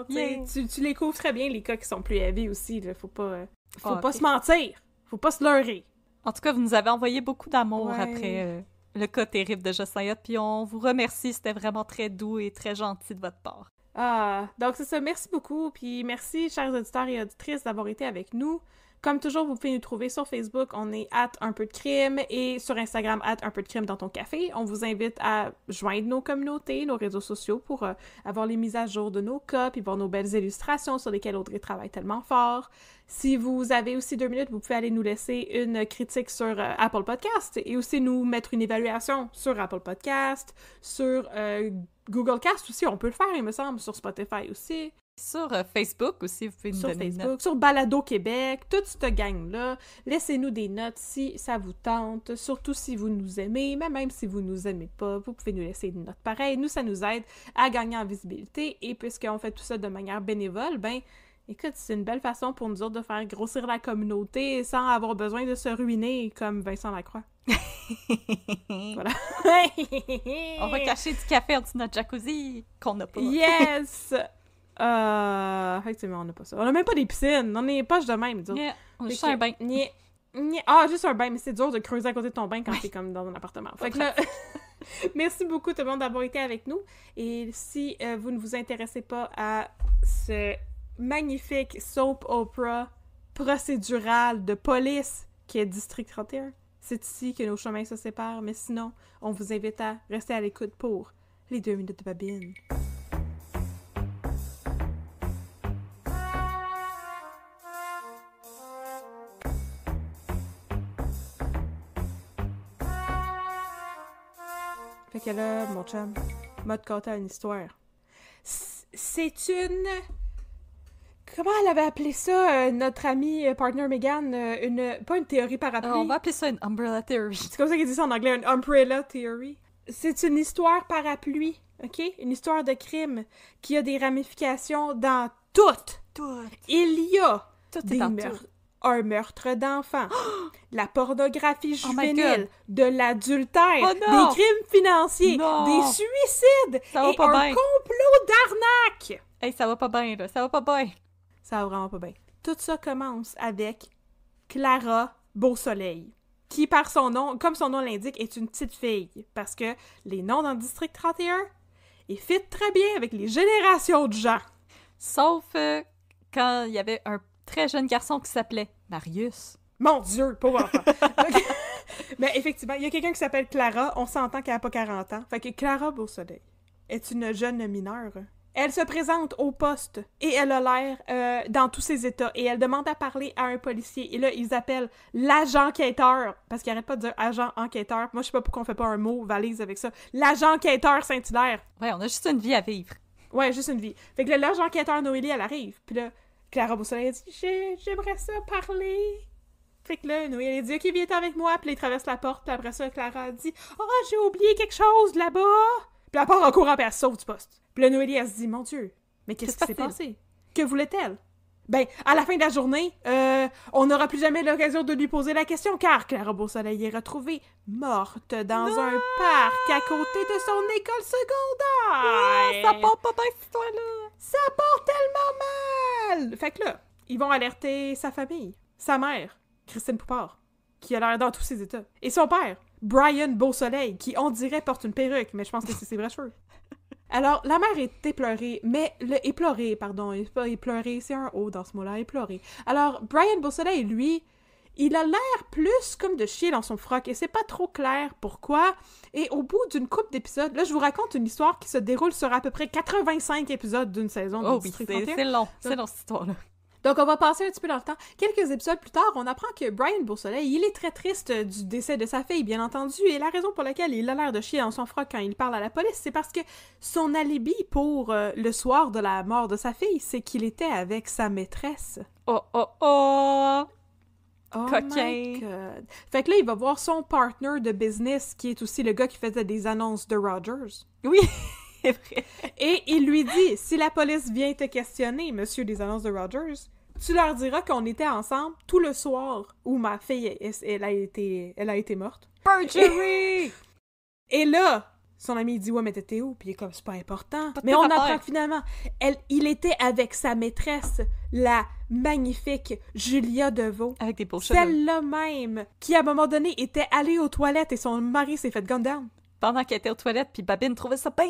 tu, tu les couvres très
bien, les cas qui sont plus heavy aussi. Là, faut pas, euh, faut ah, pas se mentir, faut pas se leurrer. En tout cas, vous nous avez envoyé beaucoup d'amour après euh, le cas terrible de Josiah, puis on vous remercie, c'était vraiment très doux et très gentil de votre part.
Ah, donc c'est ça, merci beaucoup, puis merci chers auditeurs et auditrices d'avoir été avec nous. Comme toujours, vous pouvez nous trouver sur Facebook, on est at un peu de crime et sur Instagram at un peu de crime dans ton café. On vous invite à joindre nos communautés, nos réseaux sociaux pour euh, avoir les mises à jour de nos cas, et voir nos belles illustrations sur lesquelles Audrey travaille tellement fort. Si vous avez aussi deux minutes, vous pouvez aller nous laisser une critique sur euh, Apple Podcast et aussi nous mettre une évaluation sur Apple Podcast, sur euh, Google Cast aussi, on peut le faire, il me semble, sur Spotify aussi. Sur euh, Facebook
aussi, vous pouvez nous sur donner Facebook, Sur
Balado Québec, toute cette gang-là. Laissez-nous des notes si ça vous tente, surtout si vous nous aimez, mais même si vous nous aimez pas, vous pouvez nous laisser des notes pareilles. Nous, ça nous aide à gagner en visibilité et puisqu'on fait tout ça de manière bénévole, ben écoute, c'est une belle façon pour nous autres de faire grossir la communauté sans avoir besoin de se ruiner comme Vincent Lacroix.
voilà. On va cacher du café en notre jacuzzi qu'on n'a pas. Yes!
Euh, effectivement, on n'a pas ça. On n'a même pas des piscines. On est poche de même, disons. on est juste un bain. Ah, juste un bain, mais c'est dur de creuser à côté de ton bain quand t'es comme dans un appartement. Fait que là... Merci beaucoup tout le monde d'avoir été avec nous. Et si euh, vous ne vous intéressez pas à ce magnifique soap opera procédural de police qui est District 31, c'est ici que nos chemins se séparent. Mais sinon, on vous invite à rester à l'écoute pour les deux minutes de babine. Fait là, mon chum m'a conté une histoire. C'est une. Comment elle avait appelé ça, euh, notre amie euh, partner Megan euh, une, Pas une théorie parapluie. Ah, on va appeler ça une umbrella theory. C'est comme ça qu'ils dit ça en anglais, une umbrella theory. C'est une histoire parapluie, OK? Une histoire de crime qui a des ramifications dans toutes. Tout! Il y a des meurtres un meurtre d'enfant, la pornographie oh juvénile, de l'adultère, oh des crimes financiers, des suicides et un complot d'arnaque. Hey, ça va pas bien, là. Ça va pas bien. Ça va vraiment pas bien. Tout ça commence avec Clara Beausoleil, qui, par son nom, comme son nom l'indique, est une petite fille. Parce que les noms dans le district 31, ils fit très bien avec les générations de gens. Sauf euh, quand il y avait un très jeune garçon qui s'appelait Marius. Mon Dieu, pauvre enfant! mais effectivement, il y a quelqu'un qui s'appelle Clara, on s'entend qu'elle n'a pas 40 ans. Fait que Clara Beausoleil est une jeune mineure. Elle se présente au poste et elle a l'air euh, dans tous ses états et elle demande à parler à un policier. Et là, ils appellent l'agent enquêteur parce qu'ils n'arrêtent pas de dire agent enquêteur. Moi, je sais pas pourquoi on fait pas un mot valise avec ça. L'agent enquêteur Saint-Hilaire. Ouais, on a juste une vie à vivre. Ouais, juste une vie. Fait que l'agent enquêteur Noélie, elle arrive. Puis là, Clara beau soleil, dit J'aimerais ça parler. Fait que là, Noé, dit Ok, viens avec moi. Puis elle traverse la porte. Puis après ça, Clara dit ah, Oh, j'ai oublié quelque chose là-bas. Puis la porte en courant, puis elle du poste. Puis le Noël, elle se dit Mon Dieu, mais qu'est-ce qui s'est passé Que voulait-elle ben, à la fin de la journée, euh, on n'aura plus jamais l'occasion de lui poser la question car Clara Beau-Soleil est retrouvée morte dans un parc à côté de son école secondaire. ça pas ça porte tellement mal! Fait que là, ils vont alerter sa famille, sa mère, Christine Poupard, qui a l'air dans tous ses états, et son père, Brian Beausoleil, qui on dirait porte une perruque, mais je pense que c'est ses vrais cheveux. Alors, la mère est éplorée, mais le éploré, pardon, éplorée, c'est un O dans ce mot-là, éplorée. Alors, Brian Beausoleil, lui, il a l'air plus comme de chier dans son froc et c'est pas trop clair pourquoi. Et au bout d'une coupe d'épisodes, là, je vous raconte une histoire qui se déroule sur à peu près 85 épisodes d'une saison. Oh c'est long, c'est long cette histoire-là. Donc, on va passer un petit peu dans le temps. Quelques épisodes plus tard, on apprend que Brian Beausoleil, il est très triste euh, du décès de sa fille, bien entendu, et la raison pour laquelle il a l'air de chier dans son froc quand il parle à la police, c'est parce que son alibi pour euh, le soir de la mort de sa fille, c'est qu'il était avec sa maîtresse. Oh, oh, oh! Oh Fait que là, il va voir son partner de business, qui est aussi le gars qui faisait des annonces de Rogers. Oui, Et il lui dit si la police vient te questionner, monsieur des annonces de Rogers, tu leur diras qu'on était ensemble tout le soir où ma fille, elle, a été, elle a été morte. Perjury! et là, son ami il dit Ouais, mais t'étais où Puis il est comme C'est pas important. mais on entend apprend que finalement, elle, il était avec sa maîtresse, la magnifique Julia Deveau. Avec des beaux Celle-là même, qui à un moment donné était allée aux toilettes et son mari s'est fait de Pendant qu'elle était aux toilettes, puis Babine trouvait ça ben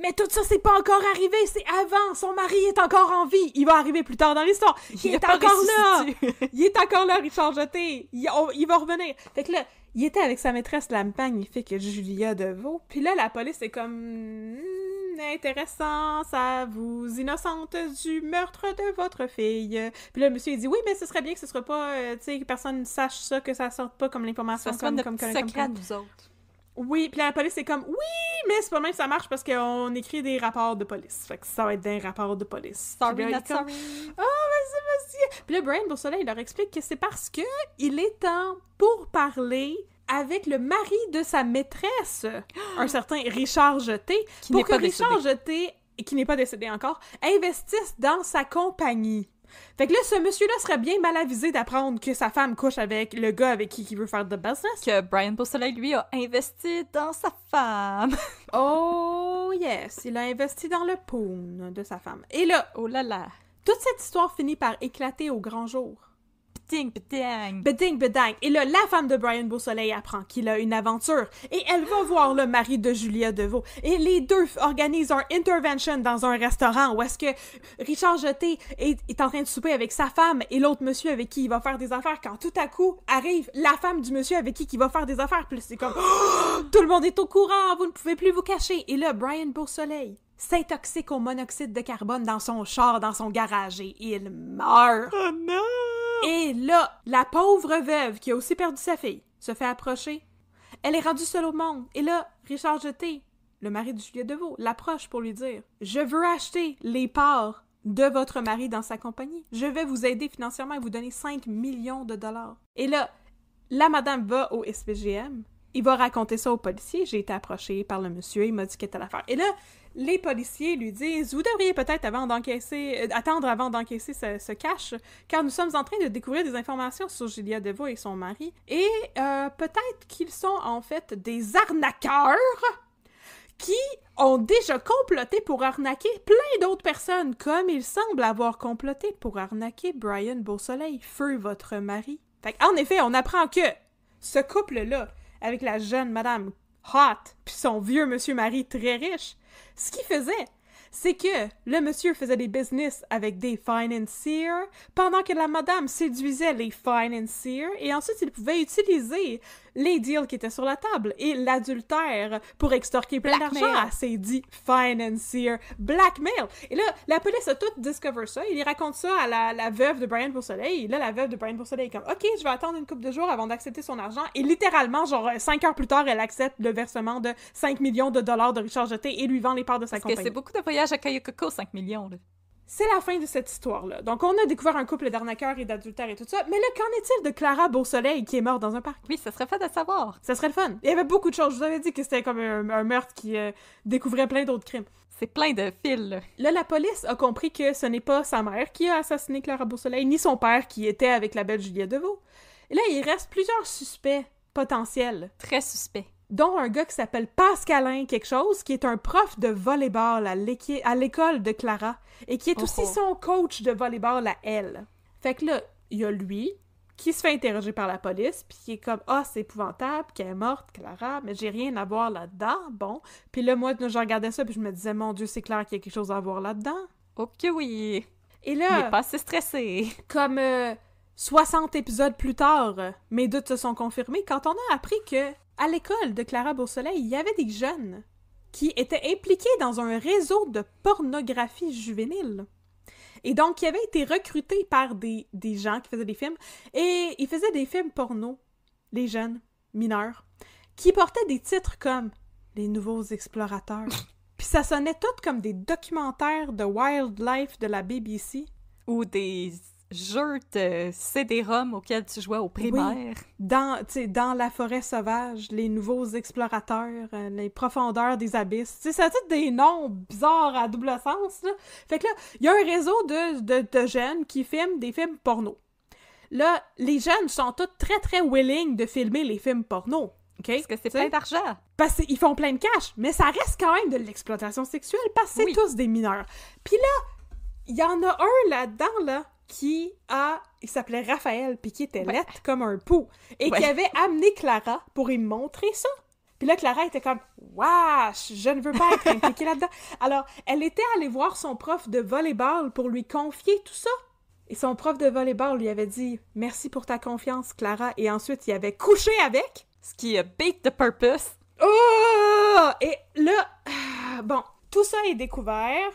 mais tout ça, c'est pas encore arrivé, c'est avant. Son mari est encore en vie. Il va arriver plus tard dans l'histoire. Il, est encore là. il est encore là, Richard Jeté. Il, il va revenir. Fait que là, il était avec sa maîtresse, la magnifique Julia Deveau. Puis là, la police est comme hmm, intéressant, ça vous innocente du meurtre de votre fille. Puis là, le monsieur, il dit, oui, mais ce serait bien que ce soit pas, euh, tu sais, que personne ne sache ça, que ça sorte pas comme l'information. comme, comme, comme, autres. Oui, puis la police est comme oui, mais c'est pas même que ça marche parce qu'on écrit des rapports de police. Fait que ça va être des rapports de police. Sorry, Oh, vas-y, vas-y. Puis là, pour cela, il leur explique que c'est parce que il est temps pour parler avec le mari de sa maîtresse, un certain Richard Jeté, qui pour que Richard Jeté, qui n'est pas décédé encore, investisse dans sa compagnie. Fait que là, ce monsieur-là serait bien mal avisé d'apprendre que sa femme couche avec le gars avec qui
il veut faire de business. Que Brian Beausoleil, lui, a investi dans sa
femme. oh yes, il a investi dans le poon de sa femme. Et
là, oh là là, toute
cette histoire finit par éclater au grand jour. Beding, Et là, la femme de Brian Beausoleil apprend qu'il a une aventure et elle va voir le mari de Julia Deveau. Et les deux organisent un intervention dans un restaurant où est-ce que Richard Jeté est, en train de souper avec sa femme et l'autre monsieur avec qui il va faire des affaires quand tout à coup arrive la femme du monsieur avec qui il va faire des affaires. plus c'est comme, tout le monde est au courant, vous ne pouvez plus vous cacher. Et là, Brian Beausoleil s'intoxique au monoxyde de carbone dans son char, dans son garage, et il meurt. Oh non! Et là, la pauvre veuve qui a aussi perdu sa fille se fait approcher. Elle est rendue seule au monde. Et là, Richard Jeté, le mari de Juliette Deveau, l'approche pour lui dire Je veux acheter les parts de votre mari dans sa compagnie. Je vais vous aider financièrement et vous donner 5 millions de dollars. Et là, la madame va au SPGM. Il va raconter ça au policier. J'ai été approché par le monsieur. Il m'a dit qu'il était l'affaire. Et là, les policiers lui disent Vous devriez peut-être euh, attendre avant d'encaisser ce, cache cash, car nous sommes en train de découvrir des informations sur Julia devo et son mari, et euh, peut-être qu'ils sont en fait des arnaqueurs qui ont déjà comploté pour arnaquer plein d'autres personnes, comme ils semblent avoir comploté pour arnaquer Brian Beausoleil, feu votre mari. en effet, on apprend que ce couple-là, avec la jeune madame hot, puis son vieux monsieur mari très riche, ce qu'il faisait, c'est que le monsieur faisait des business avec des financiers, pendant que la madame séduisait les financiers, et ensuite il pouvait utiliser les deals qui étaient sur la table et l'adultère pour extorquer plein d'argent à ses dits financiers. Blackmail! Et là, la police a tout discover ça. Il raconte ça à la, veuve de Brian Poursoleil. Et là, la veuve de Brian Poursoleil est comme, OK, je vais attendre une couple de jours avant d'accepter son argent. Et littéralement, genre, euh, cinq heures plus tard, elle accepte le versement de 5 millions de dollars de Richard Jeté et lui vend les parts de sa compagnie. Parce que c'est beaucoup de voyages à Coco, 5 millions, là. C'est la fin de cette histoire-là. Donc, on a découvert un couple d'arnaqueurs et d'adultères et tout ça. Mais là, qu'en est-il de Clara Beausoleil qui est morte dans un parc? Oui, ça serait fait de savoir. Ça serait le fun. Il y avait beaucoup de choses. Je vous avais dit que c'était comme un, meurtre qui euh, découvrait plein d'autres crimes. C'est plein de fils. Là. la police a compris que ce n'est pas sa mère qui a assassiné Clara Beausoleil, ni son père qui était avec la belle Juliette Deveau. Et là, il reste plusieurs suspects potentiels. Très suspects dont un gars qui s'appelle Pascalin quelque chose, qui est un prof de volleyball à l'école de Clara et qui est aussi oh, oh. son coach de volleyball à elle. Fait que là, il y a lui qui se fait interroger par la police, puis qui est comme ah c'est épouvantable qu'elle est morte Clara, mais j'ai rien à voir là-dedans. Bon, puis là moi je regardais ça puis je me disais mon dieu c'est clair qu'il y a quelque chose à voir là-dedans. Ok oui. Et là. est pas assez stressé. Comme 60 euh, épisodes plus tard, mes doutes se sont confirmés quand on a appris que à l'école de Clara Beausoleil, il y avait des jeunes qui étaient impliqués dans un réseau de pornographie juvénile. Et donc, ils avaient été recrutés par des, des gens qui faisaient des films, et ils faisaient des films porno, les jeunes, mineurs, qui portaient des titres comme Les Nouveaux Explorateurs. Puis ça sonnait tout comme des documentaires de wildlife de la BBC.
Ou des jeux de CD-ROM auxquels tu jouais au primaire.
Dans, dans la forêt sauvage, les nouveaux explorateurs, euh, les profondeurs des abysses. cest ça des noms bizarres à double sens. Fait que là, il y a un réseau de, jeunes qui filment des films porno. Là, les jeunes sont tous très, très willing de filmer les films porno. parce que c'est plein d'argent. Parce qu'ils font plein de cash, mais ça reste quand même de l'exploitation sexuelle parce que c'est tous des mineurs. Puis là, il y en a un là-dedans, là, qui a, il s'appelait Raphaël, puis qui était ouais. comme un pou, et qui avait amené Clara pour y montrer ça. Puis là, Clara était comme « Wesh, je ne veux pas être impliquée là-dedans. » Alors, elle était allée voir son prof de volleyball pour lui confier tout ça. Et son prof de volleyball lui avait dit « Merci pour ta confiance, Clara. » Et ensuite, il avait couché avec. Ce qui a beat the purpose. Oh! Et là, ah, bon, tout ça est découvert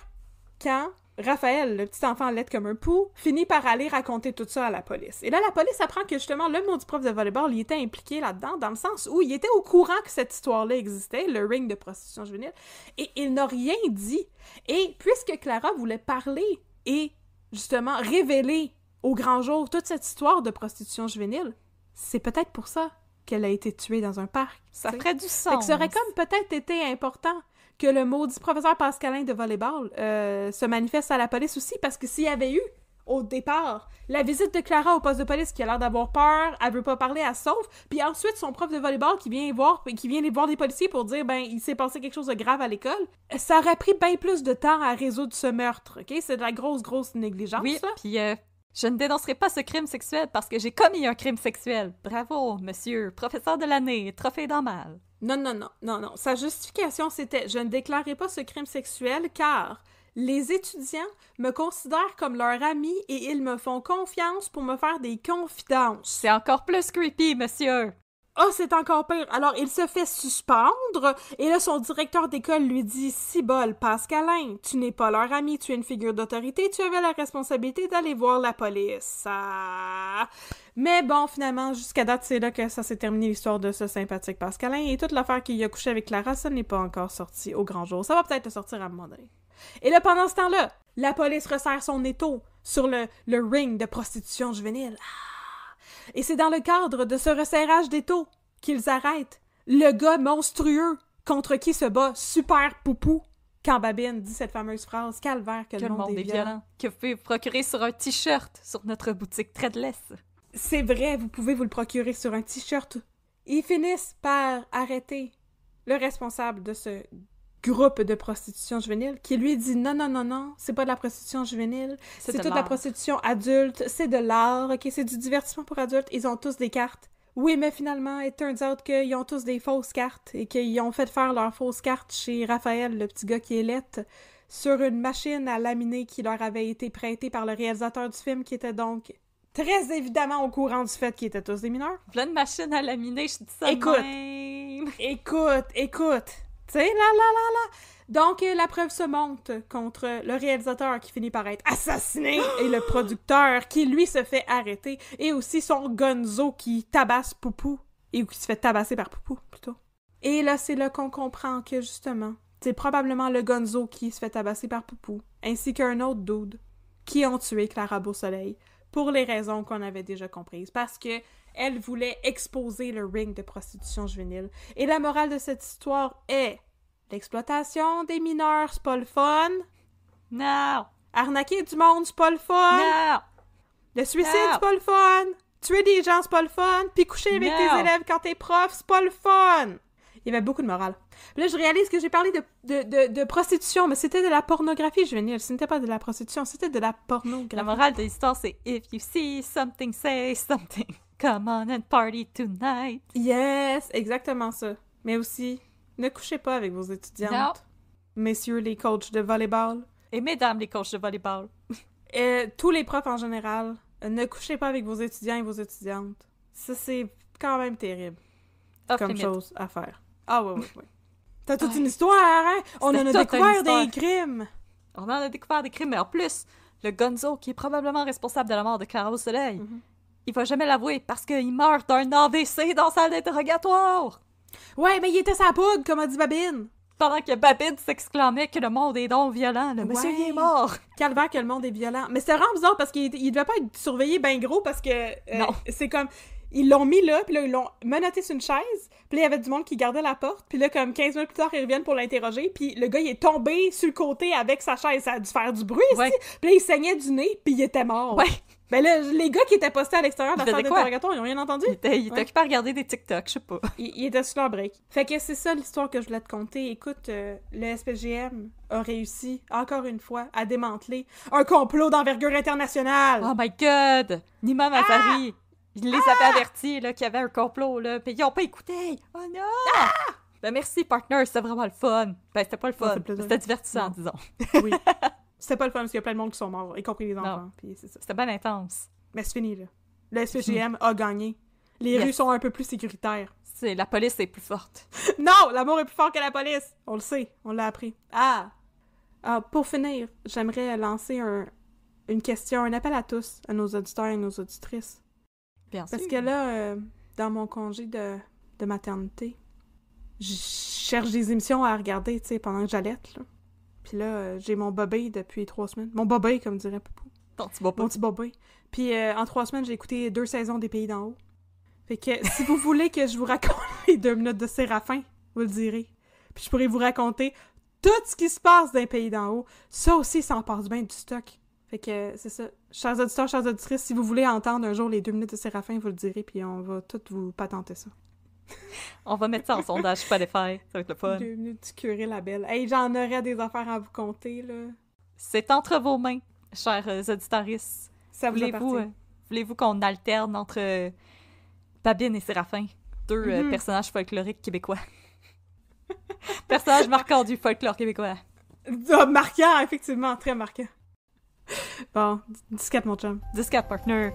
quand Raphaël, le petit enfant laid comme un pou, finit par aller raconter tout ça à la police. Et là, la police apprend que justement, le mot du prof de volleyball, il était impliqué là-dedans, dans le sens où il était au courant que cette histoire-là existait, le ring de prostitution juvénile, et il n'a rien dit. Et puisque Clara voulait parler et justement révéler au grand jour toute cette histoire de prostitution juvénile, c'est peut-être pour ça qu'elle a été tuée dans un parc. Ça ferait du sens. ça aurait comme peut-être été important que le maudit professeur Pascalin de volleyball euh, se manifeste à la police aussi, parce que s'il y avait eu, au départ, la visite de Clara au poste de police qui a l'air d'avoir peur, elle veut pas parler, à sauve, puis ensuite son prof de volleyball qui vient voir, qui vient les voir des policiers pour dire ben il s'est passé quelque chose de grave à l'école, ça aurait pris bien plus de temps à résoudre ce meurtre, ok C'est de la grosse grosse négligence. Oui,
puis euh, je ne dénoncerai pas ce crime sexuel parce que j'ai commis un crime sexuel. Bravo, monsieur, professeur de l'année, trophée dans mal. Non, non, non, non, non. Sa justification, c'était Je ne
déclarerai pas ce crime sexuel car les étudiants me considèrent comme leur ami et ils me font confiance pour me faire des confidences. C'est encore plus creepy, monsieur oh, c'est encore pire. Alors, il se fait suspendre et là, son directeur d'école lui dit bol Pascalin, tu n'es pas leur ami, tu es une figure d'autorité, tu avais la responsabilité d'aller voir la police. Ah. Mais bon, finalement, jusqu'à date, c'est là que ça s'est terminé l'histoire de ce sympathique Pascalin et toute l'affaire qu'il a couché avec Clara, ça n'est pas encore sorti au grand jour. Ça va peut-être sortir à un moment donné. Et là, pendant ce temps-là, la police resserre son étau sur le, le ring de prostitution juvénile. Ah. Et c'est dans le cadre de ce resserrage des taux qu'ils arrêtent le gars monstrueux contre qui se bat Super
Poupou quand dit
cette fameuse phrase Calvaire que, le monde, est,
Que vous pouvez procurer sur un t-shirt sur notre boutique Treadless.
C'est vrai, vous pouvez vous le procurer sur un t-shirt. Ils finissent par arrêter le responsable de ce groupe de prostitution juvénile qui lui dit non, non, non, non, c'est pas de la prostitution juvénile, c'est toute la prostitution adulte, c'est de l'art, ok, c'est du divertissement pour adultes, ils ont tous des cartes. Oui, mais finalement, it turns out qu'ils ont tous des fausses cartes et qu'ils ont fait faire leurs fausses cartes chez Raphaël, le petit gars qui est lettre, sur une machine à laminer qui leur avait été prêtée par le réalisateur du film qui était donc très évidemment au courant du fait qu'ils étaient tous des mineurs.
Plein de machines à laminer, je dis ça Écoute, même.
écoute, écoute. Donc, euh, la preuve se monte contre le réalisateur qui finit par être assassiné et le producteur qui, lui, se fait arrêter et aussi son gonzo qui tabasse Poupou et qui se fait tabasser par Poupou, plutôt. Et là, c'est là qu'on comprend que, justement, c'est probablement le gonzo qui se fait tabasser par Poupou, ainsi qu'un autre dude qui ont tué Clara Beau-Soleil pour les raisons qu'on avait déjà comprises. Parce que elle voulait exposer le ring de prostitution juvénile. Et la morale de cette histoire est l'exploitation des mineurs, c'est pas le fun. Non. Arnaquer du monde, c'est pas le fun. Non. Le suicide, c'est pas le fun. Tuer des gens, c'est pas le fun. Puis coucher avec tes élèves quand t'es prof, c'est pas le fun. Il y avait beaucoup de morale. là, je réalise que j'ai parlé de, de, prostitution, mais c'était de la pornographie juvénile. Ce n'était pas de la prostitution, c'était de la pornographie. La morale
de l'histoire, c'est If you see something, say something. Come on and party tonight. Yes, exactement ça. Mais aussi, ne couchez pas avec vos étudiantes.
Messieurs les coachs de volleyball. Et mesdames les coachs de volleyball. et tous les profs en général, ne couchez pas avec vos étudiants et vos étudiantes. Ça, c'est quand même terrible. comme chose à faire. Ah ouais, oui, ouais. T'as toute une histoire, hein?
On en a découvert des crimes! On en a découvert des crimes, mais en plus, le Gonzo, qui est probablement responsable de la mort de Clara au Soleil, mm-hmm il faut jamais l'avouer parce qu'il meurt d'un AVC dans la salle d'interrogatoire. Ouais, mais il était sa poudre, comme a dit Babine. Pendant que Babine
s'exclamait que le monde est donc violent, le monsieur il est mort. Calvaire que le monde est violent. Mais c'est vraiment bizarre parce qu'il devait pas être surveillé bien gros parce que euh, Non! c'est comme ils l'ont mis là, puis là, ils l'ont menotté sur une chaise, puis là, il y avait du monde qui gardait la porte, puis là, comme 15 minutes plus tard, ils reviennent pour l'interroger, puis le gars, il est tombé sur le côté avec sa chaise, ça a dû faire du bruit, puis là, il saignait du nez, puis il était mort. Ouais. Ben là, les gars qui étaient postés à l'extérieur de la salle d'interrogatoire,
ils n'ont rien entendu. Ils étaient, il occupés
à regarder des TikTok, je sais pas. Ils il étaient sur leur break. Fait que c'est ça l'histoire que je voulais te conter. Écoute, euh, le SPGM a réussi, encore une fois, à démanteler un complot d'envergure internationale.
Oh my god! Nima Matari! Ah! il les avait ah! avertis qu'il y avait un complot, là, puis ils ont pas écouté! Oh non! Ah! Ben merci, partner, c'était vraiment le fun. Ben c'était pas le
fun, c'était divertissant, disons. Oui. C'était pas le fun parce qu'il y a plein de monde qui sont morts, y compris les enfants. C'était pas intense. Mais c'est fini, là. Le SPGM a gagné. Les rues sont un peu plus sécuritaires. C'est la police est plus forte. non, l'amour est plus fort que la police. On le sait, on l'a appris. Ah! ah. pour finir, j'aimerais lancer un, une question, un appel à tous, à nos auditeurs et nos auditrices. Bien Parce que là, euh, dans mon congé de, de maternité, je cherche des émissions à regarder, tu sais, pendant que là. Puis là, euh, j'ai mon bobé depuis trois semaines. Mon bobé, comme dirait
Poupou. Mon
petit bobé. Puis euh, en trois semaines, j'ai écouté deux saisons des Pays d'en haut. Fait que si vous voulez que je vous raconte les deux minutes de Séraphin, vous le direz. Puis je pourrais vous raconter tout ce qui se passe dans les Pays d'en haut. Ça aussi, ça en passe bien du stock. Fait que c'est ça. Chers auditeurs, chers auditrices, si vous voulez entendre un jour les deux minutes de Séraphin, vous le direz, puis on va toutes vous patenter ça.
On va mettre ça en sondage pas ça va être le fun. Deux minutes du curé la belle. Hey, j'en aurais des affaires à vous compter, là. C'est entre vos mains, chers euh, auditeurs. Ça vous euh, Voulez-vous qu'on alterne entre euh, Babine et Séraphin, deux mm-hmm. personnages folkloriques québécois? Personnage marquant du folklore
québécois. marquants effectivement, très marquant. Bon, disquette
mon chum. Disquette partner.